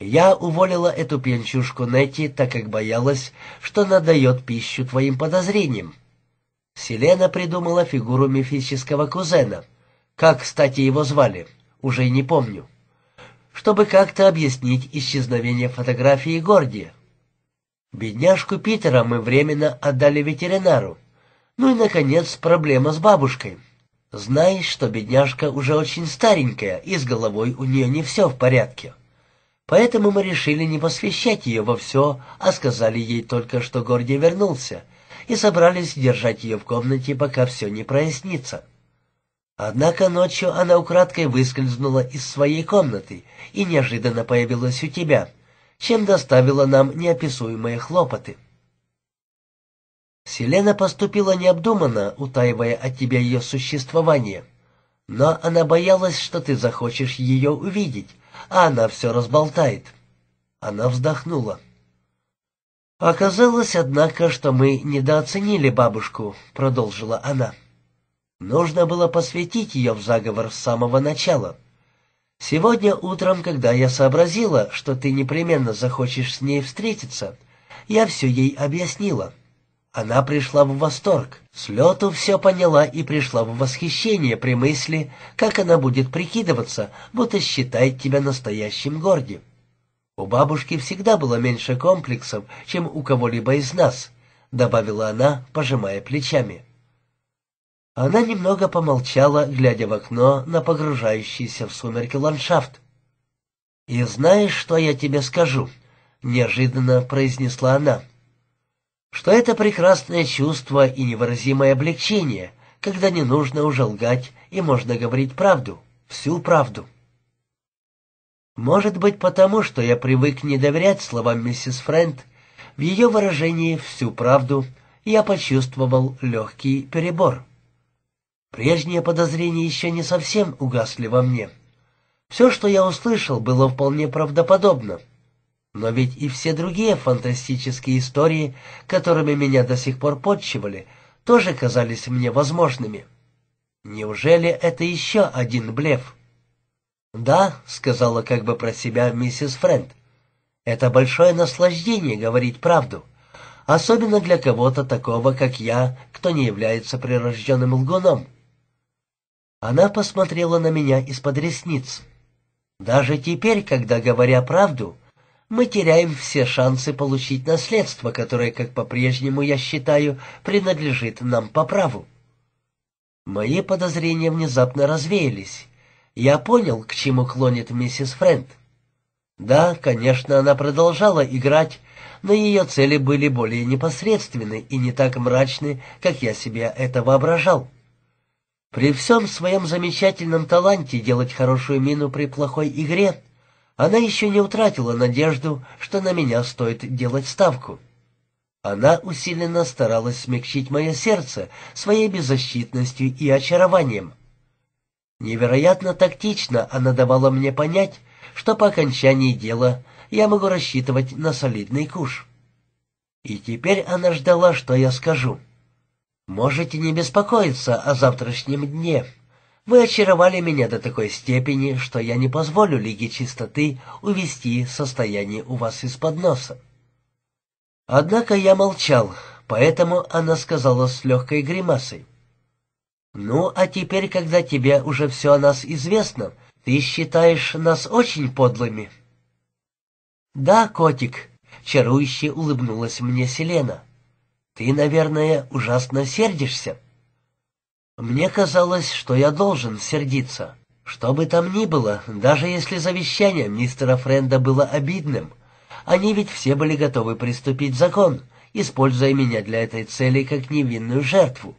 S1: Я уволила эту пьянчушку Нетти, так как боялась, что она дает пищу твоим подозрениям. Селена придумала фигуру мифического кузена. Как, кстати, его звали? Уже не помню. Чтобы как-то объяснить исчезновение фотографии Гордия. Бедняжку Питера мы временно отдали ветеринару. Ну и, наконец, проблема с бабушкой. Знаешь, что бедняжка уже очень старенькая, и с головой у нее не все в порядке. Поэтому мы решили не посвящать ее во все, а сказали ей только, что Гордий вернулся — и собрались держать ее в комнате, пока все не прояснится. Однако ночью она украдкой выскользнула из своей комнаты и неожиданно появилась у тебя, чем доставила нам неописуемые хлопоты. Селена поступила необдуманно, утаивая от тебя ее существование. Но она боялась, что ты захочешь ее увидеть, а она все разболтает. Она вздохнула. «Оказалось, однако, что мы недооценили бабушку», — продолжила она. «Нужно было посвятить ее в заговор с самого начала. Сегодня утром, когда я сообразила, что ты непременно захочешь с ней встретиться, я все ей объяснила. Она пришла в восторг, с лету все поняла и пришла в восхищение при мысли, как она будет прикидываться, будто считает тебя настоящим гордим. «У бабушки всегда было меньше комплексов, чем у кого-либо из нас», — добавила она, пожимая плечами. Она немного помолчала, глядя в окно на погружающийся в сумерки ландшафт. «И знаешь, что я тебе скажу?» — неожиданно произнесла она. «Что это прекрасное чувство и невыразимое облегчение, когда не нужно уже лгать и можно говорить правду, всю правду». Может быть, потому что я привык не доверять словам миссис Фрэнд. В ее выражении всю правду я почувствовал легкий перебор. Прежние подозрения еще не совсем угасли во мне. Все, что я услышал, было вполне правдоподобно. Но ведь и все другие фантастические истории, которыми меня до сих пор подчивали, тоже казались мне возможными. Неужели это еще один блеф? «Да», — сказала как бы про себя миссис Фрэнд, — «это большое наслаждение говорить правду, особенно для кого-то такого, как я, кто не является прирожденным лгуном». Она посмотрела на меня из-под ресниц. «Даже теперь, когда, говоря правду, мы теряем все шансы получить наследство, которое, как по-прежнему я считаю, принадлежит нам по праву». Мои подозрения внезапно развеялись, я понял, к чему клонит миссис Фрэнд. Да, конечно, она продолжала играть, но ее цели были более непосредственны и не так мрачны, как я себе это воображал. При всем своем замечательном таланте делать хорошую мину при плохой игре, она еще не утратила надежду, что на меня стоит делать ставку. Она усиленно старалась смягчить мое сердце своей беззащитностью и очарованием. Невероятно тактично она давала мне понять, что по окончании дела я могу рассчитывать на солидный куш. И теперь она ждала, что я скажу. «Можете не беспокоиться о завтрашнем дне. Вы очаровали меня до такой степени, что я не позволю Лиге Чистоты увести состояние у вас из-под носа». Однако я молчал, поэтому она сказала с легкой гримасой. «Ну, а теперь, когда тебе уже все о нас известно, ты считаешь нас очень подлыми?» «Да, котик», — чарующе улыбнулась мне Селена. «Ты, наверное, ужасно сердишься». «Мне казалось, что я должен сердиться. Что бы там ни было, даже если завещание мистера Френда было обидным, они ведь все были готовы приступить закон, используя меня для этой цели как невинную жертву.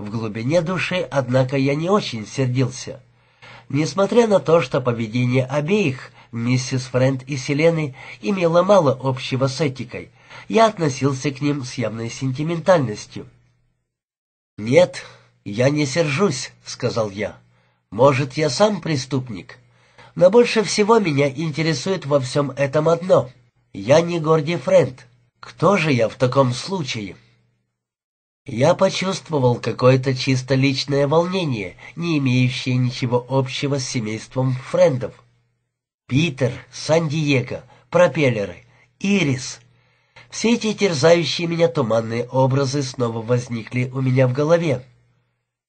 S1: В глубине души, однако, я не очень сердился. Несмотря на то, что поведение обеих, миссис Фрэнд и Селены, имело мало общего с этикой, я относился к ним с явной сентиментальностью. «Нет, я не сержусь», — сказал я. «Может, я сам преступник? Но больше всего меня интересует во всем этом одно. Я не Горди Фрэнд. Кто же я в таком случае?» Я почувствовал какое-то чисто личное волнение, не имеющее ничего общего с семейством френдов. Питер, Сан-Диего, пропеллеры, Ирис. Все эти терзающие меня туманные образы снова возникли у меня в голове.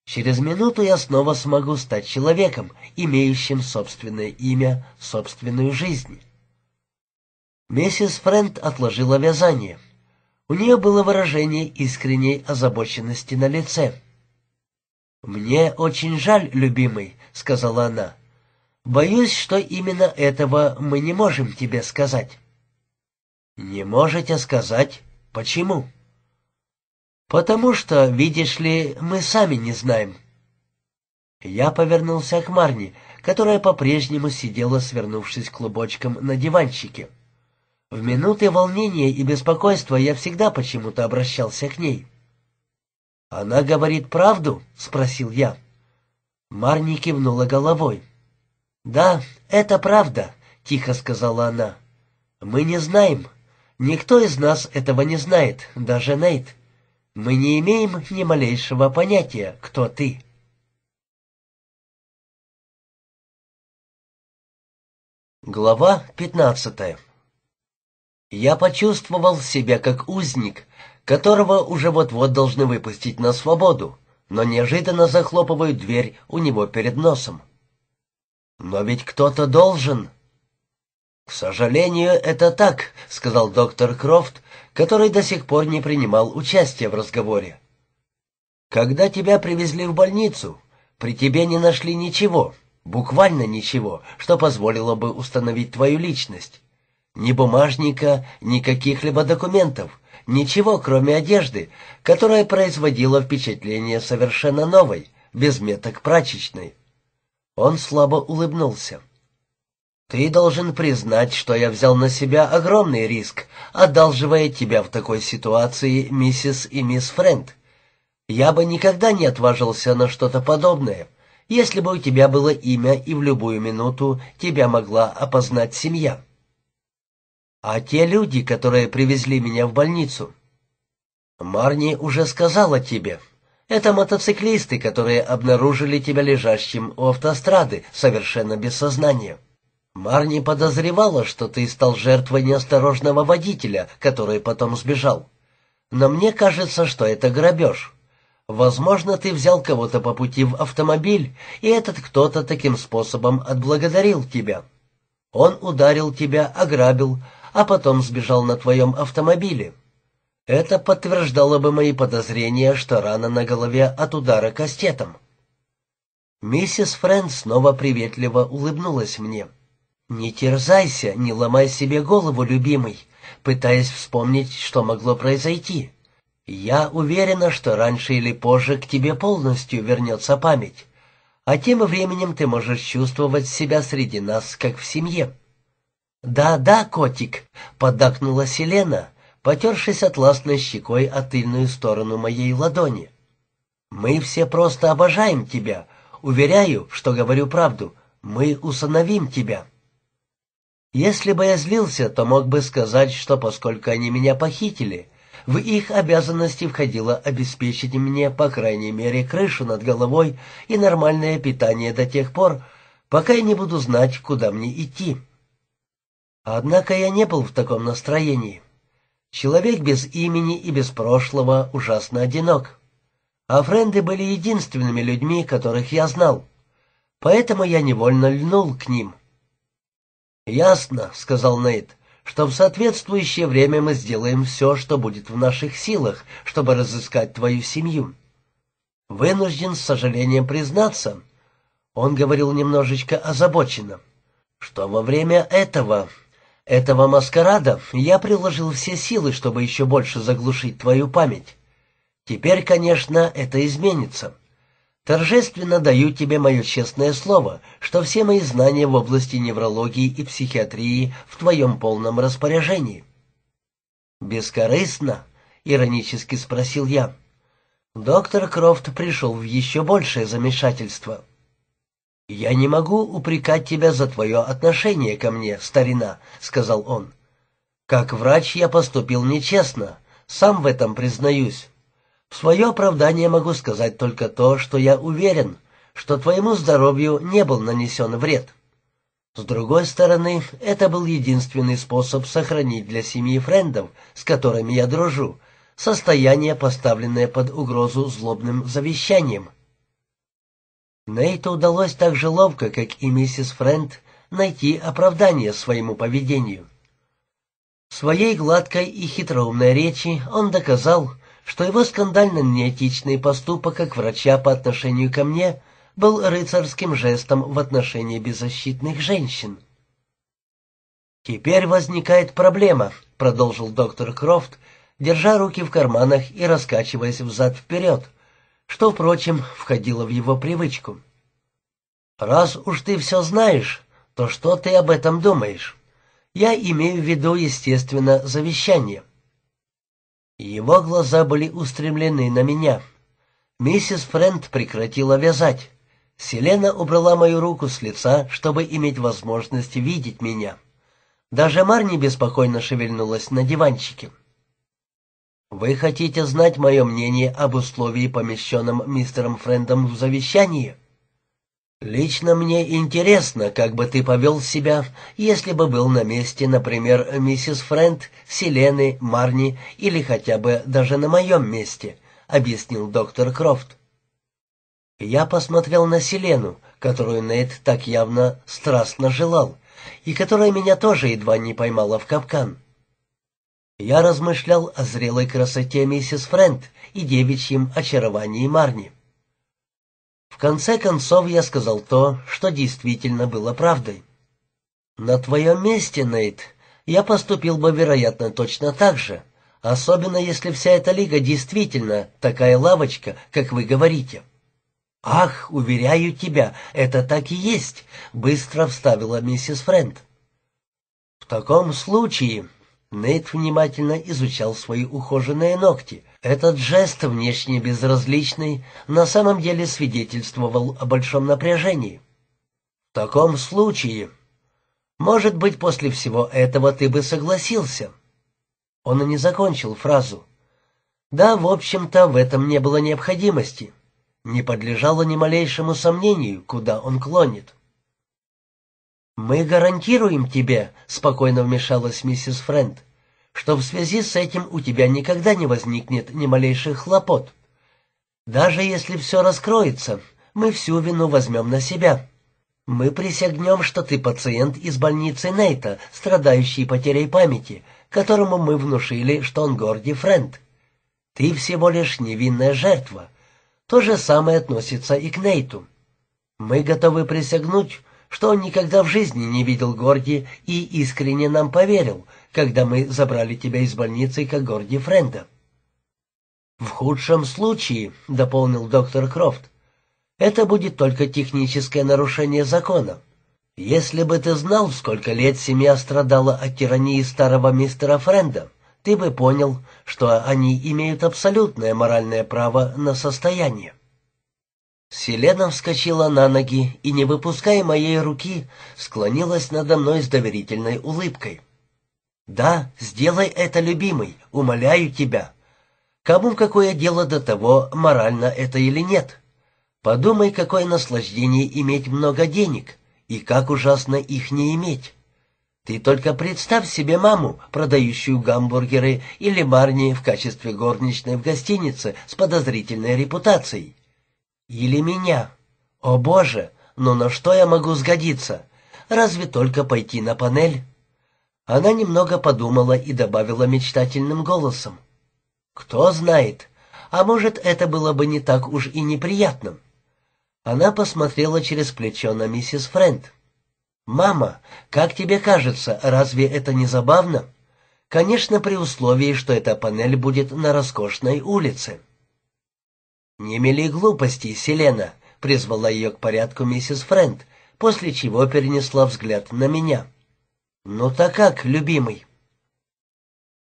S1: Через минуту я снова смогу стать человеком, имеющим собственное имя, собственную жизнь. Миссис Френд отложила вязание — у нее было выражение искренней озабоченности на лице. «Мне очень жаль, любимый», — сказала она. «Боюсь, что именно этого мы не можем тебе сказать». «Не можете сказать? Почему?» «Потому что, видишь ли, мы сами не знаем». Я повернулся к Марни, которая по-прежнему сидела, свернувшись клубочком на диванчике. В минуты волнения и беспокойства я всегда почему-то обращался к ней. «Она говорит правду?» — спросил я. Марни кивнула головой. «Да, это правда», — тихо сказала она. «Мы не знаем. Никто из нас этого не знает, даже Нейт. Мы не имеем ни малейшего понятия, кто ты». Глава пятнадцатая я почувствовал себя как узник, которого уже вот-вот должны выпустить на свободу, но неожиданно захлопывают дверь у него перед носом. «Но ведь кто-то должен!» «К сожалению, это так», — сказал доктор Крофт, который до сих пор не принимал участия в разговоре. «Когда тебя привезли в больницу, при тебе не нашли ничего, буквально ничего, что позволило бы установить твою личность. Ни бумажника, ни каких-либо документов, ничего, кроме одежды, которая производила впечатление совершенно новой, без меток прачечной. Он слабо улыбнулся. «Ты должен признать, что я взял на себя огромный риск, одалживая тебя в такой ситуации, миссис и мисс Френд. Я бы никогда не отважился на что-то подобное, если бы у тебя было имя и в любую минуту тебя могла опознать семья». А те люди, которые привезли меня в больницу? Марни уже сказала тебе. Это мотоциклисты, которые обнаружили тебя лежащим у автострады, совершенно без сознания. Марни подозревала, что ты стал жертвой неосторожного водителя, который потом сбежал. Но мне кажется, что это грабеж. Возможно, ты взял кого-то по пути в автомобиль, и этот кто-то таким способом отблагодарил тебя. Он ударил тебя, ограбил, а потом сбежал на твоем автомобиле. Это подтверждало бы мои подозрения, что рана на голове от удара кастетом. Миссис Фрэнс снова приветливо улыбнулась мне. «Не терзайся, не ломай себе голову, любимый, пытаясь вспомнить, что могло произойти. Я уверена, что раньше или позже к тебе полностью вернется память, а тем временем ты можешь чувствовать себя среди нас, как в семье». «Да-да, котик!» — поддакнула Селена, потершись атласной щекой о тыльную сторону моей ладони. «Мы все просто обожаем тебя. Уверяю, что говорю правду. Мы усыновим тебя». Если бы я злился, то мог бы сказать, что поскольку они меня похитили, в их обязанности входило обеспечить мне, по крайней мере, крышу над головой и нормальное питание до тех пор, пока я не буду знать, куда мне идти. Однако я не был в таком настроении. Человек без имени и без прошлого ужасно одинок. А френды были единственными людьми, которых я знал. Поэтому я невольно льнул к ним. «Ясно», — сказал Нейт, — «что в соответствующее время мы сделаем все, что будет в наших силах, чтобы разыскать твою семью». «Вынужден с сожалением признаться», — он говорил немножечко озабоченно, — «что во время этого этого маскарада я приложил все силы, чтобы еще больше заглушить твою память. Теперь, конечно, это изменится. Торжественно даю тебе мое честное слово, что все мои знания в области неврологии и психиатрии в твоем полном распоряжении». «Бескорыстно?» — иронически спросил я. Доктор Крофт пришел в еще большее замешательство. «Я не могу упрекать тебя за твое отношение ко мне, старина», — сказал он. «Как врач я поступил нечестно, сам в этом признаюсь. В свое оправдание могу сказать только то, что я уверен, что твоему здоровью не был нанесен вред. С другой стороны, это был единственный способ сохранить для семьи френдов, с которыми я дружу, состояние, поставленное под угрозу злобным завещанием». Нейту удалось так же ловко, как и миссис Фрэнд, найти оправдание своему поведению. своей гладкой и хитроумной речи он доказал, что его скандально неэтичный поступок как врача по отношению ко мне был рыцарским жестом в отношении беззащитных женщин. «Теперь возникает проблема», — продолжил доктор Крофт, держа руки в карманах и раскачиваясь взад-вперед — что, впрочем, входило в его привычку. «Раз уж ты все знаешь, то что ты об этом думаешь? Я имею в виду, естественно, завещание». Его глаза были устремлены на меня. Миссис Френд прекратила вязать. Селена убрала мою руку с лица, чтобы иметь возможность видеть меня. Даже Марни беспокойно шевельнулась на диванчике. «Вы хотите знать мое мнение об условии, помещенном мистером Френдом в завещании?» «Лично мне интересно, как бы ты повел себя, если бы был на месте, например, миссис Френд, Селены, Марни или хотя бы даже на моем месте», — объяснил доктор Крофт. Я посмотрел на Селену, которую Нейт так явно страстно желал, и которая меня тоже едва не поймала в капкан я размышлял о зрелой красоте миссис Фрэнд и девичьем очаровании Марни. В конце концов я сказал то, что действительно было правдой. «На твоем месте, Нейт, я поступил бы, вероятно, точно так же, особенно если вся эта лига действительно такая лавочка, как вы говорите». «Ах, уверяю тебя, это так и есть», — быстро вставила миссис Фрэнд. «В таком случае», Нейт внимательно изучал свои ухоженные ногти. Этот жест, внешне безразличный, на самом деле свидетельствовал о большом напряжении. «В таком случае...» «Может быть, после всего этого ты бы согласился?» Он и не закончил фразу. «Да, в общем-то, в этом не было необходимости. Не подлежало ни малейшему сомнению, куда он клонит». «Мы гарантируем тебе», — спокойно вмешалась миссис Френд, «что в связи с этим у тебя никогда не возникнет ни малейших хлопот. Даже если все раскроется, мы всю вину возьмем на себя. Мы присягнем, что ты пациент из больницы Нейта, страдающий потерей памяти, которому мы внушили, что он Горди Френд. Ты всего лишь невинная жертва. То же самое относится и к Нейту. Мы готовы присягнуть, что он никогда в жизни не видел Горди и искренне нам поверил, когда мы забрали тебя из больницы как Горди Френда. «В худшем случае», — дополнил доктор Крофт, — «это будет только техническое нарушение закона. Если бы ты знал, сколько лет семья страдала от тирании старого мистера Френда, ты бы понял, что они имеют абсолютное моральное право на состояние. Селена вскочила на ноги и, не выпуская моей руки, склонилась надо мной с доверительной улыбкой. «Да, сделай это, любимый, умоляю тебя. Кому какое дело до того, морально это или нет? Подумай, какое наслаждение иметь много денег, и как ужасно их не иметь. Ты только представь себе маму, продающую гамбургеры или марни в качестве горничной в гостинице с подозрительной репутацией» или меня. О боже, но на что я могу сгодиться? Разве только пойти на панель? Она немного подумала и добавила мечтательным голосом. Кто знает, а может, это было бы не так уж и неприятным? Она посмотрела через плечо на миссис Френд. «Мама, как тебе кажется, разве это не забавно?» «Конечно, при условии, что эта панель будет на роскошной улице». «Не мели глупостей, Селена», — призвала ее к порядку миссис Фрэнд, после чего перенесла взгляд на меня. «Ну так как, любимый?»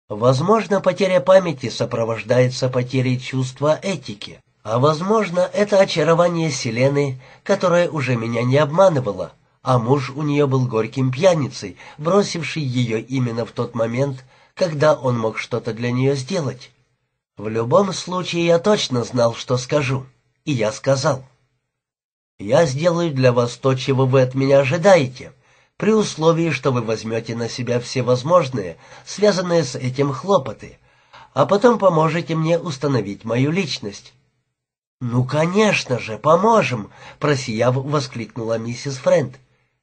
S1: Возможно, потеря памяти сопровождается потерей чувства этики, а возможно, это очарование Селены, которое уже меня не обманывало, а муж у нее был горьким пьяницей, бросивший ее именно в тот момент, когда он мог что-то для нее сделать. В любом случае я точно знал, что скажу, и я сказал. «Я сделаю для вас то, чего вы от меня ожидаете, при условии, что вы возьмете на себя все возможные, связанные с этим хлопоты, а потом поможете мне установить мою личность». «Ну, конечно же, поможем!» — просияв, воскликнула миссис Френд.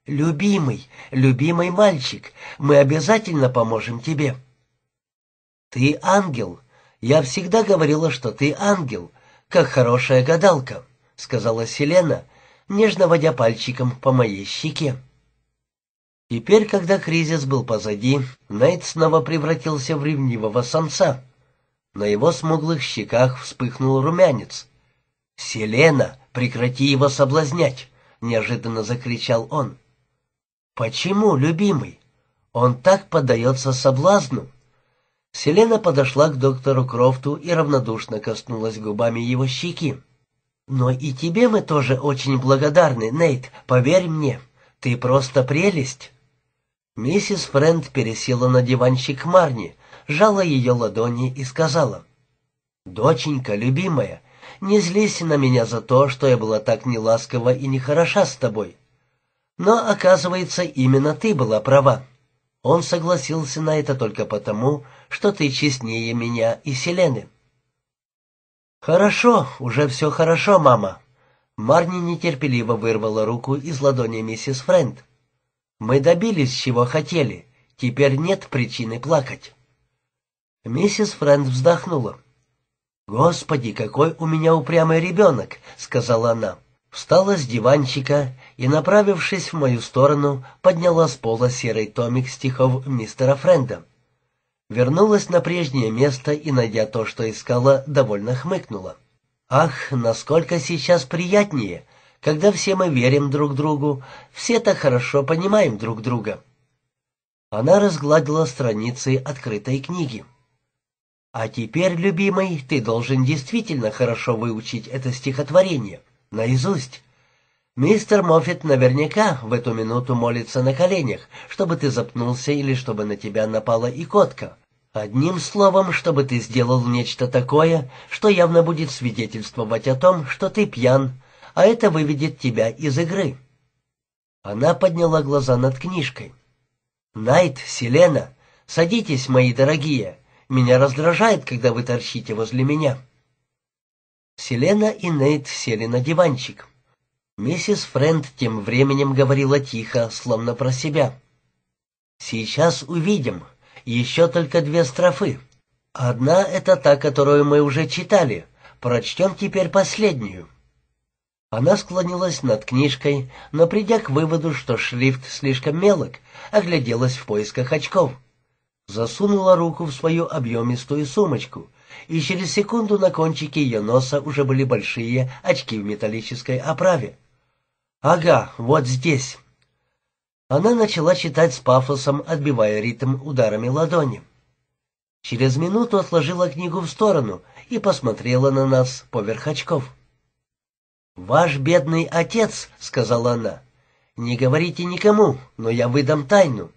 S1: «Любимый, любимый мальчик, мы обязательно поможем тебе». «Ты ангел, «Я всегда говорила, что ты ангел, как хорошая гадалка», — сказала Селена, нежно водя пальчиком по моей щеке. Теперь, когда кризис был позади, Найт снова превратился в ревнивого самца. На его смуглых щеках вспыхнул румянец. «Селена, прекрати его соблазнять!» — неожиданно закричал он. «Почему, любимый? Он так поддается соблазну!» Селена подошла к доктору Крофту и равнодушно коснулась губами его щеки. «Но и тебе мы тоже очень благодарны, Нейт, поверь мне. Ты просто прелесть!» Миссис Френд пересела на диванчик Марни, жала ее ладони и сказала. «Доченька, любимая, не злись на меня за то, что я была так неласкова и нехороша с тобой. Но, оказывается, именно ты была права. Он согласился на это только потому, что ты честнее меня и Селены. «Хорошо, уже все хорошо, мама». Марни нетерпеливо вырвала руку из ладони миссис Френд. «Мы добились, чего хотели. Теперь нет причины плакать». Миссис Френд вздохнула. «Господи, какой у меня упрямый ребенок!» — сказала она. Встала с диванчика и, направившись в мою сторону, подняла с пола серый томик стихов мистера Френда. Вернулась на прежнее место и, найдя то, что искала, довольно хмыкнула. «Ах, насколько сейчас приятнее, когда все мы верим друг другу, все так хорошо понимаем друг друга». Она разгладила страницы открытой книги. «А теперь, любимый, ты должен действительно хорошо выучить это стихотворение. Наизусть. Мистер Моффит наверняка в эту минуту молится на коленях, чтобы ты запнулся или чтобы на тебя напала икотка. Одним словом, чтобы ты сделал нечто такое, что явно будет свидетельствовать о том, что ты пьян, а это выведет тебя из игры. Она подняла глаза над книжкой. «Найт, Селена, садитесь, мои дорогие. Меня раздражает, когда вы торчите возле меня». Селена и Нейт сели на диванчик. Миссис Френд тем временем говорила тихо, словно про себя. «Сейчас увидим. Еще только две строфы. Одна — это та, которую мы уже читали. Прочтем теперь последнюю». Она склонилась над книжкой, но, придя к выводу, что шрифт слишком мелок, огляделась в поисках очков. Засунула руку в свою объемистую сумочку, и через секунду на кончике ее носа уже были большие очки в металлической оправе. «Ага, вот здесь». Она начала читать с пафосом, отбивая ритм ударами ладони. Через минуту отложила книгу в сторону и посмотрела на нас поверх очков. «Ваш бедный отец», — сказала она, — «не говорите никому, но я выдам тайну.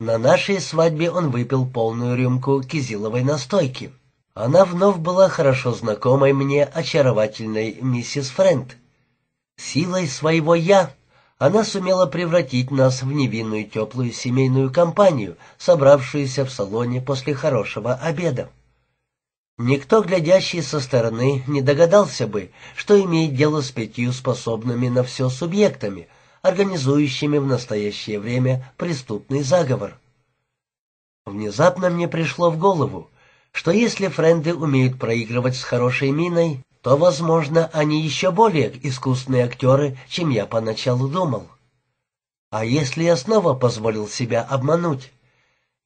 S1: На нашей свадьбе он выпил полную рюмку кизиловой настойки. Она вновь была хорошо знакомой мне очаровательной миссис Фрэнд, Силой своего «я» она сумела превратить нас в невинную теплую семейную компанию, собравшуюся в салоне после хорошего обеда. Никто, глядящий со стороны, не догадался бы, что имеет дело с пятью способными на все субъектами, организующими в настоящее время преступный заговор. Внезапно мне пришло в голову, что если френды умеют проигрывать с хорошей миной, то, возможно, они еще более искусные актеры, чем я поначалу думал. А если я снова позволил себя обмануть?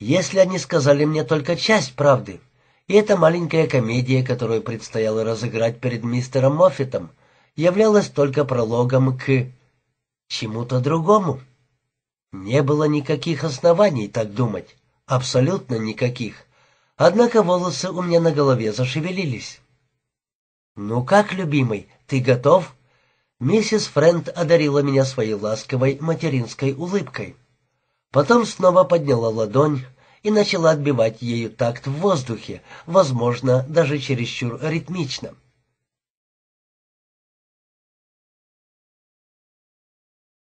S1: Если они сказали мне только часть правды, и эта маленькая комедия, которую предстояло разыграть перед мистером Моффитом, являлась только прологом к чему-то другому. Не было никаких оснований так думать, абсолютно никаких. Однако волосы у меня на голове зашевелились. «Ну как, любимый, ты готов?» Миссис Фрэнд одарила меня своей ласковой материнской улыбкой. Потом снова подняла ладонь и начала отбивать ею такт в воздухе, возможно, даже чересчур ритмично.